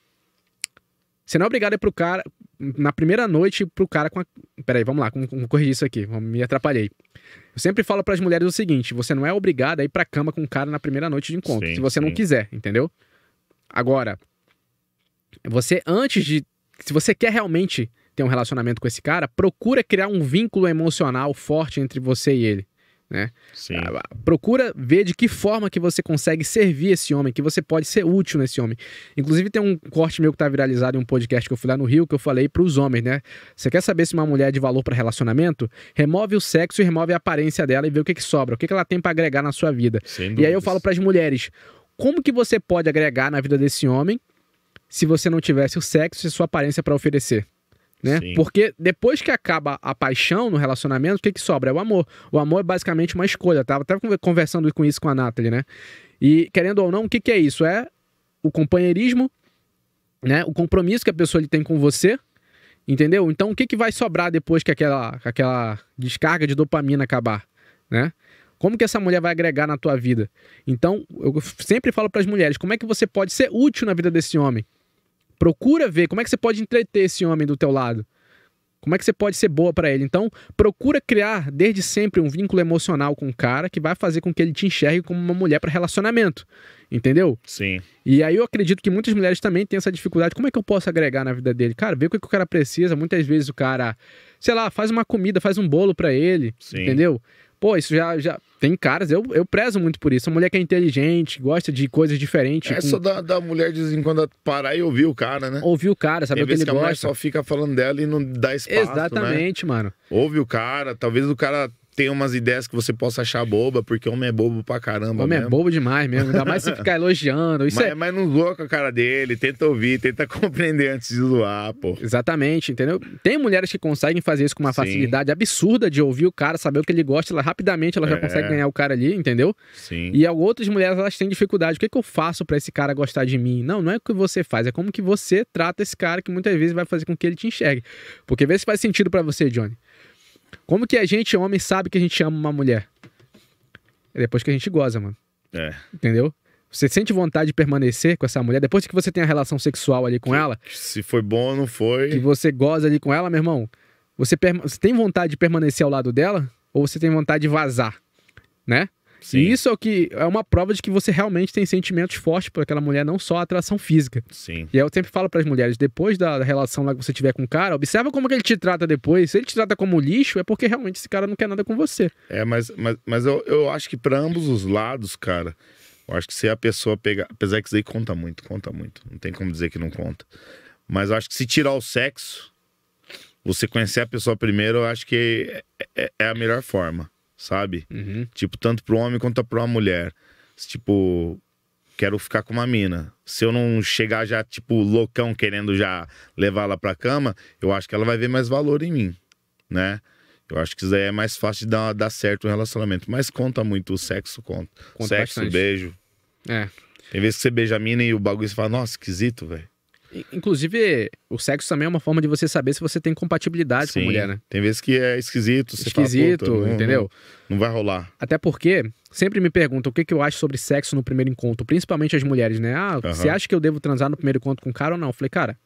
você não é obrigado a ir pro cara, na primeira noite, pro cara com a... Peraí, vamos lá, como, vamos corrigir isso aqui, me atrapalhei. Eu sempre falo para as mulheres o seguinte, você não é obrigado a ir pra cama com o um cara na primeira noite de encontro, sim, se você sim. não quiser, entendeu? Agora, você antes de... Se você quer realmente tem um relacionamento com esse cara, procura criar um vínculo emocional forte entre você e ele. Né? Sim. Ah, procura ver de que forma que você consegue servir esse homem, que você pode ser útil nesse homem. Inclusive tem um corte meu que tá viralizado em um podcast que eu fui lá no Rio que eu falei para os homens, né? Você quer saber se uma mulher é de valor para relacionamento? Remove o sexo e remove a aparência dela e vê o que, que sobra, o que, que ela tem para agregar na sua vida. E aí eu falo para as mulheres, como que você pode agregar na vida desse homem se você não tivesse o sexo e sua aparência para oferecer? né? Porque depois que acaba a paixão no relacionamento, o que, que sobra? É o amor. O amor é basicamente uma escolha. Eu tava até conversando com isso com a Nathalie, né? E querendo ou não, o que, que é isso? É o companheirismo, né? O compromisso que a pessoa tem com você, entendeu? Então o que, que vai sobrar depois que aquela, aquela descarga de dopamina acabar, né? Como que essa mulher vai agregar na tua vida? Então, eu sempre falo para as mulheres, como é que você pode ser útil na vida desse homem? Procura ver como é que você pode entreter esse homem do teu lado. Como é que você pode ser boa para ele? Então, procura criar desde sempre um vínculo emocional com o cara que vai fazer com que ele te enxergue como uma mulher para relacionamento. Entendeu? Sim. E aí eu acredito que muitas mulheres também têm essa dificuldade. Como é que eu posso agregar na vida dele? Cara, vê o que o cara precisa. Muitas vezes o cara, sei lá, faz uma comida, faz um bolo para ele, Sim. entendeu? Pô, isso já, já tem caras, eu, eu prezo muito por isso. A mulher que é inteligente, gosta de coisas diferentes. É com... só da, da mulher de vez em quando parar e ouvir o cara, né? Ouvir o cara, saber o que ele que gosta. A mulher só fica falando dela e não dá espaço. Né? Exatamente, né? mano. Ouve o cara, talvez o cara tem umas ideias que você possa achar boba, porque homem é bobo pra caramba. Homem é mesmo. é bobo demais mesmo, ainda mais se ficar elogiando. Isso mas, é... mas não zoa com a cara dele, tenta ouvir, tenta compreender antes de zoar, pô. Exatamente, entendeu? Tem mulheres que conseguem fazer isso com uma Sim. facilidade absurda de ouvir o cara, saber o que ele gosta, ela, rapidamente ela já é. consegue ganhar o cara ali, entendeu? Sim. E outras mulheres, elas têm dificuldade. O que, é que eu faço para esse cara gostar de mim? Não, não é o que você faz, é como que você trata esse cara que muitas vezes vai fazer com que ele te enxergue. Porque vê se faz sentido para você, Johnny. Como que a gente, homem, sabe que a gente ama uma mulher? É depois que a gente goza, mano. É. Entendeu? Você sente vontade de permanecer com essa mulher depois que você tem a relação sexual ali com que, ela? Se foi bom ou não foi. Que você goza ali com ela, meu irmão. Você, você tem vontade de permanecer ao lado dela? Ou você tem vontade de vazar? Né? Sim. E isso é o que é uma prova de que você realmente tem sentimentos fortes por aquela mulher, não só a atração física. Sim. E aí eu sempre falo para as mulheres, depois da relação lá que você tiver com o cara, observa como que ele te trata depois. Se ele te trata como lixo, é porque realmente esse cara não quer nada com você. É, mas, mas, mas eu, eu acho que para ambos os lados, cara, eu acho que se a pessoa pegar. Apesar que isso aí conta muito, conta muito. Não tem como dizer que não conta. Mas eu acho que se tirar o sexo, você conhecer a pessoa primeiro, eu acho que é, é, é a melhor forma sabe? Uhum. Tipo, tanto pro homem quanto pra mulher. Tipo, quero ficar com uma mina. Se eu não chegar já, tipo, loucão querendo já levar ela pra cama, eu acho que ela vai ver mais valor em mim, né? Eu acho que isso aí é mais fácil de dar, dar certo o um relacionamento. Mas conta muito, o sexo conta. conta sexo, bastante. beijo. É. Tem vezes que você beija a mina e o bagulho você fala, nossa, esquisito, velho. Inclusive, o sexo também é uma forma de você saber se você tem compatibilidade Sim. com a mulher, né? Tem vezes que é esquisito, você Esquisito, fala, não, entendeu? Não vai rolar. Até porque sempre me perguntam o que, que eu acho sobre sexo no primeiro encontro, principalmente as mulheres, né? Ah, uhum. você acha que eu devo transar no primeiro encontro com um cara ou não? Eu falei, cara,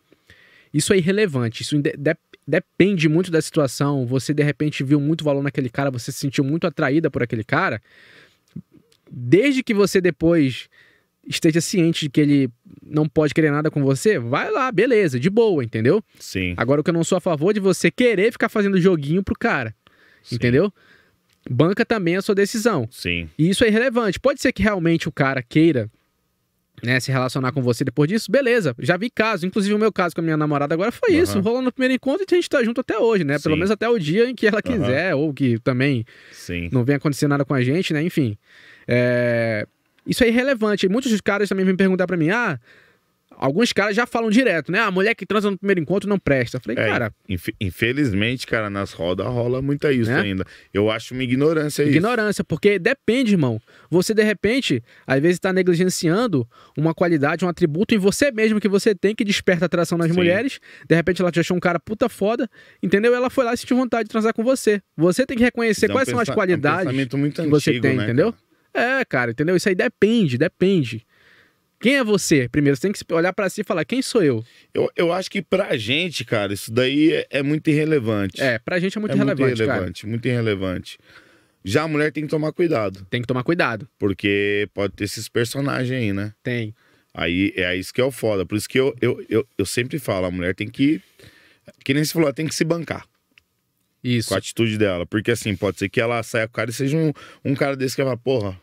isso é irrelevante, isso de depende muito da situação. Você de repente viu muito valor naquele cara, você se sentiu muito atraída por aquele cara. Desde que você depois esteja ciente de que ele não pode querer nada com você, vai lá, beleza, de boa, entendeu? Sim. Agora o que eu não sou a favor de você querer ficar fazendo joguinho pro cara. Sim. Entendeu? Banca também a sua decisão. Sim. E isso é irrelevante. Pode ser que realmente o cara queira né, se relacionar com você depois disso, beleza. Já vi caso, inclusive o meu caso com a minha namorada agora foi uhum. isso. Rolou no primeiro encontro e a gente tá junto até hoje, né? Sim. Pelo menos até o dia em que ela quiser, uhum. ou que também Sim. não venha acontecer nada com a gente, né? Enfim. É... Isso é irrelevante. Muitos caras também vêm perguntar para mim, ah, alguns caras já falam direto, né? A ah, mulher que transa no primeiro encontro não presta. Eu falei, é, cara. Inf infelizmente, cara, nas rodas rola muito isso né? ainda. Eu acho uma ignorância, ignorância isso. Ignorância, porque depende, irmão. Você, de repente, às vezes está negligenciando uma qualidade, um atributo em você mesmo que você tem que desperta atração nas Sim. mulheres. De repente, ela te achou um cara puta foda, entendeu? Ela foi lá e sentiu vontade de transar com você. Você tem que reconhecer é quais são as qualidades é um muito antigo, que você tem, né, entendeu? Cara? É, cara, entendeu? Isso aí depende, depende. Quem é você? Primeiro, você tem que olhar para si e falar, quem sou eu? eu? Eu acho que pra gente, cara, isso daí é, é muito irrelevante. É, pra gente é muito é relevante, muito irrelevante, cara. muito irrelevante. Já a mulher tem que tomar cuidado. Tem que tomar cuidado. Porque pode ter esses personagens aí, né? Tem. Aí é isso que é o foda. Por isso que eu, eu, eu, eu sempre falo, a mulher tem que. Que nem se falou, ela tem que se bancar. Isso. Com a atitude dela. Porque assim, pode ser que ela saia com o cara e seja um, um cara desse que vai, porra,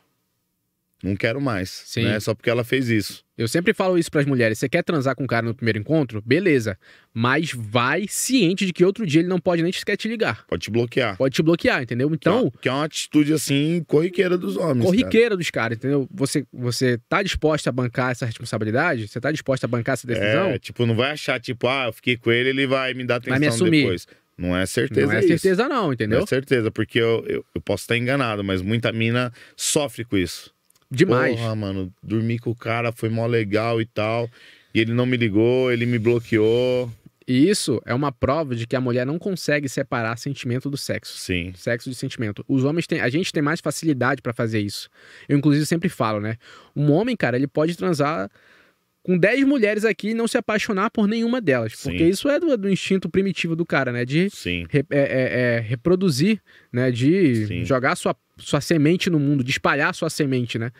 não quero mais. Sim. Né? Só porque ela fez isso. Eu sempre falo isso para as mulheres. Você quer transar com um cara no primeiro encontro? Beleza. Mas vai ciente de que outro dia ele não pode nem sequer te ligar. Pode te bloquear. Pode te bloquear, entendeu? É então. Que é, uma atitude assim corriqueira dos homens. Corriqueira cara. dos caras, entendeu? Você, você tá disposto a bancar essa responsabilidade? Você tá disposto a bancar essa decisão? É, tipo, não vai achar, tipo, ah, eu fiquei com ele, ele vai me dar atenção vai me assumir. depois. Não é certeza. Não é certeza, isso. não, entendeu? Não é certeza, porque eu, eu, eu posso estar enganado, mas muita mina sofre com isso. Demais. Porra, mano, dormi com o cara, foi mó legal e tal. E ele não me ligou, ele me bloqueou. E isso é uma prova de que a mulher não consegue separar sentimento do sexo. Sim. Sexo de sentimento. Os homens têm, a gente tem mais facilidade para fazer isso. Eu inclusive sempre falo, né? Um homem, cara, ele pode transar com 10 mulheres aqui e não se apaixonar por nenhuma delas. Porque isso é do, do, instinto primitivo do cara, né? De re, é, é, é, reproduzir, né? De Sim. jogar sua sua semente no mundo, de espalhar sua semente, né?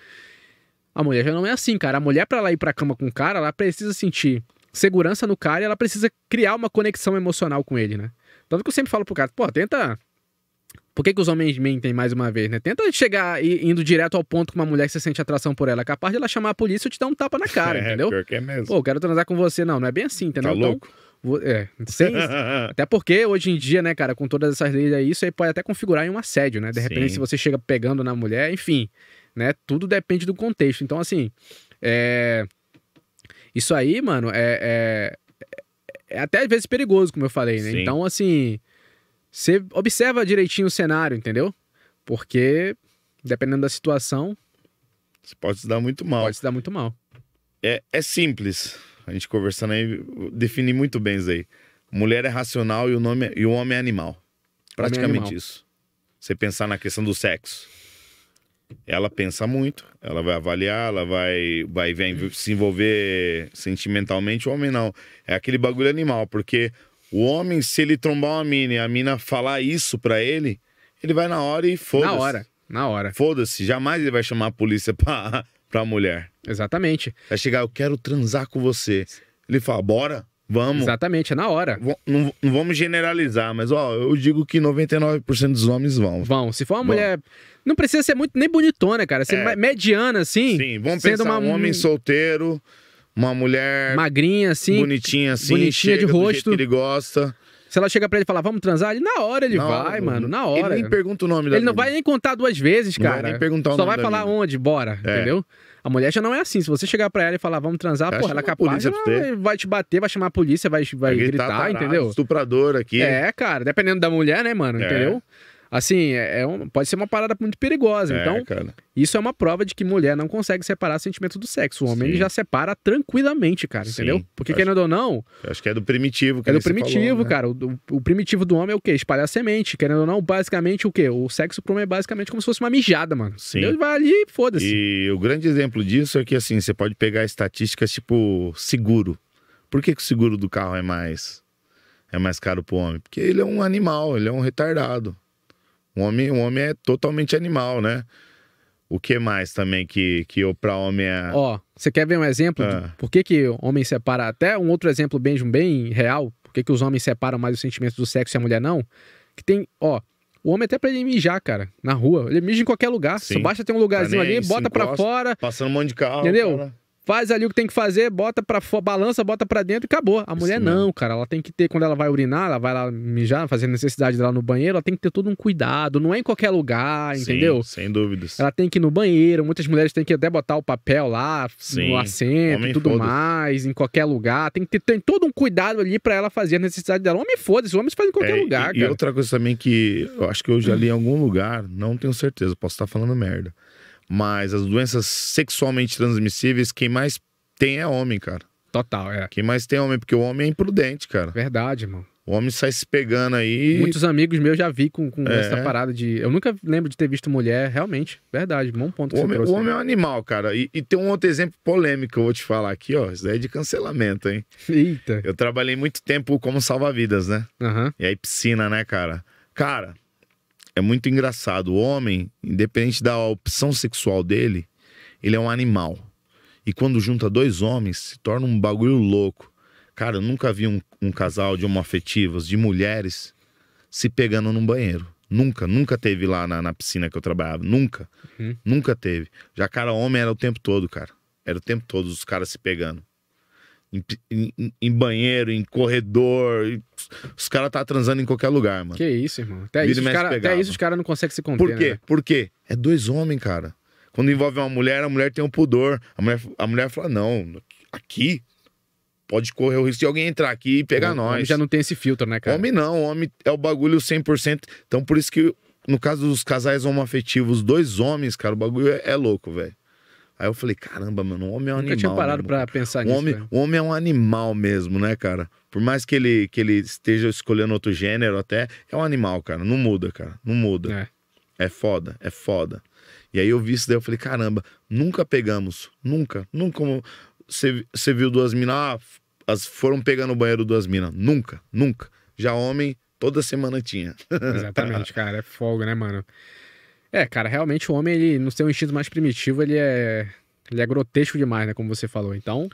A mulher já não é assim, cara. A mulher, para ela ir pra cama com o cara, ela precisa sentir segurança no cara e ela precisa criar uma conexão emocional com ele, né? Tanto que eu sempre falo pro cara, pô, tenta. Por que, que os homens mentem mais uma vez, né? Tenta chegar e, indo direto ao ponto com uma mulher que você sente atração por ela. É capaz de ela chamar a polícia e te dar um tapa na cara, é, entendeu? Pior que é mesmo. Pô, quero transar com você. Não, não é bem assim, tá entendeu? Tá louco? Então, é, até porque hoje em dia, né, cara, com todas essas leis aí, isso aí pode até configurar em um assédio, né? De repente, Sim. se você chega pegando na mulher, enfim, né? Tudo depende do contexto. Então, assim, é... isso aí, mano, é, é... é até às vezes perigoso, como eu falei, né? Sim. Então, assim, você observa direitinho o cenário, entendeu? Porque, dependendo da situação. pode se dar muito mal. Pode se dar muito mal. É, é simples a gente conversando aí, defini muito bem isso aí. Mulher é racional e o, nome, é, e o homem é animal. É Praticamente é animal. isso. Você pensar na questão do sexo. Ela pensa muito, ela vai avaliar, ela vai, vai se envolver sentimentalmente. O homem não. É aquele bagulho animal, porque o homem, se ele trombar uma mina e a mina falar isso pra ele, ele vai na hora e foda-se. Na hora, na hora. Foda-se, jamais ele vai chamar a polícia pra, para a mulher. Exatamente. Vai chegar, eu quero transar com você. Ele fala, bora, vamos. Exatamente, é na hora. V não, não, vamos generalizar, mas ó, eu digo que 99% dos homens vão. Vão. Se for uma vão. mulher. Não precisa ser muito nem bonitona, cara. Ser é... mediana, assim. Sim, vamos sendo pensar uma... um homem solteiro uma mulher magrinha assim, bonitinha assim, bonitinha de rosto, que ele gosta. Se ela chega pra ele e falar, vamos transar, ele na hora ele na vai, hora, mano. Na hora. Ele nem pergunta o nome dela. Ele não vai nem contar duas vezes, cara. Não vai nem perguntar o Só nome vai falar onde, bora, é. entendeu? A mulher já não é assim. Se você chegar pra ela e falar, vamos transar, porra, ela é capaz, ela vai te bater, vai chamar a polícia, vai, vai, vai gritar, gritar tarado, tá entendeu? Estuprador aqui. É, cara, dependendo da mulher, né, mano, é. entendeu? Assim, é, é um, pode ser uma parada muito perigosa. É, então, cara. isso é uma prova de que mulher não consegue separar o sentimento do sexo. O homem já separa tranquilamente, cara, Sim. entendeu? Porque, acho, querendo ou não. Acho que é do primitivo, que É do primitivo, falou, né? cara. O, o, primitivo do homem é o quê? Espalhar semente. Querendo ou não, basicamente o quê? O sexo pro homem é basicamente como se fosse uma mijada, mano. Sim. Ele vai ali e foda-se. E o grande exemplo disso é que, assim, você pode pegar estatísticas tipo seguro. Por que, que o seguro do carro é mais é mais caro pro homem? Porque ele é um animal, ele é um retardado. O homem, o homem é totalmente animal, né? O que mais também que, que eu pra homem é. Ó, você quer ver um exemplo? Ah. Por que, que homem separa? Até um outro exemplo bem, bem real. Por que, que os homens separam mais os sentimentos do sexo e a mulher não? Que tem, ó, o homem até pra ele mijar, cara, na rua. Ele mija em qualquer lugar. Sim. Só basta ter um tá lugarzinho ali, bota encosta, pra fora. Passando um monte de carro. Entendeu? Cara faz ali o que tem que fazer, bota pra balança, bota pra dentro e acabou. A mulher não, cara. Ela tem que ter, quando ela vai urinar, ela vai lá mijar, fazer necessidade dela no banheiro, ela tem que ter todo um cuidado. Não é em qualquer lugar, Sim, entendeu? Sem dúvidas. Ela tem que ir no banheiro. Muitas mulheres têm que até botar o papel lá, Sim. no assento homem tudo mais, em qualquer lugar. Tem que ter tem todo um cuidado ali pra ela fazer a necessidade dela. Homem foda-se, homens fazem em qualquer é, lugar, e, cara. E outra coisa também que eu acho que eu já li em algum lugar, não tenho certeza, posso estar falando merda. Mas as doenças sexualmente transmissíveis, quem mais tem é homem, cara. Total, é. Quem mais tem é homem, porque o homem é imprudente, cara. Verdade, mano. O homem sai se pegando aí. Muitos amigos meus já vi com, com é. essa parada de. Eu nunca lembro de ter visto mulher, realmente. Verdade, bom ponto. o homem, trouxe, o homem é um animal, cara. E, e, tem um outro exemplo polêmico que eu vou te falar aqui, ó. Isso daí é de cancelamento, hein? Eita. Eu trabalhei muito tempo como salva-vidas, né? Uhum. E aí, piscina, né, cara? Cara, é muito engraçado. O homem, independente da opção sexual dele, ele é um animal. E quando junta dois homens, se torna um bagulho louco. Cara, eu nunca vi um, um casal de homoafetivas, de mulheres, se pegando num banheiro. Nunca, nunca teve lá na, na piscina que eu trabalhava. Nunca. Uhum. Nunca teve. Já cara, homem era o tempo todo, cara. Era o tempo todo os caras se pegando em, em, banheiro, em corredor. Os caras tá transando em qualquer lugar, mano. Que isso, irmão. Até, Vira isso os, cara, caras não conseguem se conter. Por quê? Né? Por quê? É dois homens, cara. Quando envolve uma mulher, a mulher tem um pudor. A mulher, a mulher fala: não, aqui pode correr o risco de alguém entrar aqui e pegar o nós. Homem já não tem esse filtro, né, cara? Homem não, homem é o bagulho 100%. Então por isso que, no caso dos casais homoafetivos, dois homens, cara, o bagulho é, é louco, velho. Aí eu falei, caramba, mano, o homem é um Nunca animal. Eu tinha parado para pensar o nisso. Homem, O homem é um animal mesmo, né, cara? Por mais que ele, que ele esteja escolhendo outro gênero até, é um animal, cara. Não muda, cara. Não muda. É, é foda, é foda. E aí eu vi isso daí, eu falei, caramba, nunca pegamos. Nunca. Nunca. Você viu duas minas, ah, as foram pegar no banheiro duas minas. Nunca, nunca. Já homem, toda semana tinha. Exatamente, cara. É folga, né, mano? É, cara, realmente o homem, ele, no seu instinto mais primitivo, ele é, ele é grotesco demais, né? Como você falou. Então.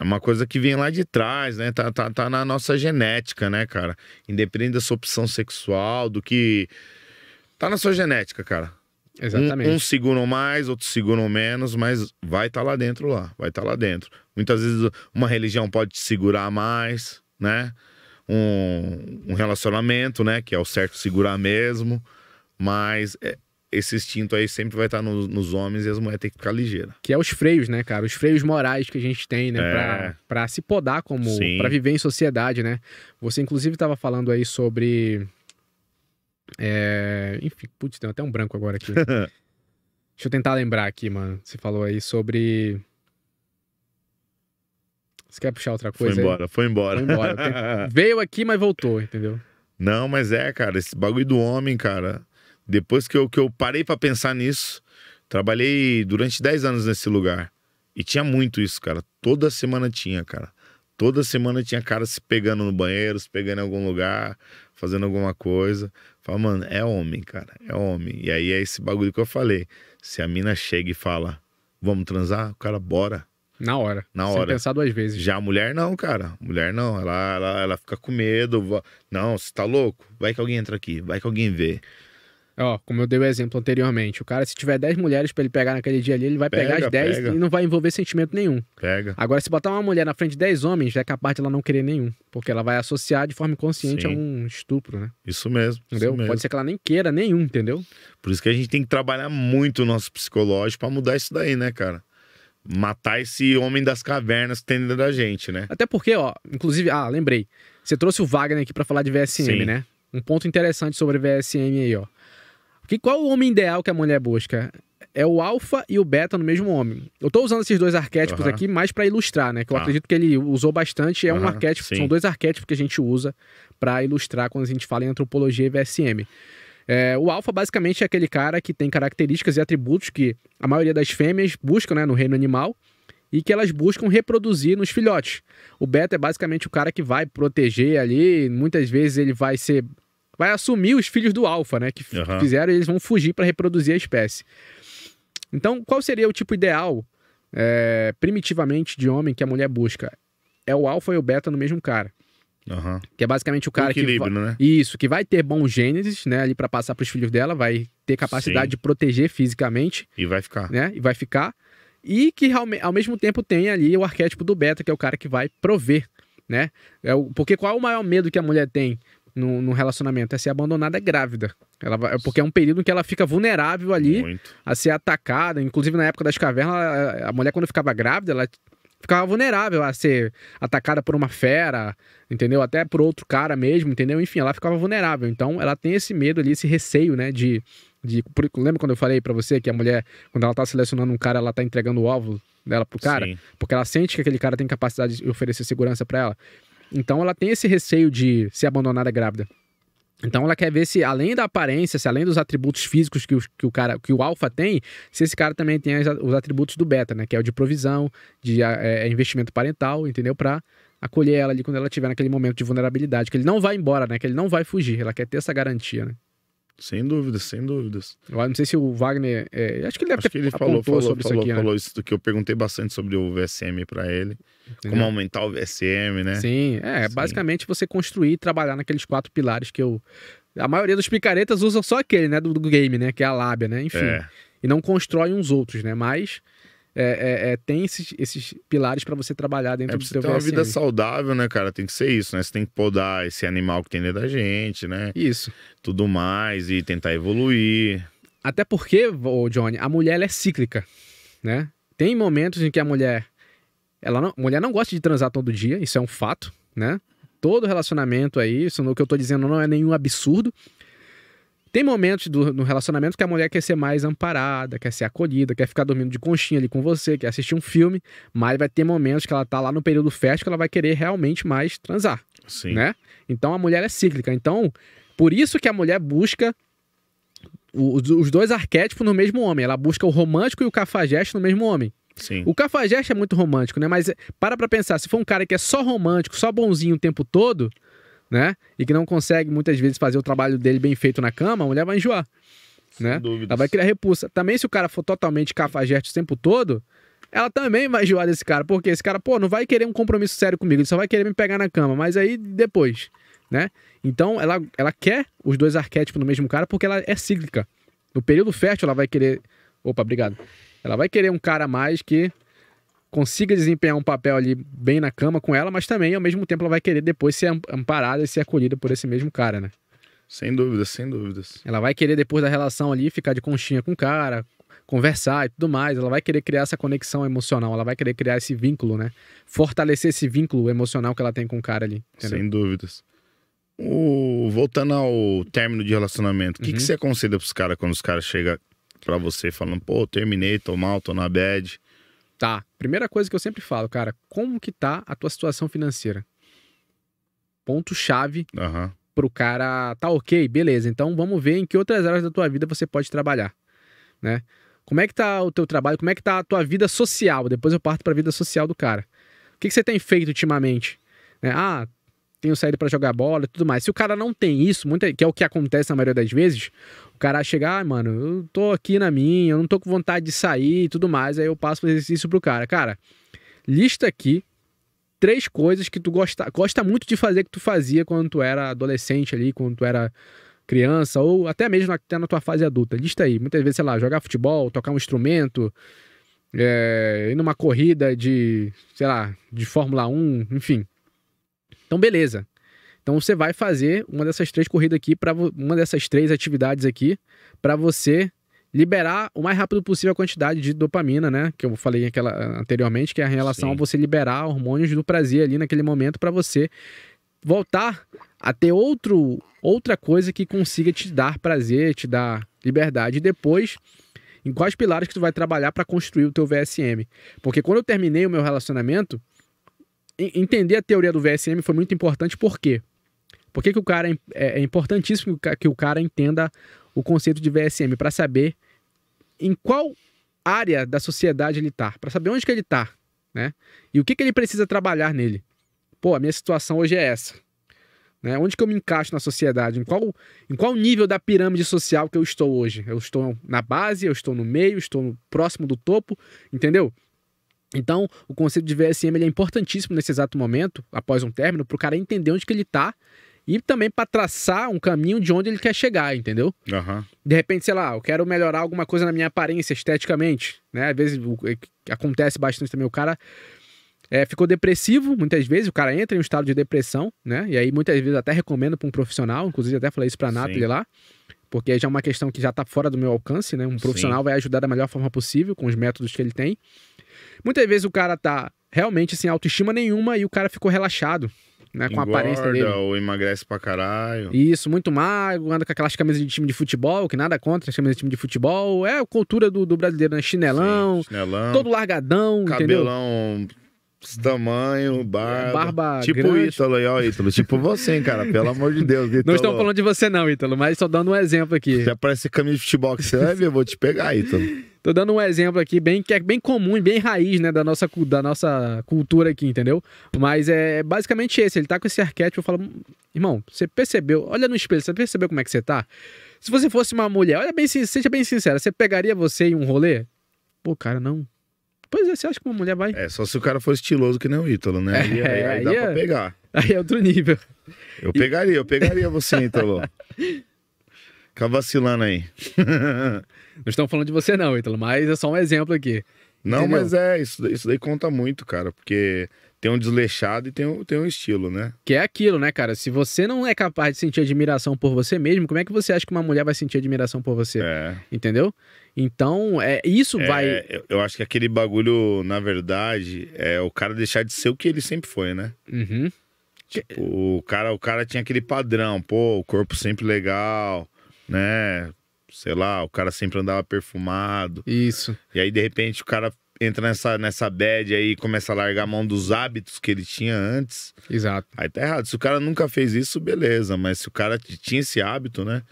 É uma coisa que vem lá de trás, né? Tá, tá, tá na nossa genética, né, cara? Independente da sua opção sexual, do que. Tá na sua genética, cara. Exatamente. Um, um seguram mais, outros seguram menos, mas vai estar tá lá dentro lá, vai estar tá lá dentro. Muitas vezes uma religião pode te segurar mais, né? Um, um relacionamento, né? Que é o certo segurar mesmo. Mas é, esse instinto aí sempre vai estar tá no, nos homens e as mulheres têm que ficar ligeira. Que é os freios, né, cara? Os freios morais que a gente tem, né? É. Pra, pra se podar como. Sim. pra viver em sociedade, né? Você, inclusive, estava falando aí sobre. É... Enfim, putz, tem até um branco agora aqui. Deixa eu tentar lembrar aqui, mano. Você falou aí sobre. Você quer puxar outra coisa? Foi embora, aí? foi embora. Foi embora. Veio aqui, mas voltou, entendeu? Não, mas é, cara, esse bagulho do homem, cara. Depois que eu, que eu parei para pensar nisso, trabalhei durante 10 anos nesse lugar. E tinha muito isso, cara. Toda semana tinha, cara. Toda semana tinha cara se pegando no banheiro, se pegando em algum lugar, fazendo alguma coisa. Fala, mano, é homem, cara, é homem. E aí é esse bagulho que eu falei. Se a mina chega e fala, vamos transar, o cara, bora. Na hora. Na Sem hora. pensar duas vezes. Já a mulher não, cara. Mulher não. Ela, ela, ela fica com medo. Não, você tá louco? Vai que alguém entra aqui, vai que alguém vê. Ó, como eu dei o exemplo anteriormente, o cara, se tiver 10 mulheres para ele pegar naquele dia ali, ele vai pega, pegar as 10 pega. e não vai envolver sentimento nenhum. Pega. Agora, se botar uma mulher na frente de 10 homens, já é capaz de ela não querer nenhum. Porque ela vai associar de forma inconsciente Sim. a um estupro, né? Isso mesmo. Entendeu? Isso mesmo. Pode ser que ela nem queira nenhum, entendeu? Por isso que a gente tem que trabalhar muito o nosso psicológico para mudar isso daí, né, cara? Matar esse homem das cavernas que tem dentro da gente, né? Até porque, ó, inclusive, ah, lembrei. Você trouxe o Wagner aqui para falar de VSM, Sim. né? Um ponto interessante sobre VSM aí, ó. Porque qual o homem ideal que a mulher busca? É o alfa e o beta no mesmo homem. Eu tô usando esses dois arquétipos uhum. aqui mais para ilustrar, né? Que eu ah. acredito que ele usou bastante. É uhum. um arquétipo, Sim. são dois arquétipos que a gente usa para ilustrar quando a gente fala em antropologia e VSM. É, o alfa basicamente é aquele cara que tem características e atributos que a maioria das fêmeas buscam, né, no reino animal e que elas buscam reproduzir nos filhotes. O beta é basicamente o cara que vai proteger ali, muitas vezes ele vai ser vai assumir os filhos do alfa, né? Que uhum. fizeram e eles vão fugir para reproduzir a espécie. Então, qual seria o tipo ideal, é, primitivamente, de homem que a mulher busca? É o alfa e o beta no mesmo cara. Uhum. Que é basicamente o cara o que. Vai, né? Isso, que vai ter bom gênesis, né? Ali para passar pros filhos dela, vai ter capacidade Sim. de proteger fisicamente. E vai ficar. Né? E vai ficar. E que ao mesmo tempo tem ali o arquétipo do beta, que é o cara que vai prover, né? É o, porque qual é o maior medo que a mulher tem? num, relacionamento é ser abandonada é grávida. Ela vai, é porque é um período em que ela fica vulnerável ali Muito. a ser atacada. Inclusive, na época das cavernas, a mulher, quando ficava grávida, ela ficava vulnerável a ser atacada por uma fera, entendeu? Até por outro cara mesmo, entendeu? Enfim, ela ficava vulnerável. Então, ela tem esse medo ali, esse receio, né, de... de lembra quando eu falei para você que a mulher, quando ela tá selecionando um cara, ela tá entregando o óvulo dela pro cara? Sim. Porque ela sente que aquele cara tem capacidade de oferecer segurança para ela. Então ela tem esse receio de ser abandonada grávida. Então ela quer ver se, além da aparência, se além dos atributos físicos que o, que o cara, que o alfa tem, se esse cara também tem os atributos do beta, né? Que é o de provisão, de é, é, investimento parental, entendeu? Pra acolher ela ali quando ela tiver naquele momento de vulnerabilidade, que ele não vai embora, né? Que ele não vai fugir. Ela quer ter essa garantia, né? Sem dúvidas, sem dúvidas. Eu não sei se o Wagner. É, acho que ele deve acho que ele falou, falou, sobre né? falou, isso aqui, falou né? isso do que eu perguntei bastante sobre o VSM para ele. Entendeu? Como aumentar o VSM, né? Sim, é. Sim. Basicamente você construir e trabalhar naqueles quatro pilares que eu. A maioria dos picaretas usam só aquele, né? Do, do game, né? Que é a lábia, né? Enfim. É. E não constrói uns outros, né? Mas é, é, é, tem esses, esses pilares para você trabalhar é, dentro é, do seu uma vida saudável, né, cara? Tem que ser isso, né? Você tem que podar esse animal que tem dentro da gente, né? Isso. Tudo mais e tentar evoluir. Até porque, o Johnny, a mulher é cíclica, né? Tem momentos em que a mulher ela não, mulher não gosta de transar todo dia, isso é um fato, né? Todo relacionamento aí, é isso o que eu tô dizendo não é nenhum absurdo, tem momentos do, no relacionamento que a mulher quer ser mais amparada, quer ser acolhida, quer ficar dormindo de conchinha ali com você, quer assistir um filme, mas vai ter momentos que ela tá lá no período fértil que ela vai querer realmente mais transar. Sim. Né? Então a mulher é cíclica. Então, por isso que a mulher busca os, os dois arquétipos no mesmo homem. Ela busca o romântico e o cafajeste no mesmo homem. Sim. O cafajeste é muito romântico, né? Mas é, para pra pensar, se for um cara que é só romântico, só bonzinho o tempo todo, né? E que não consegue muitas vezes fazer o trabalho dele bem feito na cama, a mulher vai enjoar. né? Ela vai criar repulsa. Também, se o cara for totalmente cafajeste o tempo todo, ela também vai enjoar desse cara. Porque esse cara, pô, não vai querer um compromisso sério comigo, ele só vai querer me pegar na cama. Mas aí depois, né? Então, ela, ela quer os dois arquétipos no mesmo cara porque ela é cíclica. No período fértil, ela vai querer. Opa, obrigado. Ela vai querer um cara mais que consiga desempenhar um papel ali bem na cama com ela, mas também, ao mesmo tempo, ela vai querer depois ser amparada e ser acolhida por esse mesmo cara, né? Sem dúvidas, sem dúvidas. Ela vai querer, depois da relação ali, ficar de conchinha com o cara, conversar e tudo mais. Ela vai querer criar essa conexão emocional, ela vai querer criar esse vínculo, né? Fortalecer esse vínculo emocional que ela tem com o cara ali. Entendeu? Sem dúvidas. O... Voltando ao término de relacionamento, o que, uhum. que você aconselha pros caras quando os caras chegam pra você falando, pô, terminei, tô mal, tô na bad tá. Primeira coisa que eu sempre falo, cara, como que tá a tua situação financeira? Ponto chave uhum. pro cara, tá ok, beleza. Então vamos ver em que outras áreas da tua vida você pode trabalhar, né? Como é que tá o teu trabalho? Como é que tá a tua vida social? Depois eu parto para vida social do cara. O que, que você tem feito ultimamente? É, ah, tenho saído para jogar bola e tudo mais. Se o cara não tem isso, muita, que é o que acontece na maioria das vezes, o cara chegar, ah, mano, eu tô aqui na minha, eu não tô com vontade de sair e tudo mais, aí eu passo o exercício pro cara. Cara, lista aqui três coisas que tu gosta, gosta muito de fazer que tu fazia quando tu era adolescente ali, quando tu era criança, ou até mesmo até na tua fase adulta. Lista aí. Muitas vezes, sei lá, jogar futebol, tocar um instrumento, é, ir numa corrida de, sei lá, de Fórmula 1, enfim. Então, beleza. Então você vai fazer uma dessas três corridas aqui para uma dessas três atividades aqui para você liberar o mais rápido possível a quantidade de dopamina, né? Que eu falei aquela, anteriormente, que é a relação Sim. a você liberar hormônios do prazer ali naquele momento para você voltar a ter outro, outra coisa que consiga te dar prazer, te dar liberdade. E depois, em quais pilares que tu vai trabalhar para construir o teu VSM? Porque quando eu terminei o meu relacionamento, entender a teoria do VSM foi muito importante, por quê? Por que, que o cara é, é, é importantíssimo que o cara entenda o conceito de VSM para saber em qual área da sociedade ele está, para saber onde que ele está, né? E o que que ele precisa trabalhar nele? Pô, a minha situação hoje é essa. Né? Onde que eu me encaixo na sociedade? Em qual, em qual nível da pirâmide social que eu estou hoje? Eu estou na base, eu estou no meio, estou próximo do topo, entendeu? Então, o conceito de VSM é importantíssimo nesse exato momento, após um término, para o cara entender onde que ele está e também para traçar um caminho de onde ele quer chegar, entendeu? Uhum. De repente, sei lá, eu quero melhorar alguma coisa na minha aparência esteticamente, né? Às vezes é, acontece bastante também o cara é, ficou depressivo, muitas vezes o cara entra em um estado de depressão, né? E aí muitas vezes até recomendo para um profissional, inclusive até falei isso para Nathalie lá, porque é já é uma questão que já está fora do meu alcance, né? Um profissional Sim. vai ajudar da melhor forma possível com os métodos que ele tem. Muitas vezes o cara tá realmente sem autoestima nenhuma e o cara ficou relaxado. Né, com Engorda, a aparência dele. ou emagrece pra caralho. Isso, muito magro, anda com aquelas camisas de time de futebol, que nada contra as camisas de time de futebol. É a cultura do, do brasileiro, né? Chinelão, Sim, chinelão, todo largadão, cabelão entendeu? tamanho, barba. barba tipo grande. o Ítalo aí, ó, Ítalo. Tipo você, hein, cara. Pelo amor de Deus, Ítalo. Não estou falando de você, não, Ítalo, mas só dando um exemplo aqui. Se aparecer camisa de futebol que você vai ver, eu vou te pegar, Ítalo. Tô dando um exemplo aqui bem que é bem comum e bem raiz, né, da nossa, da nossa cultura aqui, entendeu? Mas é basicamente esse, ele tá com esse arquétipo, eu falo, irmão, você percebeu? Olha no espelho, você percebeu como é que você tá? Se você fosse uma mulher, olha bem, seja bem sincera, você pegaria você em um rolê? Pô, cara, não. Pois é, você acha que uma mulher vai? É, só se o cara for estiloso que nem o Ítalo, né? Aí, é, aí, aí, aí dá é, pra pegar. Aí é outro nível. Eu pegaria, eu pegaria você, Ítalo. Fica tá vacilando aí. não estamos falando de você, não, Ítalo, mas é só um exemplo aqui. Não, Entendeu? mas é, isso, isso daí conta muito, cara, porque tem um desleixado e tem um, tem um estilo, né? Que é aquilo, né, cara? Se você não é capaz de sentir admiração por você mesmo, como é que você acha que uma mulher vai sentir admiração por você? É. Entendeu? Então, é isso é, vai. Eu, eu, acho que aquele bagulho, na verdade, é o cara deixar de ser o que ele sempre foi, né? Uhum. Tipo, que... o cara, o cara tinha aquele padrão, pô, o corpo sempre legal, né? Sei lá, o cara sempre andava perfumado. Isso. E aí, de repente, o cara entra nessa, nessa bad aí e começa a largar a mão dos hábitos que ele tinha antes. Exato. Aí tá errado. Se o cara nunca fez isso, beleza. Mas se o cara tinha esse hábito, né?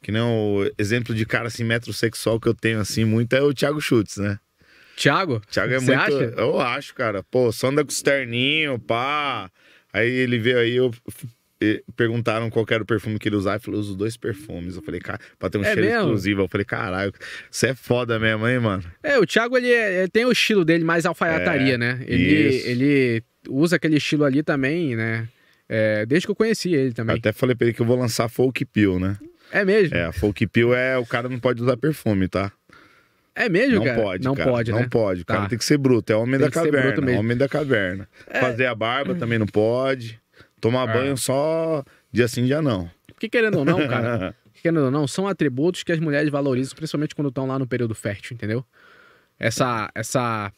Que nem o exemplo de cara assim, metrosexual que eu tenho assim muito é o Thiago Schultz, né? Thiago? Thiago é Você muito. Acha? Eu acho, cara. Pô, só anda com os terninhos, pá. Aí ele veio aí, eu perguntaram qual era o perfume que ele usava. eu falou, uso dois perfumes. Eu falei, cara, pra ter um é cheiro mesmo? exclusivo. Eu falei, caralho, você é foda mesmo, hein, mano? É, o Thiago, ele, é, ele tem o estilo dele mais alfaiataria, é, né? Ele, ele usa aquele estilo ali também, né? É, desde que eu conheci ele também. Eu até falei pra ele que eu vou lançar Folk Pill, né? É mesmo? É, a Folk Pill é o cara não pode usar perfume, tá? É mesmo, não cara? Pode, não cara. pode, Não né? pode, O tá. cara tem que ser bruto. É homem tem da caverna. É homem da caverna. É. Fazer a barba também não pode. Tomar é. banho só dia sim, dia não. Porque querendo ou não, cara, querendo ou não, são atributos que as mulheres valorizam, principalmente quando estão lá no período fértil, entendeu? Essa, essa...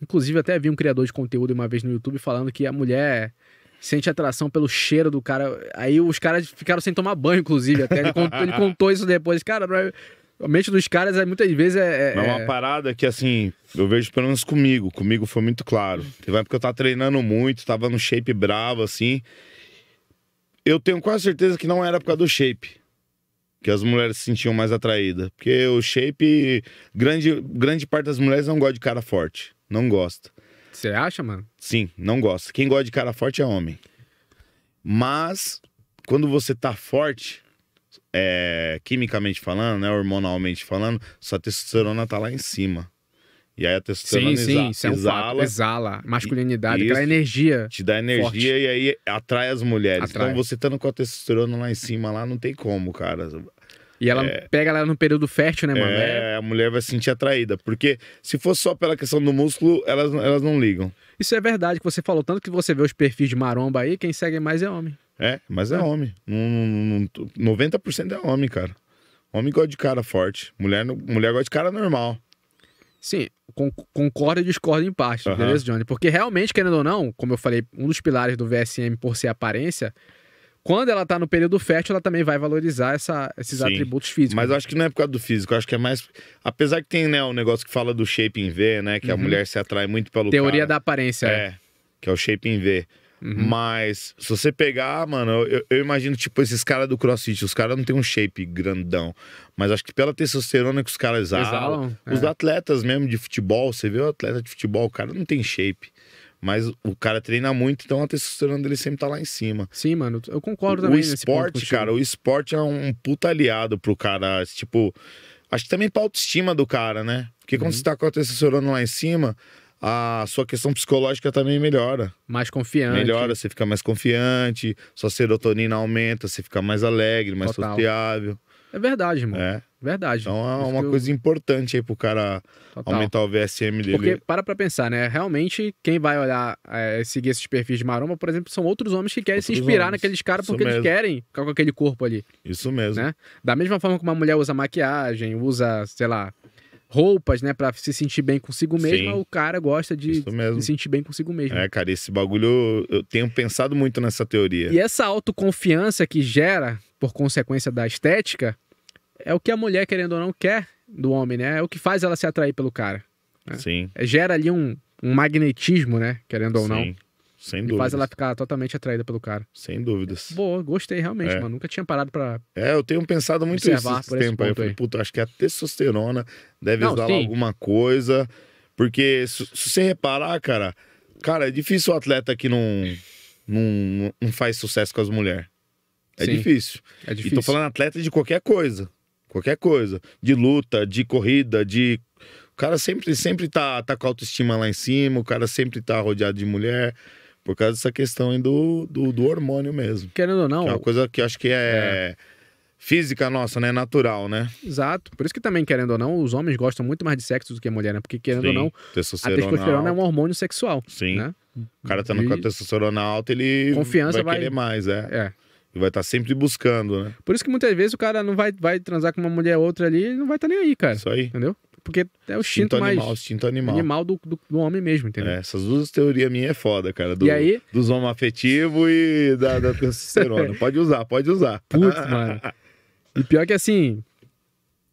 Inclusive, até vi um criador de conteúdo uma vez no YouTube falando que a mulher sente atração pelo cheiro do cara. Aí os caras ficaram sem tomar banho, inclusive. Até ele contou, ele contou isso depois. Cara, a mente dos caras é, muitas vezes é. É, é uma é. parada que, assim, eu vejo pelo menos comigo. Comigo foi muito claro. Teve uma época que eu tava treinando muito, tava no shape bravo, assim. Eu tenho quase certeza que não era por causa do shape que as mulheres se sentiam mais atraídas. Porque o shape, grande, grande parte das mulheres não gosta de cara forte. Não gosta. Você acha, mano? Sim, não gosta. Quem gosta de cara forte é homem. Mas, quando você tá forte, é, quimicamente falando, né, hormonalmente falando, sua testosterona tá lá em cima. E aí a testosterona sim, sim, isso é um exala, exala masculinidade, aquela energia. Te dá energia forte. e aí atrai as mulheres. Então, atrai. Então você estando com a testosterona lá em cima, lá não tem como, cara. E ela é, pega ela no período fértil, né, mano? É, é, a mulher vai se sentir atraída. Porque se for só pela questão do músculo, elas, elas não ligam. Isso é verdade que você falou. Tanto que você vê os perfis de maromba aí, quem segue mais é homem. É, mas é, é homem. Um, um, 90% é homem, cara. Homem gosta de cara forte. Mulher, mulher gosta de cara normal. Sim, concordo e discordo em parte, uhum. beleza, Johnny? Porque realmente, querendo ou não, como eu falei, um dos pilares do VSM por ser aparência, quando ela tá no período fértil, ela também vai valorizar essa, esses Sim, atributos físicos. Mas né? eu acho que não é por causa do físico, eu acho que é mais. Apesar que tem, né, um negócio que fala do shape em V, né? Que uhum. a mulher se atrai muito pelo. Teoria cara. da aparência. É, é, que é o shape em V. Uhum. Mas se você pegar, mano, eu, eu imagino, tipo, esses caras do crossfit, os caras não tem um shape grandão. Mas acho que pela testosterona que os caras exalam. É. Os atletas mesmo de futebol, você vê o atleta de futebol, o cara não tem shape. Mas o cara treina muito, então a testosterona dele sempre tá lá em cima. Sim, mano, eu concordo também. O esporte, cara, o esporte é um puta aliado pro cara, tipo. Acho que também pra autoestima do cara, né? Porque quando uhum. você tá com a testosterona lá em cima, a sua questão psicológica também melhora. Mais confiante. Melhora, você fica mais confiante, sua serotonina aumenta, você fica mais alegre, mais Total. sociável. É verdade, mano. É. Verdade. Então é uma eu... coisa importante aí pro cara Total. aumentar o VSM dele. Porque, para pra pensar, né? Realmente, quem vai olhar, é, seguir esses perfis de maromba, por exemplo, são outros homens que querem outros se inspirar homens. naqueles caras porque mesmo. eles querem ficar com aquele corpo ali. Isso mesmo. Né? Da mesma forma que uma mulher usa maquiagem, usa, sei lá, roupas, né, para se sentir bem consigo mesmo, Sim. o cara gosta de se sentir bem consigo mesmo. É, cara, esse bagulho eu, tenho pensado muito nessa teoria. E essa autoconfiança que gera por consequência da estética é o que a mulher querendo ou não quer do homem, né? É o que faz ela se atrair pelo cara. Né? Sim. É, gera ali um, um magnetismo, né, querendo ou Sim. não. Sem dúvida. Faz ela ficar totalmente atraída pelo cara. Sem dúvidas. Boa, gostei realmente, é. mano. Nunca tinha parado pra. É, eu tenho pensado muito isso esse, esse tempo aí. Eu falei, puta, acho que a testosterona deve usar alguma coisa. Porque se, se você reparar, cara, cara, é difícil o atleta que não, não, não faz sucesso com as mulheres. É difícil. É difícil. E tô falando atleta de qualquer coisa. Qualquer coisa. De luta, de corrida, de. O cara sempre, sempre tá, tá com autoestima lá em cima, o cara sempre tá rodeado de mulher. Por causa dessa questão do, do, do, hormônio mesmo. Querendo ou não. Que é uma coisa que acho que é, é, física nossa, né? Natural, né? Exato. Por isso que também, querendo ou não, os homens gostam muito mais de sexo do que a mulher, né? Porque, querendo Sim, ou não, testosterona a testosterona é um hormônio sexual. Sim. Né? O cara tá no a testosterona alta, ele Confiança vai querer mais, é. É. E vai estar tá sempre buscando, né? Por isso que muitas vezes o cara não vai, vai transar com uma mulher ou outra ali, ele não vai estar tá nem aí, cara. Isso aí. Entendeu? Porque é o instinto mais... Animal, instinto animal. Animal do, do, do, homem mesmo, entendeu? É, essas duas teorias minhas é foda, cara. Do, e aí... Dos homens afetivos e da, da testosterona. pode usar, pode usar. Putz, mano. E pior que assim...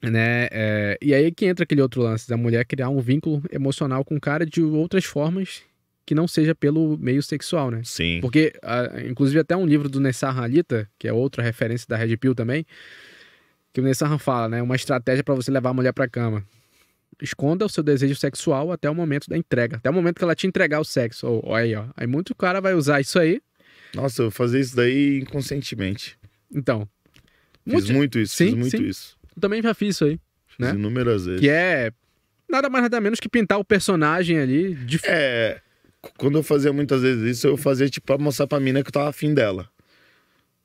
Né? É... e aí que entra aquele outro lance da mulher criar um vínculo emocional com o cara de outras formas que não seja pelo meio sexual, né? Sim. Porque, inclusive, até um livro do Nessar Halita, que é outra referência da Red Pill também, que o Nessar fala, né? Uma estratégia para você levar a mulher para cama esconda o seu desejo sexual até o momento da entrega, até o momento que ela te entregar o sexo. Olha aí, ó. Aí muito cara vai usar isso aí. Nossa, eu vou fazer isso daí inconscientemente. Então. Fiz muito isso, sim, fiz muito sim. isso. Eu também já fiz isso aí. Né? inúmeras vezes. Que é nada mais nada menos que pintar o personagem ali. De... É. Quando eu fazia muitas vezes isso, eu fazia tipo pra mostrar pra mina que eu tava afim dela.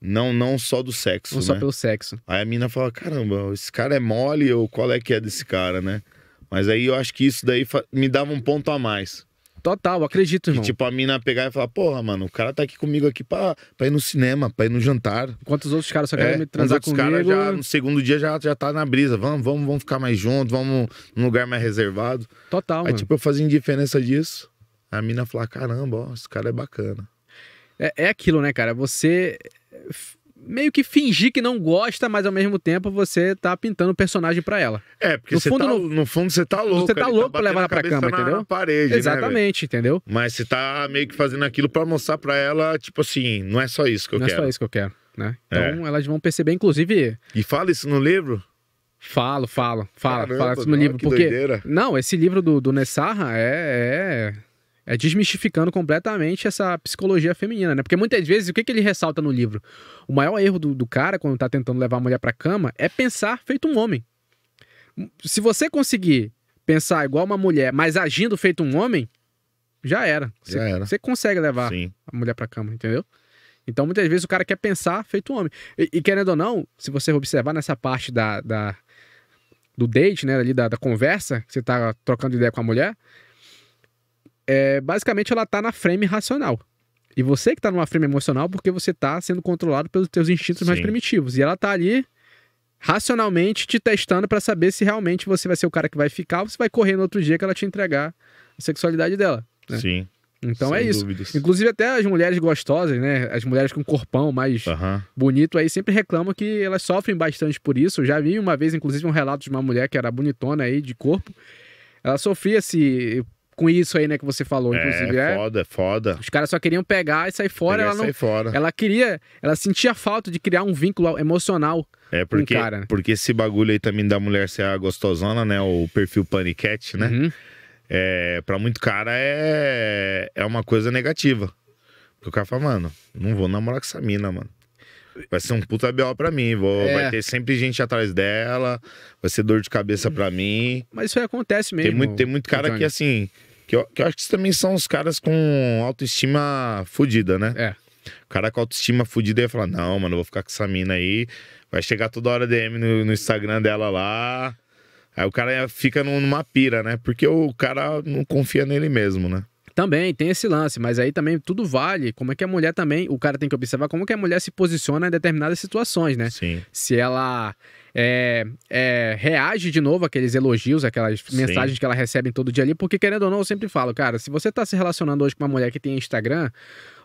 Não, não só do sexo. Não né? só pelo sexo. Aí a mina fala: caramba, esse cara é mole ou qual é que é desse cara, né? Mas aí eu acho que isso daí me dava um ponto a mais. Total, acredito, irmão. tipo, a mina pegar e falar, porra, mano, o cara tá aqui comigo aqui pra, pra ir no cinema, pra ir no jantar. Enquanto os outros caras só querem é, me transar comigo. Os caras já, no segundo dia, já, já tá na brisa. Vamos, vamos, vamos ficar mais juntos, vamos num lugar mais reservado. Total, Aí, mano. tipo, eu fazia indiferença disso. A mina falar, caramba, ó, esse cara é bacana. É, é aquilo, né, cara? Você meio que fingir que não gosta, mas ao mesmo tempo você tá pintando o personagem para ela. É, porque no fundo, tá, no, no, fundo você tá louco. Você tá louco tá pra levar ela pra cama, na, entendeu? Na parede, né, Exatamente, né, entendeu? Mas você tá meio que fazendo aquilo para mostrar para ela, tipo assim, não é só isso que eu não quero. Não é só isso que eu quero, né? É. Então é. elas vão perceber, inclusive. E fala isso no livro? Falo, falo, falo, Caramba, fala isso no livro. Porque. Não, esse livro do, do Nessarra é... é é, desmistificando completamente essa psicologia feminina, né? Porque muitas vezes, o que, que ele ressalta no livro? O maior erro do, do cara, quando tá tentando levar a mulher pra cama, é pensar feito um homem. Se você conseguir pensar igual uma mulher, mas agindo feito um homem, já era. Você, já era. você consegue levar Sim. a mulher pra cama, entendeu? Então, muitas vezes, o cara quer pensar feito um homem. E, e querendo ou não, se você observar nessa parte da, da do date, né, ali da, da conversa, que você tá trocando ideia com a mulher, é, basicamente ela tá na frame racional. E você que está numa frame emocional porque você está sendo controlado pelos teus instintos Sim. mais primitivos. E ela está ali racionalmente te testando para saber se realmente você vai ser o cara que vai ficar ou você vai correr no outro dia que ela te entregar a sexualidade dela. Né? Sim. Então é Sem é isso. Dúvidas. Inclusive até as mulheres gostosas, né? As mulheres com corpão mais uhum. bonito aí sempre reclamam que elas sofrem bastante por isso. Eu já vi uma vez, inclusive, um relato de uma mulher que era bonitona aí de corpo. Ela sofria esse com isso aí, né, que você falou, é, inclusive. É, é foda, foda. Os caras só queriam pegar e sair fora. ela não, sair fora. Ela queria, ela sentia falta de criar um vínculo emocional é porque, com o cara. Né? Porque esse bagulho aí também da mulher ser a gostosona, né, o perfil paniquete, né, uhum. é, pra muito cara é, é uma coisa negativa. Porque o cara fala, mano, não vou namorar com essa mina, mano vai ser um puta BO pra mim. Vou, é. Vai ter sempre gente atrás dela, vai ser dor de cabeça pra mim. Mas isso aí acontece mesmo. Tem muito, tem muito cara que, assim, que eu, que eu acho que também são os caras com autoestima fodida, né? É. O cara com autoestima fodida ia falar: não, mano, eu vou ficar com essa mina aí. Vai chegar toda hora DM no, no Instagram dela lá. Aí o cara fica numa pira, né? Porque o cara não confia nele mesmo, né? Também tem esse lance, mas aí também tudo vale. Como é que a mulher também, o cara tem que observar como é que a mulher se posiciona em determinadas situações, né? Sim. Se ela é, é, reage de novo àqueles elogios, aquelas mensagens que ela recebe todo dia ali, porque querendo ou não, eu sempre falo, cara, se você tá se relacionando hoje com uma mulher que tem Instagram,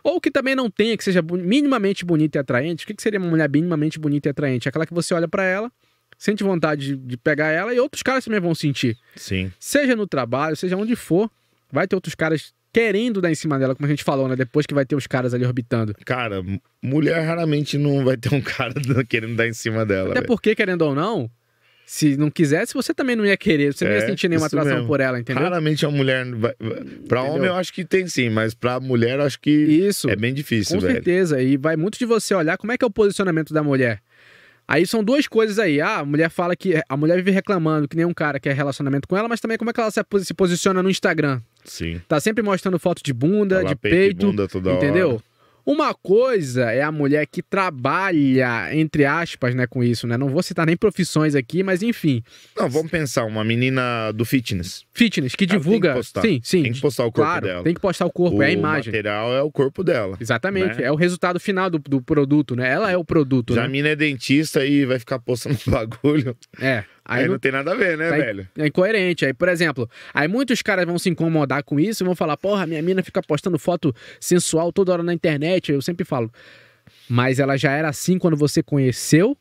ou que também não tenha, que seja minimamente bonita e atraente, o que, que seria uma mulher minimamente bonita e atraente? Aquela que você olha para ela, sente vontade de pegar ela e outros caras também vão sentir. Sim. Seja no trabalho, seja onde for, vai ter outros caras querendo dar em cima dela, como a gente falou, né? Depois que vai ter os caras ali orbitando. Cara, mulher raramente não vai ter um cara querendo dar em cima dela. Até véio. porque, querendo ou não, se não quisesse, você também não ia querer, você é, não ia é, sentir nenhuma atração mesmo. por ela, entendeu? Raramente a mulher. Vai... Pra entendeu? homem eu acho que tem sim, mas pra mulher eu acho que isso, é bem difícil, Com velho. certeza, e vai muito de você olhar como é que é o posicionamento da mulher. Aí são duas coisas aí. Ah, a mulher fala que. A mulher vive reclamando que nem um cara quer relacionamento com ela, mas também como é que ela se posiciona no Instagram Sim. Tá sempre mostrando foto de bunda, de peito, bunda entendeu? Hora. Uma coisa é a mulher que trabalha, entre aspas, né, com isso, né? Não vou citar nem profissões aqui, mas enfim. Não, vamos pensar, uma menina do fitness. Fitness, que divulga. tem que postar. Sim, sim. Tem que postar o corpo claro, dela. Tem que postar o corpo, o é a imagem. O material é o corpo dela. Exatamente, né? é o resultado final do, do, produto, né? Ela é o produto. Já né? a mina é dentista e vai ficar postando bagulho. É. Aí, aí não, não, tem nada a ver, né, tá velho? É incoerente. Aí, por exemplo, aí muitos caras vão se incomodar com isso e vão falar: porra, minha mina fica postando foto sensual toda hora na internet. Eu sempre falo. Mas ela já era assim quando você conheceu?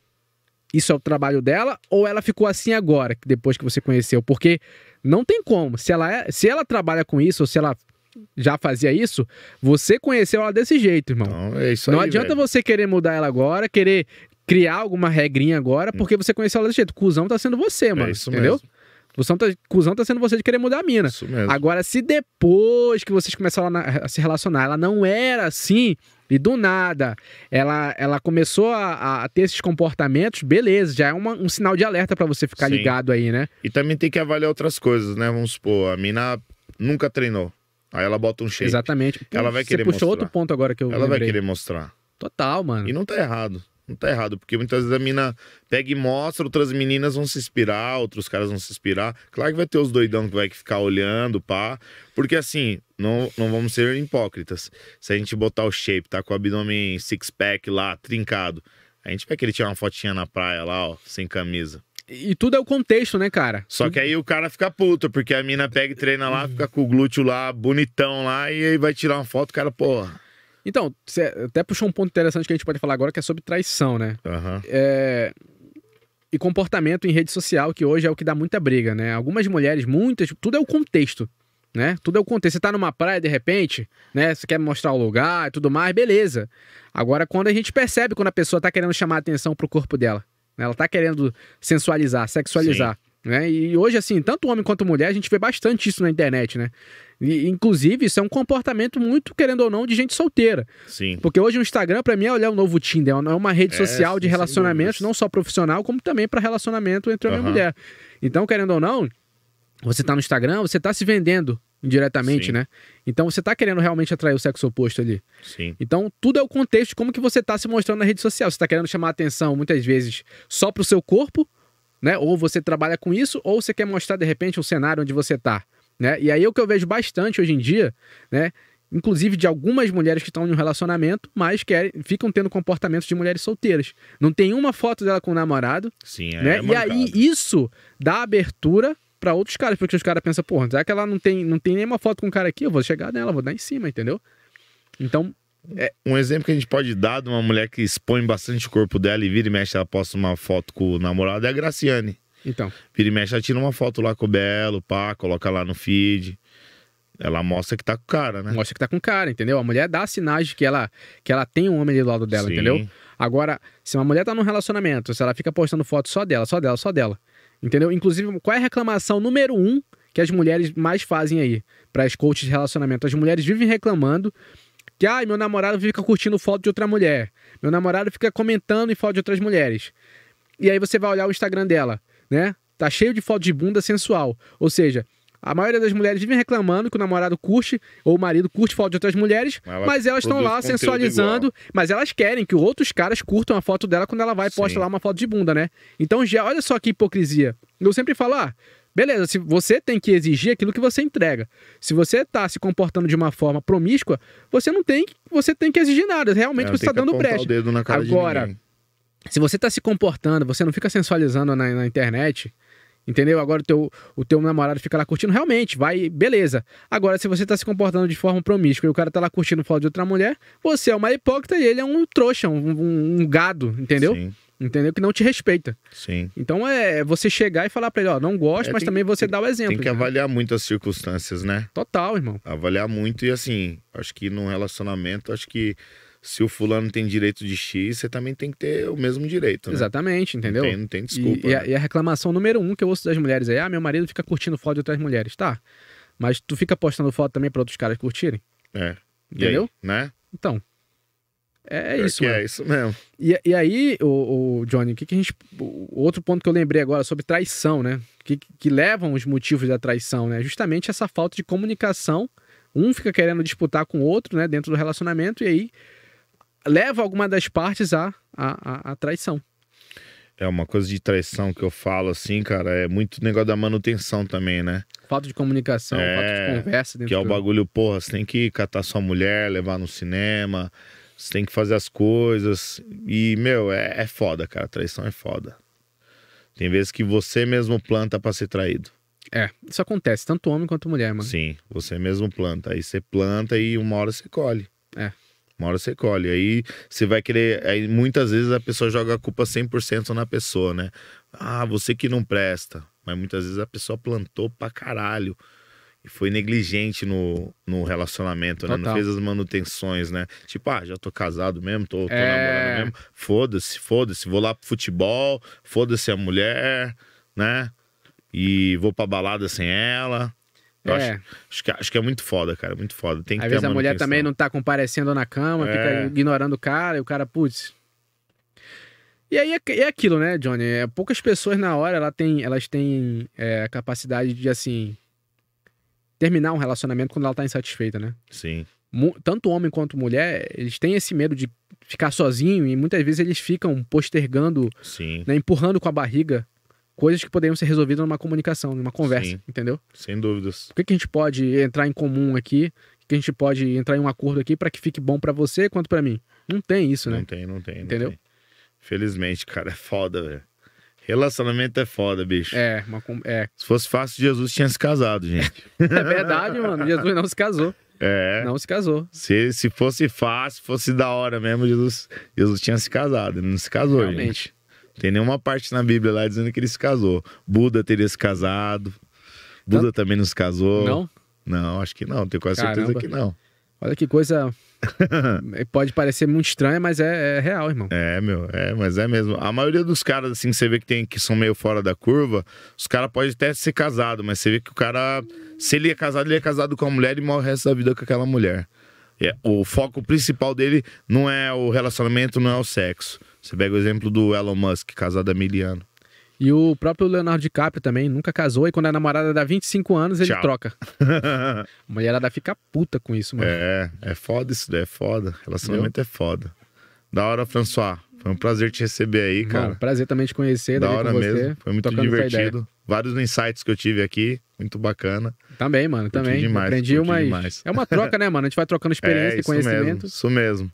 Isso é o trabalho dela? Ou ela ficou assim agora, depois que você conheceu? Porque não tem como. Se ela, é, se ela trabalha com isso, ou se ela já fazia isso, você conheceu ela desse jeito, irmão. Não, é não aí, adianta velho. você querer mudar ela agora, querer criar alguma regrinha agora, hum. porque você conheceu ela desse jeito. Cusão tá sendo você, é mano. É isso entendeu? Mesmo. Cusão tá, tá sendo você de querer mudar a mina. Isso mesmo. Agora, se depois que vocês começaram a, se relacionar, ela não era assim, e do nada ela, ela começou a, a ter esses comportamentos, beleza, já é uma, um sinal de alerta para você ficar Sim. ligado aí, né? E também tem que avaliar outras coisas, né? Vamos supor, a mina nunca treinou. Aí ela bota um shape. Exatamente. Ela vai querer você puxou mostrar. outro ponto agora que eu Ela lembrei. vai querer mostrar. Total, mano. E não tá errado. Não tá errado, porque muitas vezes a mina pega e mostra, outras meninas vão se inspirar, outros caras vão se inspirar. Claro que vai ter os doidão que vai ficar olhando, pá. Porque assim, não, não vamos ser hipócritas. Se a gente botar o shape, tá com o abdômen six-pack lá, trincado, a gente vai querer tirar uma fotinha na praia lá, ó, sem camisa. E tudo é o contexto, né, cara? Só tudo... que aí o cara fica puto, porque a mina pega e treina lá, fica com o glúteo lá, bonitão lá, e aí vai tirar uma foto, o cara, porra então, você até puxou um ponto interessante que a gente pode falar agora, que é sobre traição, né? Uhum. É... E comportamento em rede social, que hoje é o que dá muita briga, né? Algumas mulheres, muitas, tudo é o contexto, né? Tudo é o contexto. Você tá numa praia, de repente, né? Você quer mostrar o lugar e tudo mais, beleza. Agora, quando a gente percebe quando a pessoa tá querendo chamar a atenção pro corpo dela, né? ela tá querendo sensualizar, sexualizar. Sim. Né? E hoje, assim, tanto homem quanto mulher, a gente vê bastante isso na internet, né? E, inclusive, isso é um comportamento muito, querendo ou não, de gente solteira. Sim. Porque hoje o Instagram, para mim, é olhar o novo Tinder. É uma rede é, social de relacionamento, não só profissional, como também para relacionamento entre homem uhum. e mulher. Então, querendo ou não, você tá no Instagram, você tá se vendendo indiretamente, sim. né? Então você tá querendo realmente atrair o sexo oposto ali. Sim. Então tudo é o contexto de como que você tá se mostrando na rede social. Você tá querendo chamar atenção muitas vezes só pro seu corpo né? Ou você trabalha com isso, ou você quer mostrar de repente um cenário onde você está, né? E aí é o que eu vejo bastante hoje em dia, né? Inclusive de algumas mulheres que estão em um relacionamento, mas querem, ficam tendo comportamentos de mulheres solteiras. Não tem uma foto dela com o namorado. Sim, é. Né? É e aí isso dá abertura para outros caras, porque os caras pensam, porra, já que ela não tem, não tem nenhuma foto com o um cara aqui, eu vou chegar nela, vou dar em cima, entendeu? Então, é, um exemplo que a gente pode dar de uma mulher que expõe bastante o corpo dela e vira e mexe, ela posta uma foto com o namorado, é a Graciane. Então. Vira e mexe, ela tira uma foto lá com o Belo, pá, coloca lá no feed. Ela mostra que tá com cara, né? Mostra que tá com cara, entendeu? A mulher dá sinais de que ela, que ela tem um homem ali do lado dela, Sim. entendeu? Agora, se uma mulher tá num relacionamento, se ela fica postando foto só dela, só dela, só dela, entendeu? Inclusive, qual é a reclamação número um que as mulheres mais fazem aí para as coaches de relacionamento? As mulheres vivem reclamando que, ai, ah, meu namorado fica curtindo foto de outra mulher. Meu namorado fica comentando em foto de outras mulheres. E aí você vai olhar o Instagram dela, né? Tá cheio de foto de bunda sensual. Ou seja, a maioria das mulheres vivem reclamando que o namorado curte ou o marido curte foto de outras mulheres, ela mas elas estão lá sensualizando, igual. mas elas querem que outros caras curtam a foto dela quando ela vai e posta lá uma foto de bunda, né? Então já olha só que hipocrisia. Eu sempre falo, ah, Beleza, se você tem que exigir aquilo que você entrega. Se você está se comportando de uma forma promíscua, você não tem, você tem que exigir nada. Realmente é, você está dando brecha. Agora, se você está se comportando, você não fica sensualizando na, na internet, Entendeu? Agora o teu, o teu namorado fica lá curtindo, realmente, vai, beleza. Agora, se você está se comportando de forma promíscua e o cara tá lá curtindo foto de outra mulher, você é uma hipócrita e ele é um trouxa, um, um, um gado, entendeu? Sim entendeu? Que não te respeita. Sim. Então é, é você chegar e falar para ele, ó, não gosto, é, mas tem, também você tem, dá o exemplo. Tem que né? avaliar muito as circunstâncias, né? Total, irmão. Avaliar muito e assim, acho que num relacionamento, acho que se o fulano tem direito de X, você também tem que ter o mesmo direito, né? Exatamente, entendeu? Não tem, não tem desculpa. E, né? e, a, e, a, reclamação número um que eu ouço das mulheres é, ah, meu marido fica curtindo foto de outras mulheres. Tá, mas tu fica postando foto também para outros caras curtirem? É. Entendeu? Aí, né? Então, é, é isso, é mano. É isso mesmo. E, e aí, o, o Johnny, o que, que a gente. Outro ponto que eu lembrei agora sobre traição, né? Que, que levam os motivos da traição, né? Justamente essa falta de comunicação. Um fica querendo disputar com o outro, né? Dentro do relacionamento, e aí leva alguma das partes à, à, à, traição. É uma coisa de traição que eu falo assim, cara, é muito negócio da manutenção também, né? Falta de comunicação, é, falta de é, conversa. Dentro que é o bagulho, porra, você tem que catar sua mulher, levar no cinema, você tem que fazer as coisas. E, meu, é, é foda, cara. Traição é foda. Tem vezes que você mesmo planta para ser traído. É, isso acontece, tanto homem quanto mulher, mano. Sim, você mesmo planta. Aí você planta e uma hora você colhe. É. Uma hora você colhe. Aí você vai querer. Aí muitas vezes a pessoa joga a culpa 100% na pessoa, né? Ah, você que não presta. Mas muitas vezes a pessoa plantou pra caralho e foi negligente no, no relacionamento, né? Não fez as manutenções, né? Tipo, ah, já tô casado mesmo, tô, tô é... namorando mesmo. Foda-se, foda-se, vou lá pro futebol, foda-se a mulher, né? E vou pra balada sem ela. Eu é. acho, acho, que, acho que é muito foda, cara. Muito foda. Tem que Às vezes a mulher também não tá comparecendo na cama, é. fica ignorando o cara, e o cara, putz. E aí é, é aquilo, né, Johnny? É, poucas pessoas na hora ela tem, elas têm é, a capacidade de, assim, terminar um relacionamento quando ela tá insatisfeita, né? Sim. Tanto homem quanto mulher, eles têm esse medo de ficar sozinho e muitas vezes eles ficam postergando, Sim. Né, empurrando com a barriga coisas que poderiam ser resolvidas numa comunicação, numa conversa, Sim. entendeu? Sem dúvidas. O que, que a gente pode entrar em comum aqui? O que a gente pode entrar em um acordo aqui para que fique bom para você quanto para mim? Não tem isso, né? Não tem, não tem. Entendeu? Não tem. Felizmente, cara, é foda, velho. Relacionamento é foda, bicho. É, uma, é. Se fosse fácil, Jesus tinha se casado, gente. é verdade, mano. Jesus não se casou. É. Não se casou. Se, se fosse fácil, fosse da hora mesmo, Jesus, Jesus tinha se casado. Ele não se casou, Realmente. gente. tem nenhuma parte na Bíblia lá dizendo que ele se casou. Buda teria se casado. Buda também não se casou. Não? Não, acho que não. Tenho quase Caramba. certeza que não. Olha que coisa Pode parecer muito estranho, mas é, é, real, irmão. É, meu, é, mas é mesmo. A maioria dos caras, assim, que você vê que tem que são meio fora da curva, os caras podem até ser casados, mas você vê que o cara, se ele é casado, ele é casado com a mulher e morre o resto da vida com aquela mulher. É, o foco principal dele não é o relacionamento, não é o sexo. Você pega o exemplo do Elon Musk, casado há mil anos. E o próprio Leonardo DiCaprio também nunca casou e quando a namorada dá 25 anos, ele Tchau. troca. a mulherada fica puta com isso, mano. É, é foda isso, é foda. Relacionamento Entendeu? é foda. Da hora, François. Foi um prazer te receber aí, cara. Mano, prazer também te conhecer, da hora mesmo. Foi muito divertido. Vários insights que eu tive aqui, muito bacana. Também, mano, curti também. Demais, Aprendi uma demais. É uma troca, né, mano? A gente vai trocando experiência é, e conhecimento. Mesmo, isso mesmo.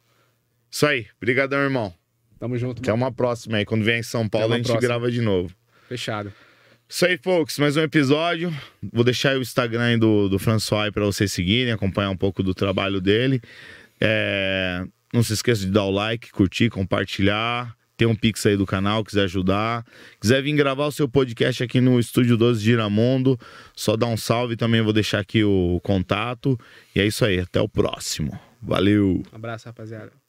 Isso aí. Obrigadão, irmão. Tamo junto. Até uma próxima aí. Quando vier em São Paulo, a gente próxima. grava de novo. Fechado. Isso aí, folks. Mais um episódio. Vou deixar o Instagram do, do François para vocês seguirem, acompanhar um pouco do trabalho dele. É... Não se esqueça de dar o like, curtir, compartilhar. Tem um pix aí do canal, quiser ajudar. Quiser vir gravar o seu podcast aqui no Estúdio 12 Giramundo, só dá um salve também. Vou deixar aqui o contato. E é isso aí. Até o próximo. Valeu. Um abraço, rapaziada.